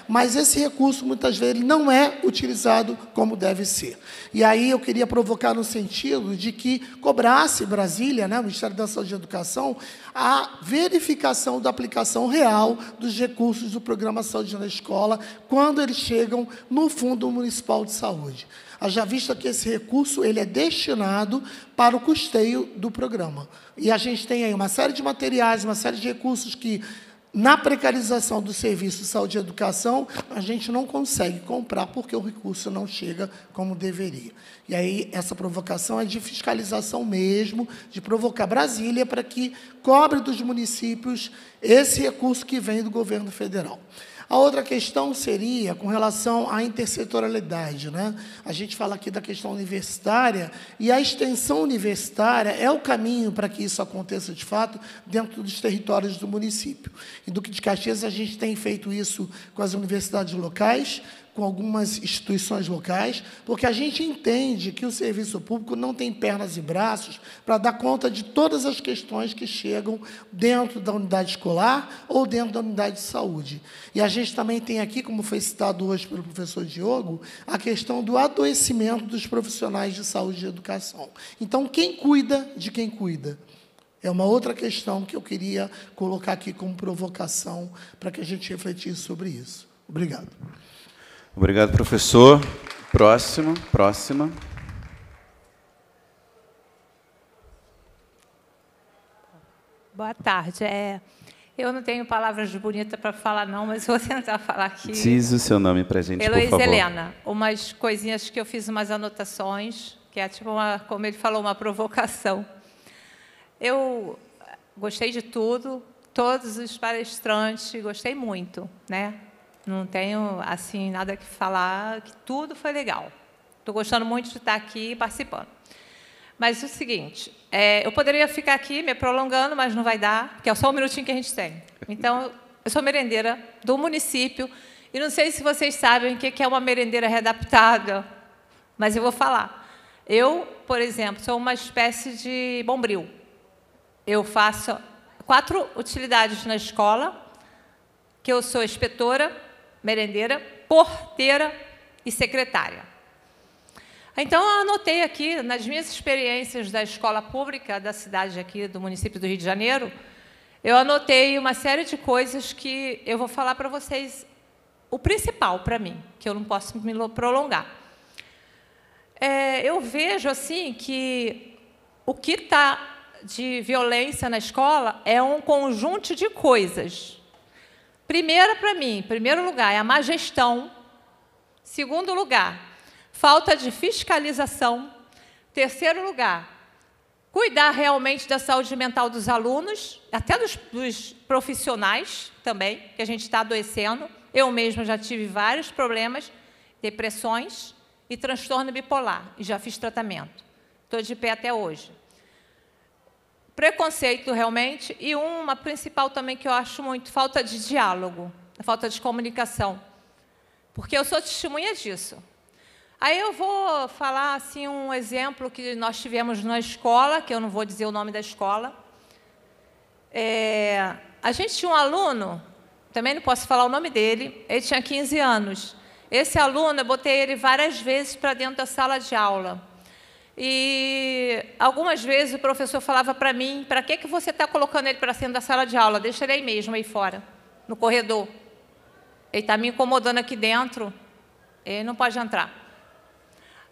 mas esse recurso, muitas vezes, não é utilizado como deve ser. E aí eu queria provocar colocar no sentido de que cobrasse Brasília, né, o Ministério da Saúde e Educação, a verificação da aplicação real dos recursos do programa Saúde na Escola quando eles chegam no Fundo Municipal de Saúde. Já visto que esse recurso ele é destinado para o custeio do programa. E a gente tem aí uma série de materiais, uma série de recursos que na precarização do serviço saúde e educação, a gente não consegue comprar porque o recurso não chega como deveria. E aí essa provocação é de fiscalização mesmo, de provocar Brasília para que cobre dos municípios esse recurso que vem do governo federal. A outra questão seria com relação à intersetorialidade. Né? A gente fala aqui da questão universitária, e a extensão universitária é o caminho para que isso aconteça de fato dentro dos territórios do município. Em Duque de Caxias, a gente tem feito isso com as universidades locais, com algumas instituições locais, porque a gente entende que o serviço público não tem pernas e braços para dar conta de todas as questões que chegam dentro da unidade escolar ou dentro da unidade de saúde. E a gente também tem aqui, como foi citado hoje pelo professor Diogo, a questão do adoecimento dos profissionais de saúde e educação. Então, quem cuida de quem cuida? É uma outra questão que eu queria colocar aqui como provocação para que a gente refletisse sobre isso. Obrigado. Obrigado, professor. Próximo, próxima. Boa tarde. É, eu não tenho palavras bonitas para falar, não, mas vou tentar falar aqui. Diz o seu nome para a gente, Heloísa por favor. Helena, umas coisinhas que eu fiz, umas anotações, que é tipo, uma, como ele falou, uma provocação. Eu gostei de tudo, todos os palestrantes, gostei muito, né? Não tenho assim nada que falar, que tudo foi legal. Estou gostando muito de estar aqui participando. Mas é o seguinte, é, eu poderia ficar aqui me prolongando, mas não vai dar, porque é só um minutinho que a gente tem. Então, eu sou merendeira do município e não sei se vocês sabem o que é uma merendeira readaptada, mas eu vou falar. Eu, por exemplo, sou uma espécie de bombril. Eu faço quatro utilidades na escola, que eu sou inspetora, merendeira, porteira e secretária. Então, eu anotei aqui, nas minhas experiências da escola pública da cidade aqui, do município do Rio de Janeiro, eu anotei uma série de coisas que eu vou falar para vocês, o principal para mim, que eu não posso me prolongar. É, eu vejo, assim, que o que está de violência na escola é um conjunto de coisas Primeira para mim, primeiro lugar, é a má gestão. Segundo lugar, falta de fiscalização. Terceiro lugar, cuidar realmente da saúde mental dos alunos, até dos, dos profissionais também, que a gente está adoecendo. Eu mesma já tive vários problemas, depressões e transtorno bipolar, e já fiz tratamento. Estou de pé até hoje preconceito realmente e uma principal também que eu acho muito falta de diálogo, falta de comunicação, porque eu sou testemunha disso. Aí eu vou falar assim um exemplo que nós tivemos na escola, que eu não vou dizer o nome da escola. É, a gente tinha um aluno, também não posso falar o nome dele, ele tinha 15 anos. Esse aluno, eu botei ele várias vezes para dentro da sala de aula. E algumas vezes o professor falava para mim, para que, que você está colocando ele para cima da sala de aula? Deixa ele aí mesmo, aí fora, no corredor. Ele está me incomodando aqui dentro, ele não pode entrar.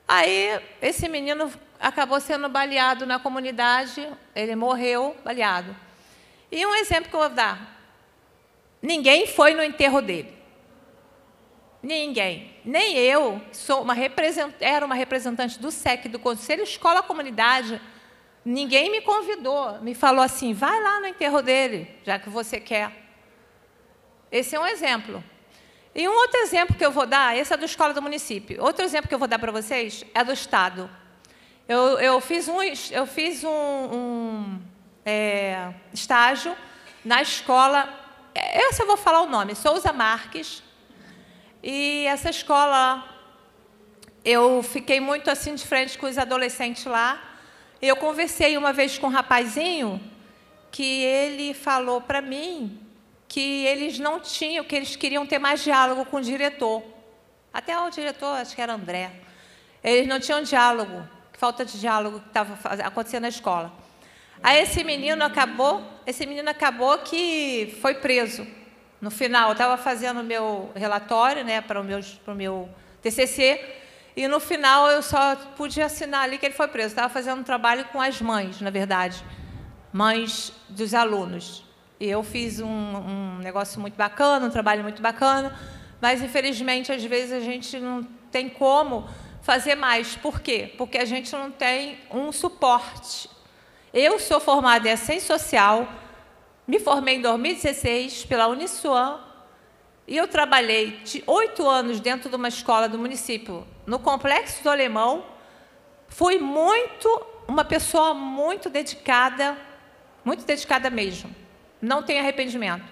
Aí esse menino acabou sendo baleado na comunidade, ele morreu baleado. E um exemplo que eu vou dar. Ninguém foi no enterro dele. Ninguém, nem eu, sou uma era uma representante do SEC, do Conselho Escola Comunidade. Ninguém me convidou, me falou assim: vai lá no enterro dele, já que você quer. Esse é um exemplo. E um outro exemplo que eu vou dar, esse é do Escola do Município. Outro exemplo que eu vou dar para vocês é do Estado. Eu, eu fiz um, eu fiz um, um é, estágio na escola, é, essa eu vou falar o nome, Souza Marques, e essa escola, eu fiquei muito assim de frente com os adolescentes lá. Eu conversei uma vez com um rapazinho que ele falou para mim que eles não tinham, que eles queriam ter mais diálogo com o diretor. Até o diretor, acho que era André. Eles não tinham diálogo, falta de diálogo que estava acontecendo na escola. Aí esse menino acabou, esse menino acabou que foi preso. No final, eu estava fazendo o meu relatório né, para o meu, meu TCC, e no final eu só pude assinar ali que ele foi preso. Estava fazendo um trabalho com as mães, na verdade, mães dos alunos. E eu fiz um, um negócio muito bacana, um trabalho muito bacana, mas infelizmente às vezes a gente não tem como fazer mais. Por quê? Porque a gente não tem um suporte. Eu sou formada em assistência social, me formei em 2016 pela Uniswan e eu trabalhei oito anos dentro de uma escola do município, no Complexo do Alemão. Fui muito, uma pessoa muito dedicada, muito dedicada mesmo. Não tenho arrependimento.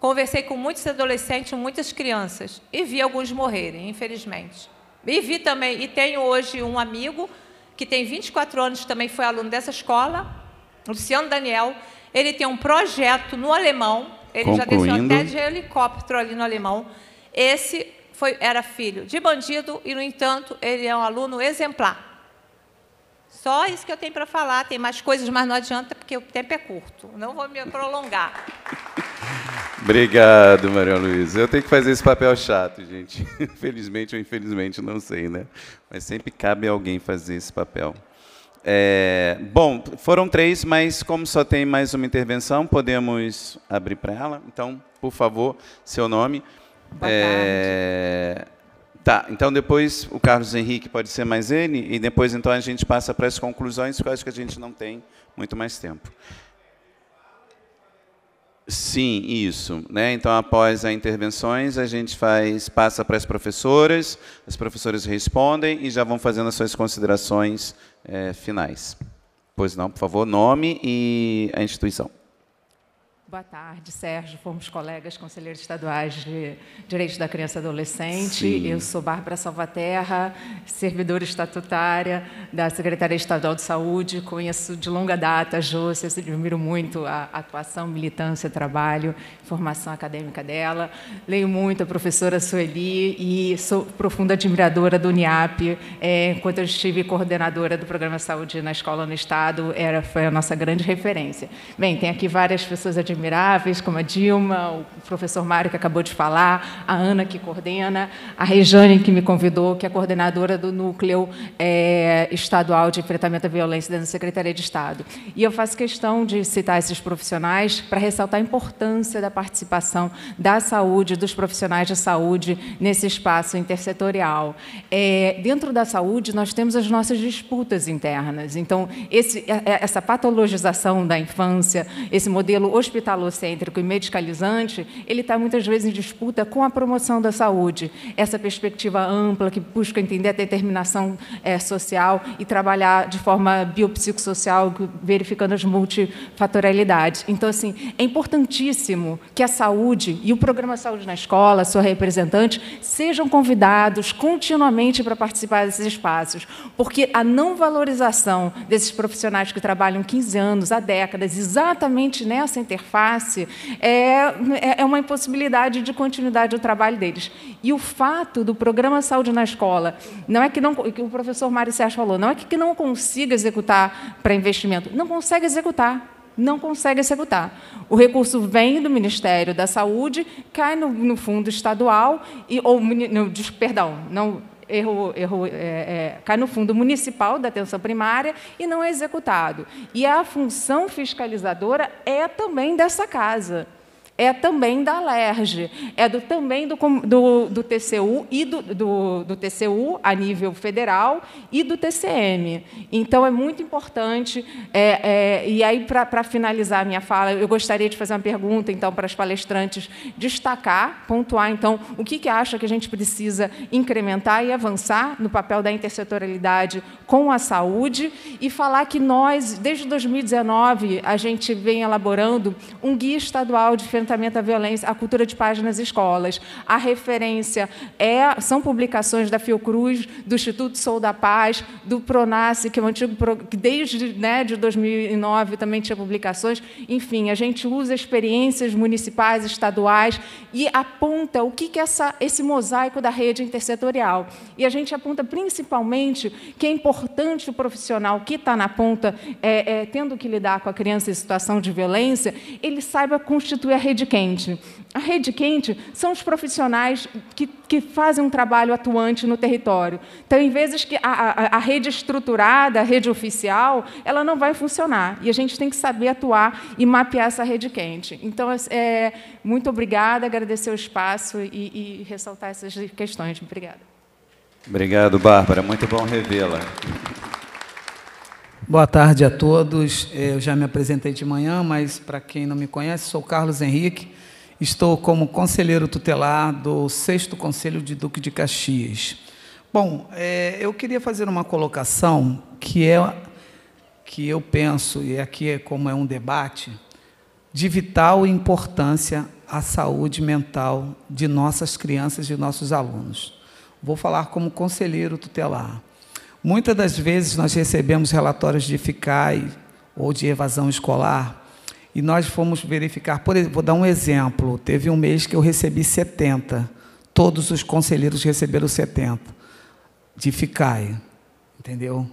Conversei com muitos adolescentes, muitas crianças e vi alguns morrerem, infelizmente. E vi também, e tenho hoje um amigo que tem 24 anos, também foi aluno dessa escola, Luciano Daniel, ele tem um projeto no alemão, ele Concluindo. já desceu até de helicóptero ali no alemão. Esse foi, era filho de bandido e, no entanto, ele é um aluno exemplar. Só isso que eu tenho para falar. Tem mais coisas, mas não adianta, porque o tempo é curto. Não vou me prolongar. Obrigado, Maria Luísa. Eu tenho que fazer esse papel chato, gente. Felizmente ou infelizmente, não sei, né? Mas sempre cabe alguém fazer esse papel. É, bom, foram três, mas como só tem mais uma intervenção, podemos abrir para ela. Então, por favor, seu nome. Boa é, Tá, então depois o Carlos Henrique pode ser mais ele, e depois então a gente passa para as conclusões, que eu acho que a gente não tem muito mais tempo. Sim, isso. Né? Então, após as intervenções, a gente faz, passa para as professoras, as professoras respondem e já vão fazendo as suas considerações é, finais. Pois não, por favor, nome e a instituição. Boa tarde, Sérgio. Fomos colegas conselheiros estaduais de Direitos da Criança e Adolescente. Sim. Eu sou Bárbara Salvaterra, servidora estatutária da Secretaria Estadual de Saúde. Conheço de longa data a Júcia, admiro muito a atuação, militância, trabalho, formação acadêmica dela. Leio muito a professora Sueli e sou profunda admiradora do NIAP. É, enquanto eu estive coordenadora do programa Saúde na Escola no Estado, era, foi a nossa grande referência. Bem, tem aqui várias pessoas admiradoras admiráveis, como a Dilma, o professor Mário, que acabou de falar, a Ana, que coordena, a Rejane, que me convidou, que é coordenadora do Núcleo é, Estadual de Enfrentamento à Violência dentro da Secretaria de Estado. E eu faço questão de citar esses profissionais para ressaltar a importância da participação da saúde, dos profissionais de saúde nesse espaço intersetorial. É, dentro da saúde, nós temos as nossas disputas internas. Então, esse, é, é, essa patologização da infância, esse modelo hospitalar, hospitalocêntrico e medicalizante, ele está muitas vezes em disputa com a promoção da saúde, essa perspectiva ampla que busca entender a determinação é, social e trabalhar de forma biopsicossocial, verificando as multifatorialidades. Então, assim, é importantíssimo que a saúde e o programa Saúde na Escola, sua representante, sejam convidados continuamente para participar desses espaços, porque a não valorização desses profissionais que trabalham 15 anos, há décadas, exatamente nessa interface, face, é, é, é uma impossibilidade de continuidade do trabalho deles. E o fato do programa Saúde na Escola, não é que não, que o professor Mário Sérgio falou, não é que não consiga executar para investimento, não consegue executar não consegue executar. O recurso vem do Ministério da Saúde, cai no, no fundo estadual, e, ou, no, perdão, não, erro, erro, é, é, cai no fundo municipal da atenção primária e não é executado. E a função fiscalizadora é também dessa casa é também da LERJ, é do, também do, do, do TCU e do, do, do, TCU a nível federal e do TCM. Então é muito importante. É, é, e aí, para finalizar a minha fala, eu gostaria de fazer uma pergunta então para as palestrantes destacar, pontuar então o que, que acha que a gente precisa incrementar e avançar no papel da intersetorialidade com a saúde e falar que nós, desde 2019, a gente vem elaborando um guia estadual de enfrentamento à violência, a cultura de paz nas escolas. A referência é, são publicações da Fiocruz, do Instituto Sou da Paz, do Pronace, que é um antigo que desde né, de 2009 também tinha publicações. Enfim, a gente usa experiências municipais, estaduais e aponta o que que é essa, esse mosaico da rede intersetorial. E a gente aponta principalmente que é importante o profissional que está na ponta, é, é, tendo que lidar com a criança em situação de violência, ele saiba constituir a rede rede quente. A rede quente são os profissionais que, que fazem um trabalho atuante no território. Então, em vezes que a, a, a, rede estruturada, a rede oficial, ela não vai funcionar. E a gente tem que saber atuar e mapear essa rede quente. Então, é, é muito obrigada, agradecer o espaço e, e ressaltar essas questões. Obrigada. Obrigado, Bárbara. Muito bom revê-la. Boa tarde a todos. É, eu já me apresentei de manhã, mas para quem não me conhece, sou Carlos Henrique. Estou como conselheiro tutelar do sexto Conselho de Duque de Caxias. Bom, é, eu queria fazer uma colocação que é que eu penso e aqui é como é um debate de vital importância à saúde mental de nossas crianças e nossos alunos. Vou falar como conselheiro tutelar. Muitas das vezes nós recebemos relatórios de FICAI ou de evasão escolar e nós fomos verificar, por, vou dar um exemplo, teve um mês que eu recebi 70, todos os conselheiros receberam 70 de FICAI, entendeu?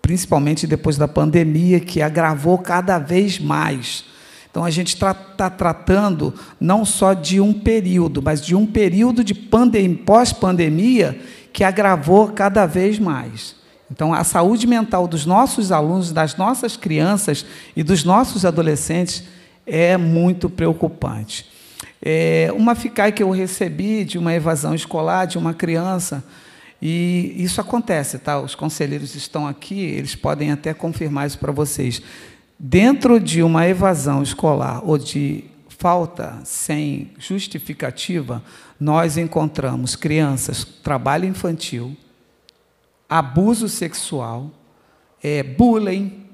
Principalmente depois da pandemia, que agravou cada vez mais. Então a gente está tá tratando não só de um período, mas de um período de pós-pandemia que agravou cada vez mais. Então, a saúde mental dos nossos alunos, das nossas crianças e dos nossos adolescentes é muito preocupante. É uma FICAI que eu recebi de uma evasão escolar de uma criança, e isso acontece, tá? Os conselheiros estão aqui, eles podem até confirmar isso para vocês. Dentro de uma evasão escolar ou de falta sem justificativa, nós encontramos crianças, trabalho infantil, abuso sexual, é, bullying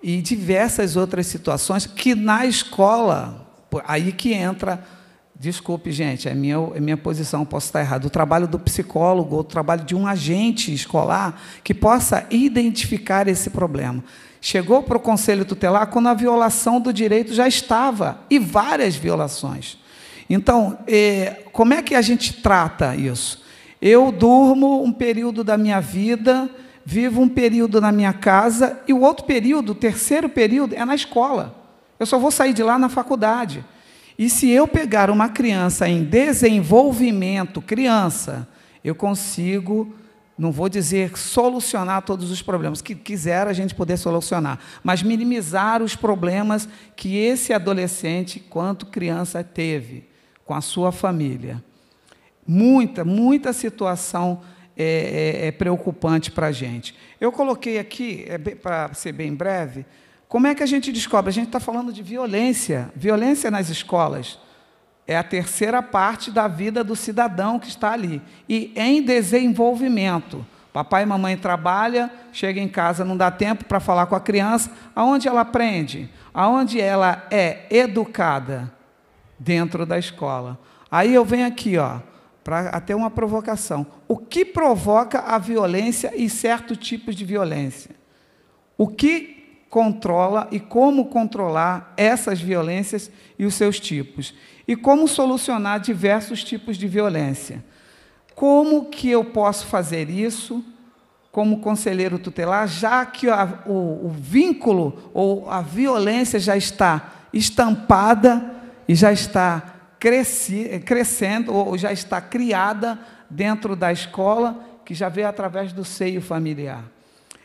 e diversas outras situações que na escola, aí que entra, desculpe, gente, é minha, é minha posição, posso estar errado, o trabalho do psicólogo, o trabalho de um agente escolar que possa identificar esse problema. Chegou para o conselho tutelar quando a violação do direito já estava, e várias violações. Então, eh, como é que a gente trata isso? Eu durmo um período da minha vida, vivo um período na minha casa e o outro período, o terceiro período, é na escola. Eu só vou sair de lá na faculdade. E se eu pegar uma criança em desenvolvimento, criança, eu consigo, não vou dizer solucionar todos os problemas, que quiser a gente poder solucionar, mas minimizar os problemas que esse adolescente, quanto criança, teve com a sua família muita, muita situação é, é, é preocupante para a gente. Eu coloquei aqui, é para ser bem breve, como é que a gente descobre? A gente está falando de violência, violência nas escolas. É a terceira parte da vida do cidadão que está ali. E em desenvolvimento. Papai e mamãe trabalham, chega em casa, não dá tempo para falar com a criança. Aonde ela aprende? Aonde ela é educada? Dentro da escola. Aí eu venho aqui, ó para até uma provocação. O que provoca a violência e certo tipos de violência? O que controla e como controlar essas violências e os seus tipos? E como solucionar diversos tipos de violência? Como que eu posso fazer isso como conselheiro tutelar, já que a, o, o vínculo ou a violência já está estampada e já está cresci, crescendo ou já está criada dentro da escola, que já veio através do seio familiar.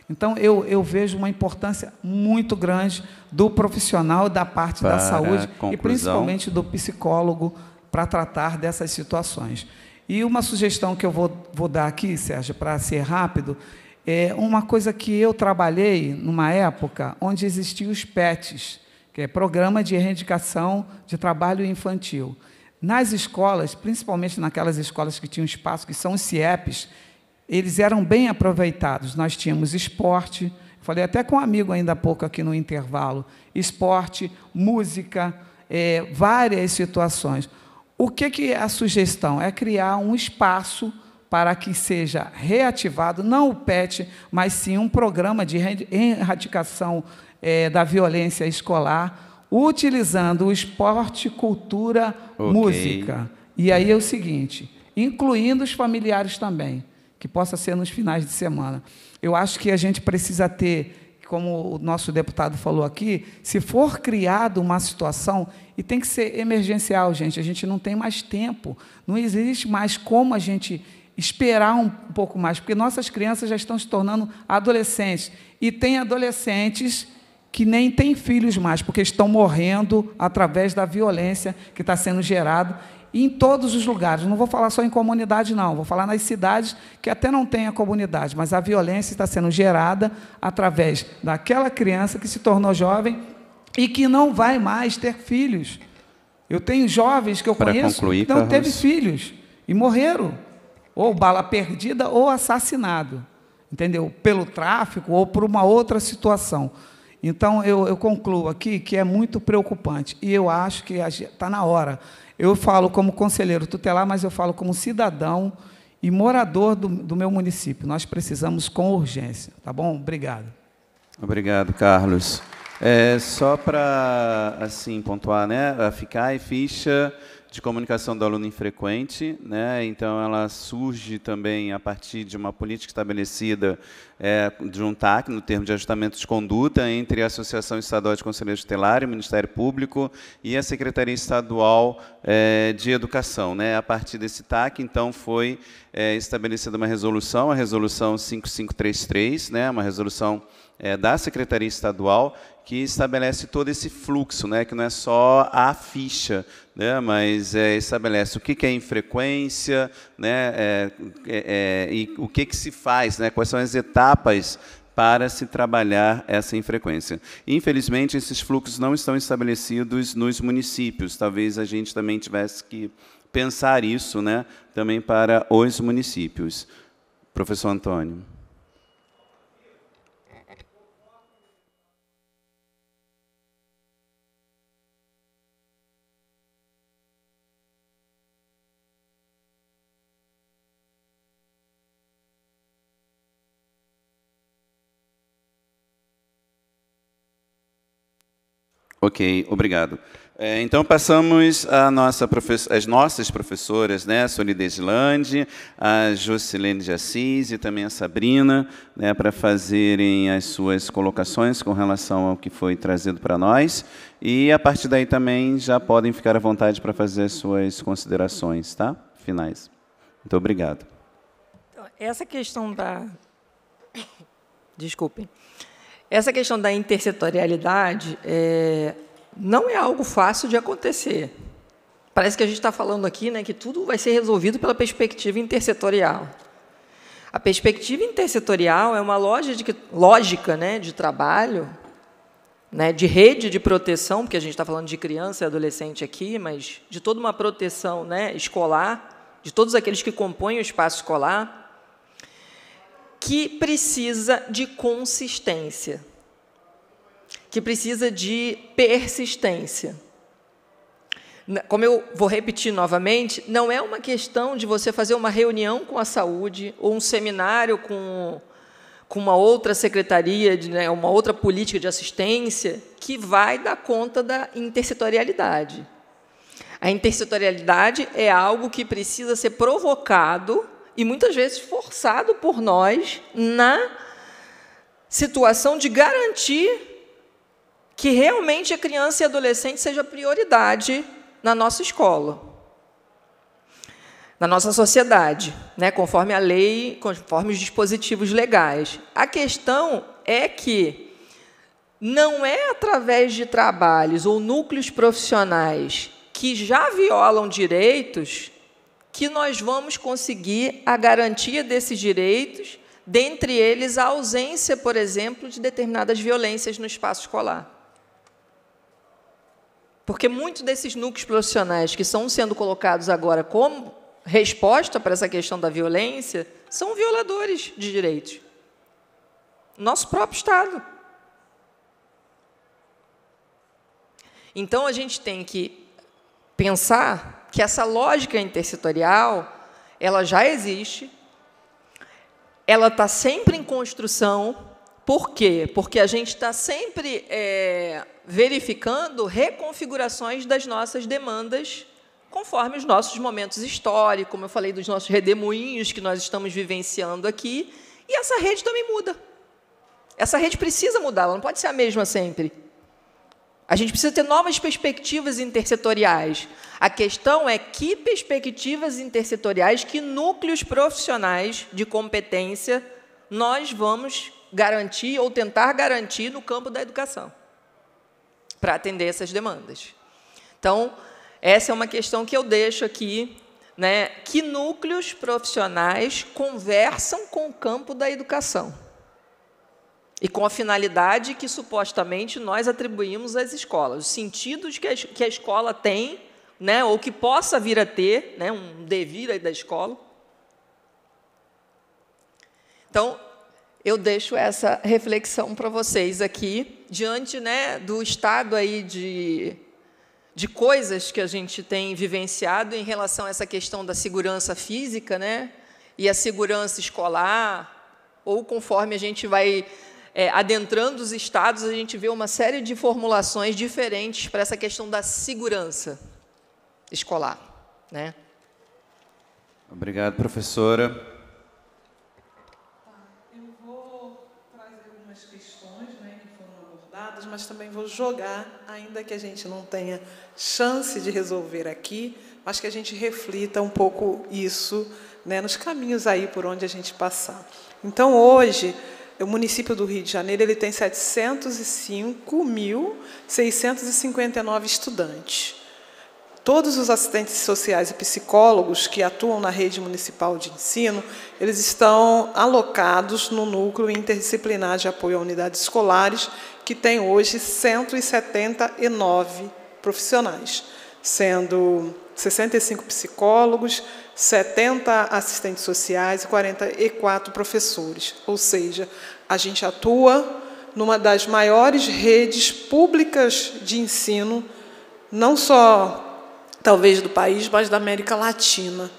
Então, eu, eu vejo uma importância muito grande do profissional da parte para da saúde e principalmente do psicólogo para tratar dessas situações. E uma sugestão que eu vou, vou dar aqui, Sérgio, para ser rápido, é uma coisa que eu trabalhei numa época onde existiam os PETs, que é Programa de Erradicação de Trabalho Infantil. Nas escolas, principalmente naquelas escolas que tinham espaço, que são os CIEPs, eles eram bem aproveitados. Nós tínhamos esporte, falei até com um amigo ainda há pouco aqui no intervalo, esporte, música, é, várias situações. O que, que é a sugestão? É criar um espaço para que seja reativado, não o PET, mas sim um programa de erradicação é, da violência escolar, utilizando o esporte, cultura, okay. música. E aí é o seguinte, incluindo os familiares também, que possa ser nos finais de semana. Eu acho que a gente precisa ter, como o nosso deputado falou aqui, se for criado uma situação, e tem que ser emergencial, gente, a gente não tem mais tempo, não existe mais como a gente esperar um pouco mais, porque nossas crianças já estão se tornando adolescentes, e tem adolescentes que nem têm filhos mais, porque estão morrendo através da violência que está sendo gerada em todos os lugares. Não vou falar só em comunidade, não. Vou falar nas cidades que até não têm a comunidade, mas a violência está sendo gerada através daquela criança que se tornou jovem e que não vai mais ter filhos. Eu tenho jovens que eu Para conheço concluir, que não Carlos. teve filhos e morreram, ou bala perdida ou assassinado, entendeu? Pelo tráfico ou por uma outra situação. Então, eu, eu concluo aqui que é muito preocupante. E eu acho que está na hora. Eu falo como conselheiro tutelar, mas eu falo como cidadão e morador do, do meu município. Nós precisamos com urgência. Tá bom? Obrigado. Obrigado, Carlos. É, só para assim pontuar, né? A FICAI, ficha de comunicação do aluno infrequente, né? então ela surge também a partir de uma política estabelecida é, de um TAC, no termo de ajustamento de conduta, entre a Associação Estadual de Conselheiros Tutelares, o Ministério Público e a Secretaria Estadual é, de Educação. Né? A partir desse TAC, então, foi é, estabelecida uma resolução, a Resolução 5533, né? uma resolução é, da Secretaria Estadual, que estabelece todo esse fluxo, né, que não é só a ficha né, mas é, estabelece o que, que é infrequência né, é, é, é, e o que, que se faz, né, quais são as etapas para se trabalhar essa infrequência. Infelizmente, esses fluxos não estão estabelecidos nos municípios. Talvez a gente também tivesse que pensar isso né, também para os municípios. Professor Antônio. Ok, obrigado. É, então passamos nossa às nossas professoras, né, a Solidez Lande, a Jocilene de Assis e também a Sabrina, né, para fazerem as suas colocações com relação ao que foi trazido para nós. E a partir daí também já podem ficar à vontade para fazer as suas considerações, tá? Finais. Muito obrigado. Então, essa questão da, desculpem, essa questão da intersetorialidade é, não é algo fácil de acontecer. Parece que a gente está falando aqui né, que tudo vai ser resolvido pela perspectiva intersetorial. A perspectiva intersetorial é uma lógica de, lógica, né, de trabalho, né, de rede de proteção, porque a gente está falando de criança e adolescente aqui, mas de toda uma proteção né, escolar, de todos aqueles que compõem o espaço escolar, que precisa de consistência, que precisa de persistência. Como eu vou repetir novamente, não é uma questão de você fazer uma reunião com a saúde ou um seminário com, com uma outra secretaria, de, né, uma outra política de assistência, que vai dar conta da intersetorialidade. A intersetorialidade é algo que precisa ser provocado e muitas vezes forçado por nós na situação de garantir que realmente a criança e adolescente seja prioridade na nossa escola, na nossa sociedade, né, conforme a lei, conforme os dispositivos legais. A questão é que não é através de trabalhos ou núcleos profissionais que já violam direitos que nós vamos conseguir a garantia desses direitos, dentre eles a ausência, por exemplo, de determinadas violências no espaço escolar. Porque muitos desses núcleos profissionais que estão sendo colocados agora como resposta para essa questão da violência são violadores de direitos. Nosso próprio Estado. Então a gente tem que pensar que essa lógica intersetorial ela já existe, ela está sempre em construção. Por quê? Porque a gente está sempre é, verificando reconfigurações das nossas demandas conforme os nossos momentos históricos, como eu falei dos nossos redemoinhos que nós estamos vivenciando aqui, e essa rede também muda. Essa rede precisa mudar, ela não pode ser a mesma sempre. A gente precisa ter novas perspectivas intersetoriais. A questão é que perspectivas intersetoriais, que núcleos profissionais de competência nós vamos garantir ou tentar garantir no campo da educação para atender essas demandas. Então, essa é uma questão que eu deixo aqui, né? Que núcleos profissionais conversam com o campo da educação e com a finalidade que supostamente nós atribuímos às escolas, os sentidos que a, que a escola tem né, ou que possa vir a ter, né, um devir aí da escola. Então, eu deixo essa reflexão para vocês aqui, diante né, do estado aí de, de coisas que a gente tem vivenciado em relação a essa questão da segurança física né, e a segurança escolar, ou conforme a gente vai é, adentrando os estados, a gente vê uma série de formulações diferentes para essa questão da segurança escolar. Né? Obrigado, professora. Tá, eu vou trazer algumas questões né, que foram abordadas, mas também vou jogar, ainda que a gente não tenha chance de resolver aqui, mas que a gente reflita um pouco isso né, nos caminhos aí por onde a gente passar. Então, hoje, o município do Rio de Janeiro ele tem 705.659 estudantes. Todos os assistentes sociais e psicólogos que atuam na rede municipal de ensino, eles estão alocados no núcleo interdisciplinar de apoio a unidades escolares, que tem hoje 179 profissionais, sendo 65 psicólogos, 70 assistentes sociais e 44 professores. Ou seja, a gente atua numa das maiores redes públicas de ensino, não só talvez do país, mas da América Latina.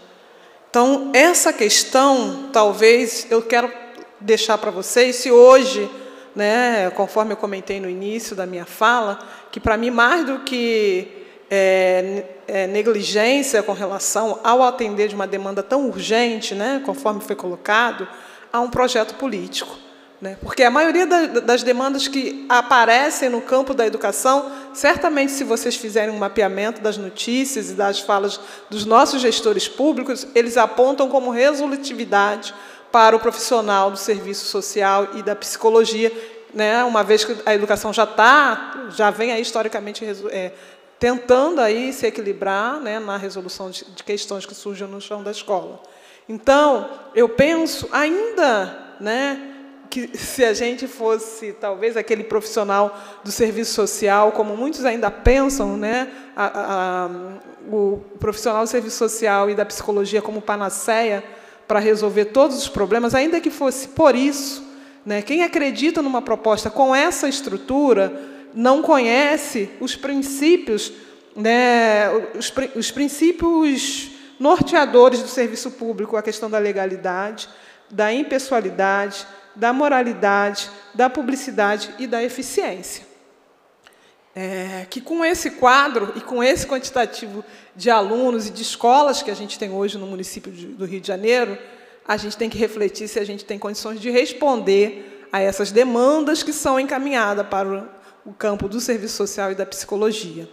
Então, essa questão, talvez, eu quero deixar para vocês, se hoje, né, conforme eu comentei no início da minha fala, que para mim, mais do que é, é, negligência com relação ao atender de uma demanda tão urgente, né, conforme foi colocado, a um projeto político. Né? Porque a maioria das demandas que aparecem no campo da educação, certamente, se vocês fizerem um mapeamento das notícias e das falas dos nossos gestores públicos, eles apontam como resolutividade para o profissional do serviço social e da psicologia, né? uma vez que a educação já está, já vem aí historicamente é, tentando aí se equilibrar né? na resolução de, de questões que surgem no chão da escola. Então, eu penso ainda, né, que se a gente fosse talvez aquele profissional do serviço social, como muitos ainda pensam, né, a, a, o profissional do serviço social e da psicologia como panaceia para resolver todos os problemas, ainda que fosse por isso, né, quem acredita numa proposta com essa estrutura não conhece os princípios, né, os, os princípios norteadores do serviço público, a questão da legalidade, da impessoalidade, da moralidade, da publicidade e da eficiência. É, que com esse quadro e com esse quantitativo de alunos e de escolas que a gente tem hoje no município de, do Rio de Janeiro, a gente tem que refletir se a gente tem condições de responder a essas demandas que são encaminhadas para o, o campo do serviço social e da psicologia.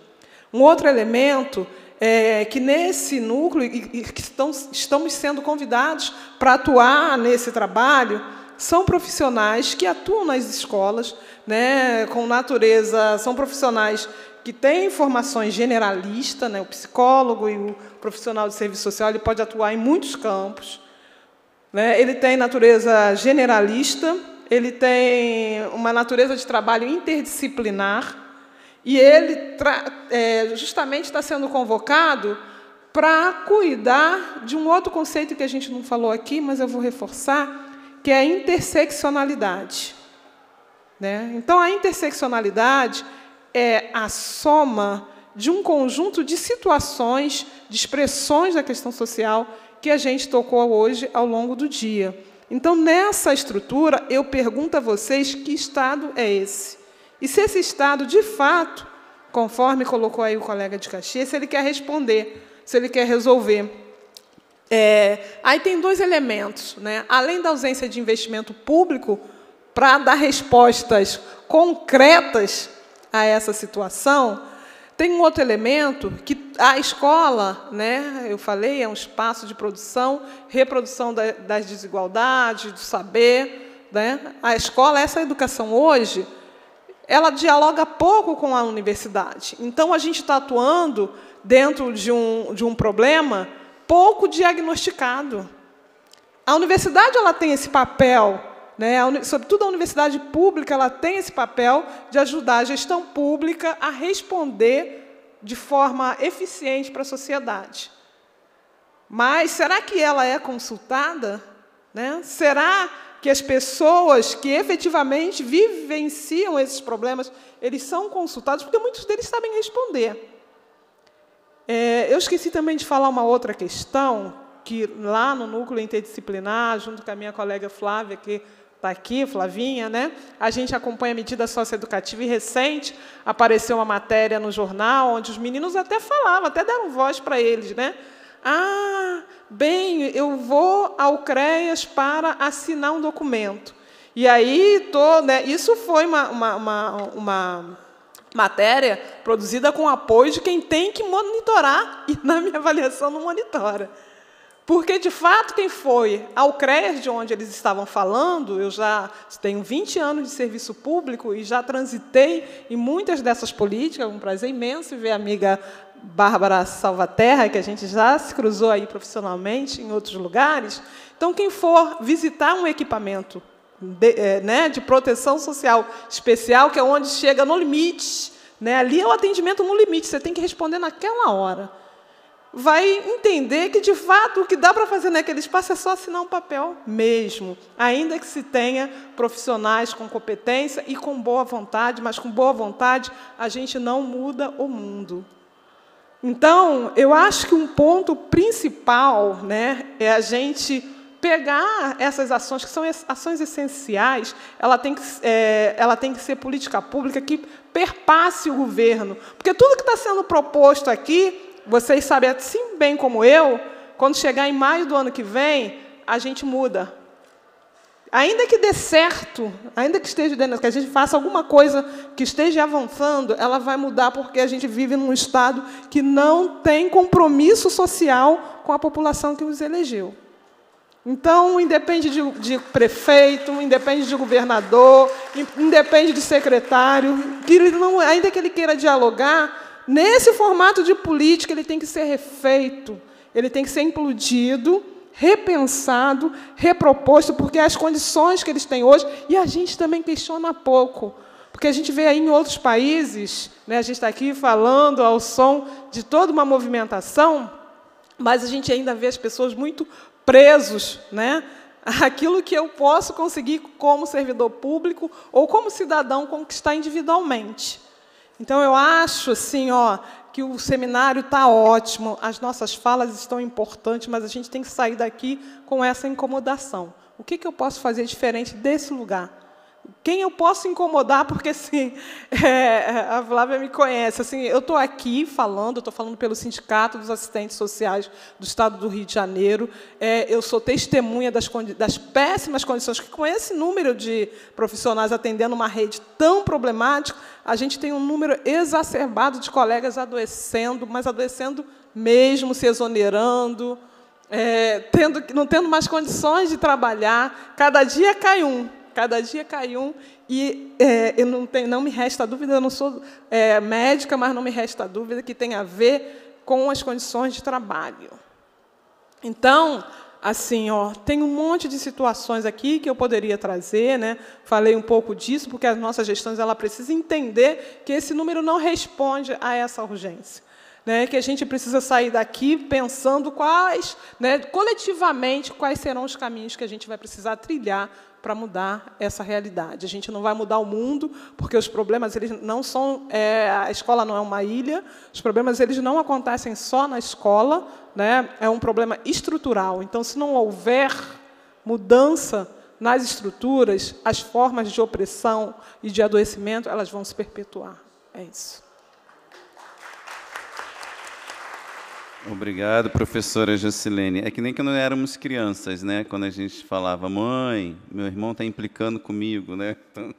Um outro elemento é que nesse núcleo e, e que estão, estamos sendo convidados para atuar nesse trabalho são profissionais que atuam nas escolas, né, com natureza, são profissionais que têm formações generalistas, né, o psicólogo e o profissional de serviço social, ele pode atuar em muitos campos. Né, ele tem natureza generalista, ele tem uma natureza de trabalho interdisciplinar, e ele é, justamente está sendo convocado para cuidar de um outro conceito que a gente não falou aqui, mas eu vou reforçar, que é a interseccionalidade. Né? Então, a interseccionalidade é a soma de um conjunto de situações, de expressões da questão social que a gente tocou hoje ao longo do dia. Então, nessa estrutura, eu pergunto a vocês que estado é esse? E se esse estado, de fato, conforme colocou aí o colega de Caxias, se ele quer responder, se ele quer resolver. É, aí tem dois elementos. Né? Além da ausência de investimento público para dar respostas concretas a essa situação, tem um outro elemento que a escola, né, eu falei, é um espaço de produção, reprodução da, das desigualdades, do saber. Né? A escola, essa educação hoje, ela dialoga pouco com a universidade. Então, a gente está atuando dentro de um, de um problema pouco diagnosticado. A universidade ela tem esse papel, né? sobretudo a universidade pública, ela tem esse papel de ajudar a gestão pública a responder de forma eficiente para a sociedade. Mas será que ela é consultada? Né? Será que as pessoas que efetivamente vivenciam esses problemas, eles são consultados, porque muitos deles sabem responder. É, eu esqueci também de falar uma outra questão, que lá no núcleo interdisciplinar, junto com a minha colega Flávia, que está aqui, Flavinha, né? a gente acompanha a medida socioeducativa e recente apareceu uma matéria no jornal onde os meninos até falavam, até deram voz para eles, né? Ah, bem, eu vou ao CREAS para assinar um documento. E aí, tô, né, isso foi uma, uma, uma, uma matéria produzida com apoio de quem tem que monitorar e, na minha avaliação, não monitora. Porque, de fato, quem foi ao CRES, de onde eles estavam falando, eu já tenho 20 anos de serviço público e já transitei em muitas dessas políticas, é um prazer imenso ver a amiga Bárbara Salvaterra, que a gente já se cruzou aí profissionalmente em outros lugares. Então, quem for visitar um equipamento de, é, né, de proteção social especial, que é onde chega no limite. Né? Ali é o atendimento no limite, você tem que responder naquela hora. Vai entender que, de fato, o que dá para fazer naquele espaço é só assinar um papel mesmo, ainda que se tenha profissionais com competência e com boa vontade, mas com boa vontade a gente não muda o mundo. Então, eu acho que um ponto principal né, é a gente pegar essas ações, que são ações essenciais, ela tem que, é, ela tem que ser política pública que perpasse o governo. Porque tudo que está sendo proposto aqui, vocês sabem assim bem como eu, quando chegar em maio do ano que vem, a gente muda. Ainda que dê certo, ainda que esteja dentro, que a gente faça alguma coisa que esteja avançando, ela vai mudar porque a gente vive num Estado que não tem compromisso social com a população que nos elegeu. Então, independe de, de prefeito, independe de governador, independe de secretário, que não, ainda que ele queira dialogar, nesse formato de política ele tem que ser refeito, ele tem que ser implodido, repensado, reproposto, porque as condições que eles têm hoje, e a gente também questiona pouco, porque a gente vê aí em outros países, né, a gente está aqui falando ao som de toda uma movimentação, mas a gente ainda vê as pessoas muito presos, né? Aquilo que eu posso conseguir como servidor público ou como cidadão conquistar individualmente. Então eu acho assim, ó, que o seminário está ótimo, as nossas falas estão importantes, mas a gente tem que sair daqui com essa incomodação. O que, que eu posso fazer diferente desse lugar? quem eu posso incomodar, porque assim, é, a Flávia me conhece. Assim, eu estou aqui falando, estou falando pelo Sindicato dos Assistentes Sociais do Estado do Rio de Janeiro. É, eu sou testemunha das, das péssimas condições, que com esse número de profissionais atendendo uma rede tão problemática, a gente tem um número exacerbado de colegas adoecendo, mas adoecendo mesmo, se exonerando. É, tendo, não tendo mais condições de trabalhar, cada dia cai um cada dia cai um, e é, eu não, tenho, não me resta dúvida, eu não sou é, médica, mas não me resta dúvida que tem a ver com as condições de trabalho. Então, assim, ó, tem um monte de situações aqui que eu poderia trazer, né? Falei um pouco disso porque as nossas gestões ela precisa entender que esse número não responde a essa urgência. Né, que a gente precisa sair daqui pensando quais, né, coletivamente, quais serão os caminhos que a gente vai precisar trilhar para mudar essa realidade. A gente não vai mudar o mundo, porque os problemas eles não são. É, a escola não é uma ilha, os problemas eles não acontecem só na escola, né? é um problema estrutural. Então, se não houver mudança nas estruturas, as formas de opressão e de adoecimento elas vão se perpetuar. É isso. Obrigado, professora Jocilene. É que nem quando éramos crianças, né? Quando a gente falava, mãe, meu irmão está implicando comigo, né? Então,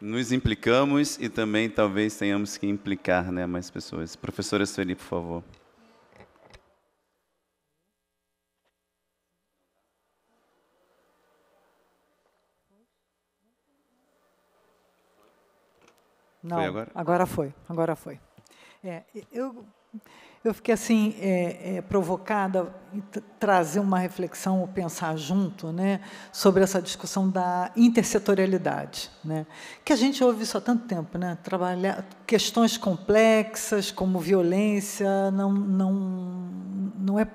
nos implicamos e também talvez tenhamos que implicar, né, mais pessoas. Professora Sueli, por favor. Não, foi agora? agora foi, agora foi. É, eu eu fiquei assim é, é, provocada em trazer uma reflexão ou pensar junto, né, sobre essa discussão da intersetorialidade, né, que a gente ouve isso há tanto tempo, né, trabalhar questões complexas como violência não não não é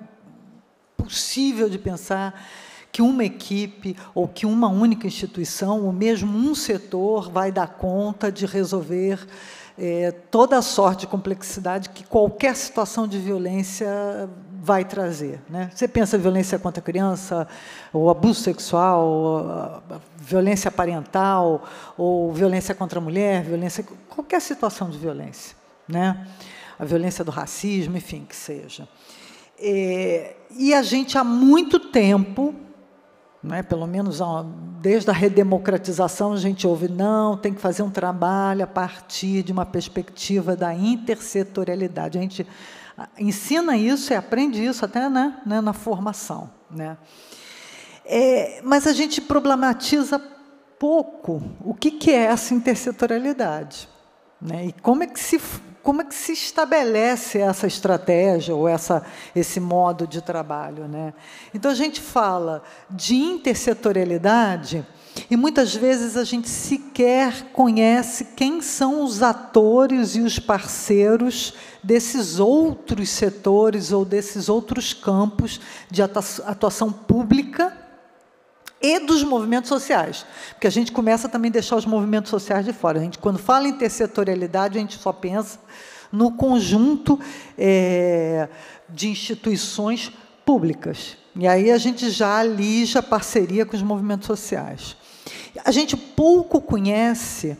possível de pensar que uma equipe ou que uma única instituição ou mesmo um setor vai dar conta de resolver é, toda a sorte de complexidade que qualquer situação de violência vai trazer. Né? Você pensa violência contra a criança, ou abuso sexual, ou ah, violência parental, ou violência contra a mulher, violência qualquer situação de violência, né? A violência do racismo, enfim, que seja. É, e a gente há muito tempo não é? Pelo menos ó, desde a redemocratização a gente ouve não, tem que fazer um trabalho a partir de uma perspectiva da intersetorialidade. A gente ensina isso e aprende isso até né, né, na formação, né? É, mas a gente problematiza pouco o que, que é essa intersetorialidade, né? E como é que se como é que se estabelece essa estratégia ou essa, esse modo de trabalho? Né? Então, a gente fala de intersetorialidade e muitas vezes a gente sequer conhece quem são os atores e os parceiros desses outros setores ou desses outros campos de atuação pública e dos movimentos sociais, porque a gente começa também a deixar os movimentos sociais de fora. A gente, quando fala em intersetorialidade, a gente só pensa no conjunto é, de instituições públicas. E aí a gente já alija a parceria com os movimentos sociais. A gente pouco conhece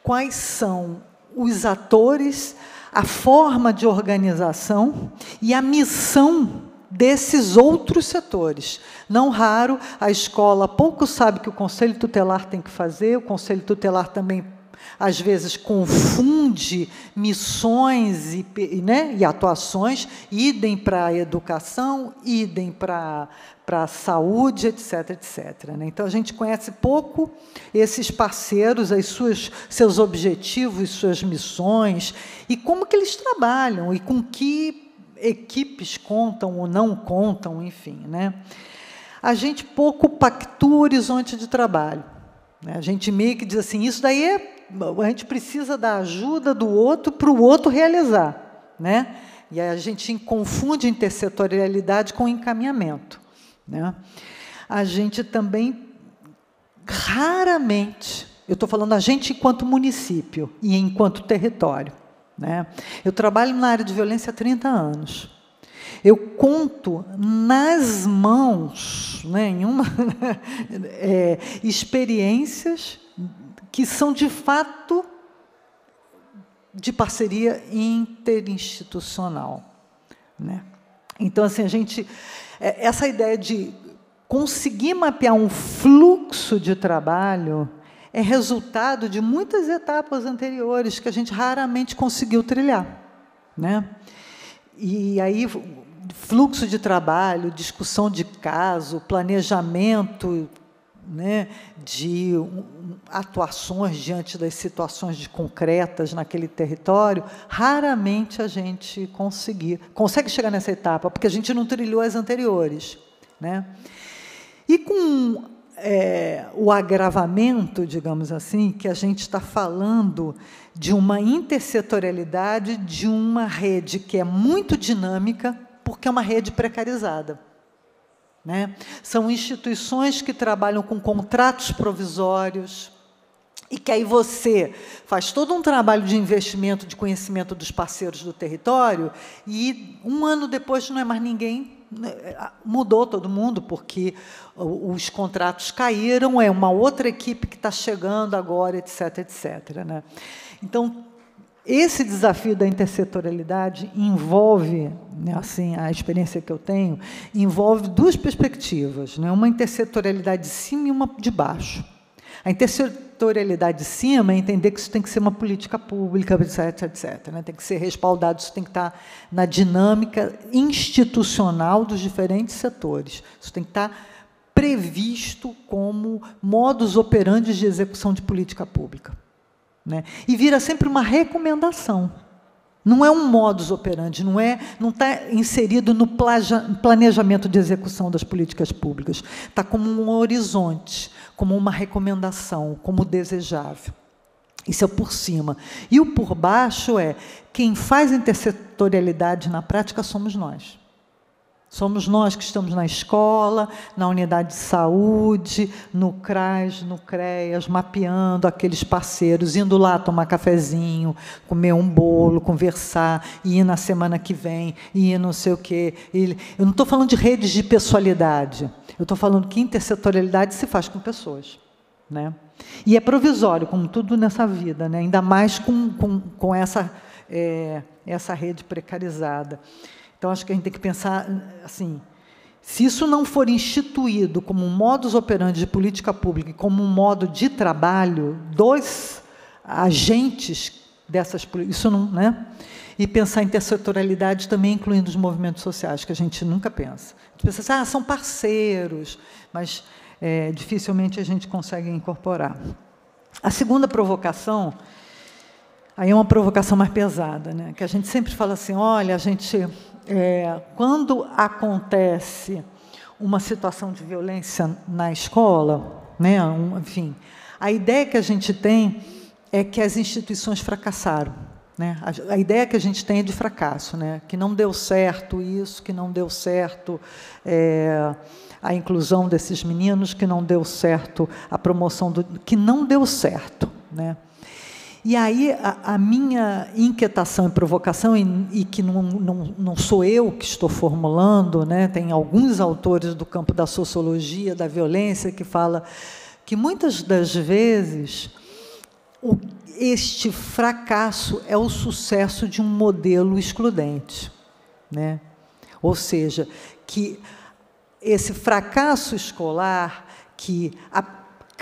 quais são os atores, a forma de organização e a missão desses outros setores. Não raro, a escola pouco sabe que o conselho tutelar tem que fazer, o conselho tutelar também às vezes confunde missões e, né, e atuações, idem para a educação, idem para a saúde, etc, etc. Né. Então a gente conhece pouco esses parceiros, as suas, seus objetivos, suas missões e como que eles trabalham e com que equipes contam ou não contam, enfim, né? A gente pouco pactua o horizonte de trabalho. Né? A gente meio que diz assim, isso daí é, a gente precisa da ajuda do outro para o outro realizar, né? E aí a gente confunde intersetorialidade com encaminhamento, né? A gente também raramente, eu estou falando a gente enquanto município e enquanto território, né? Eu trabalho na área de violência há 30 anos. Eu conto nas mãos nenhuma né, é, experiências que são de fato de parceria interinstitucional. Né? Então, assim, a gente. É, essa ideia de conseguir mapear um fluxo de trabalho é resultado de muitas etapas anteriores que a gente raramente conseguiu trilhar. Né? E aí, fluxo de trabalho, discussão de caso, planejamento né, de atuações diante das situações de concretas naquele território, raramente a gente conseguir, consegue chegar nessa etapa, porque a gente não trilhou as anteriores. Né? E com é, o agravamento, digamos assim, que a gente está falando de uma intersetorialidade de uma rede que é muito dinâmica, porque é uma rede precarizada. Né? São instituições que trabalham com contratos provisórios. E que aí você faz todo um trabalho de investimento, de conhecimento dos parceiros do território, e um ano depois não é mais ninguém né, mudou todo mundo porque os contratos caíram, é uma outra equipe que está chegando agora, etc, etc. Né? Então, esse desafio da intersetorialidade envolve, né, assim, a experiência que eu tenho, envolve duas perspectivas, né? uma intersetorialidade de cima e uma de baixo. A intersetorialidade de cima é entender que isso tem que ser uma política pública, etc, etc. Né? Tem que ser respaldado, isso tem que estar tá na dinâmica institucional dos diferentes setores. Isso tem que estar tá previsto como modos operantes de execução de política pública. Né? E vira sempre uma recomendação. Não é um modus operandi, não é, não está inserido no planejamento de execução das políticas públicas. Está como um horizonte, como uma recomendação, como desejável. Isso é o por cima. E o por baixo é quem faz intersetorialidade na prática somos nós. Somos nós que estamos na escola, na unidade de saúde, no CRAS, no CREAS, mapeando aqueles parceiros, indo lá tomar cafezinho, comer um bolo, conversar, e ir na semana que vem, e ir não sei o quê. eu não estou falando de redes de pessoalidade, eu estou falando que intersetorialidade se faz com pessoas. Né? E é provisório, como tudo nessa vida, né? ainda mais com, com, com essa, é, essa rede precarizada. Então, acho que a gente tem que pensar assim: se isso não for instituído como um modus operandi de política pública e como um modo de trabalho dos agentes dessas isso não, né? E pensar em intersetorialidade também incluindo os movimentos sociais, que a gente nunca pensa. A gente pensa assim, ah, são parceiros, mas é, dificilmente a gente consegue incorporar. A segunda provocação, aí é uma provocação mais pesada, né? que a gente sempre fala assim, olha, a gente é, quando acontece uma situação de violência na escola, né, um, enfim, a ideia que a gente tem é que as instituições fracassaram. Né? A, a ideia que a gente tem é de fracasso, né? que não deu certo isso, que não deu certo é, a inclusão desses meninos, que não deu certo a promoção do. que não deu certo. Né? E aí a, a minha inquietação e provocação, e, e que não, não, não, sou eu que estou formulando, né? tem alguns autores do campo da sociologia, da violência, que fala que muitas das vezes o, este fracasso é o sucesso de um modelo excludente. Né? Ou seja, que esse fracasso escolar, que a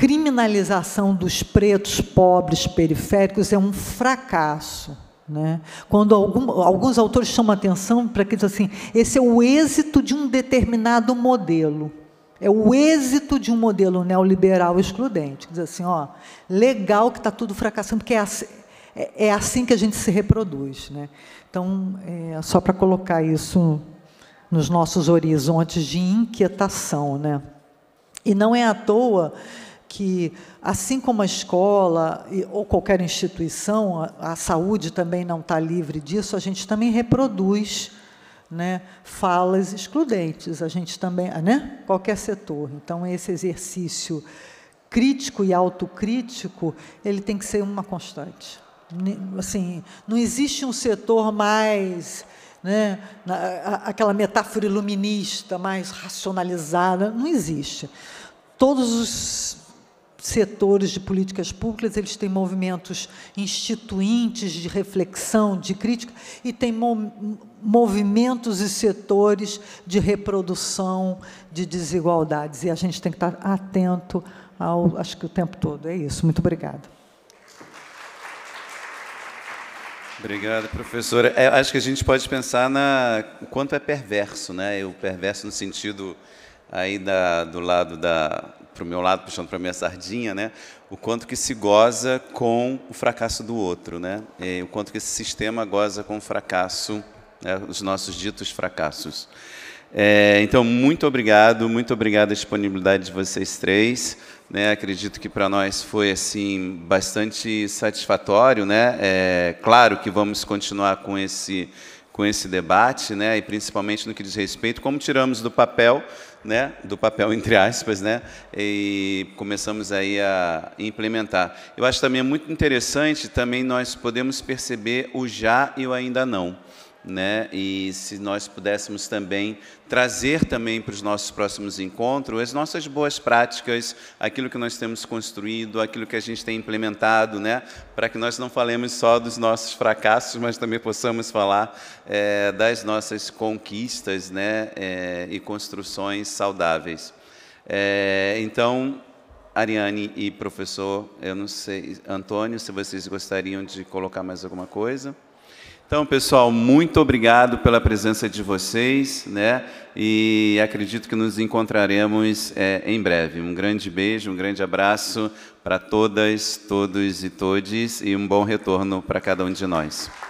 criminalização dos pretos, pobres, periféricos é um fracasso. Né? Quando algum, alguns autores chamam atenção para que diz assim, esse é o êxito de um determinado modelo. É o êxito de um modelo neoliberal excludente. Diz assim, ó, legal que está tudo fracassando, porque é assim, é, é assim, que a gente se reproduz. Né? Então, é, só para colocar isso nos nossos horizontes de inquietação. Né? E não é à toa que, assim como a escola ou qualquer instituição, a, a saúde também não está livre disso, a gente também reproduz né, falas excludentes, a gente também, né, qualquer setor. Então, esse exercício crítico e autocrítico, ele tem que ser uma constante. Assim, não existe um setor mais né? aquela metáfora iluminista mais racionalizada, não existe. Todos os setores de políticas públicas, eles têm movimentos instituintes de reflexão, de crítica, e têm movimentos e setores de reprodução de desigualdades. E a gente tem que estar atento ao, acho que o tempo todo. É isso. Muito obrigada. Obrigado, professora. É, acho que a gente pode pensar na quanto é perverso, né? O perverso no sentido aí da, do lado da para o meu lado, puxando para a minha sardinha, né? o quanto que se goza com o fracasso do outro, né? E o quanto que esse sistema goza com o fracasso, né? os nossos ditos fracassos. É, então, muito obrigado, muito obrigado a disponibilidade de vocês três. Né? Acredito que para nós foi assim bastante satisfatório, né? É, claro que vamos continuar com esse com esse debate, né? E principalmente no que diz respeito como tiramos do papel né, do papel, entre aspas, né, e começamos aí a implementar. Eu acho também muito interessante também nós podemos perceber o já e o ainda não né? E se nós pudéssemos também trazer também para os nossos próximos encontros as nossas boas práticas, aquilo que nós temos construído, aquilo que a gente tem implementado, né? Para que nós não falemos só dos nossos fracassos, mas também possamos falar é, das nossas conquistas, né? É, e construções saudáveis. É, então, Ariane e professor, eu não sei, Antônio, se vocês gostariam de colocar mais alguma coisa. Então, pessoal, muito obrigado pela presença de vocês, né? E acredito que nos encontraremos é, em breve. Um grande beijo, um grande abraço para todas, todos e todes e um bom retorno para cada um de nós.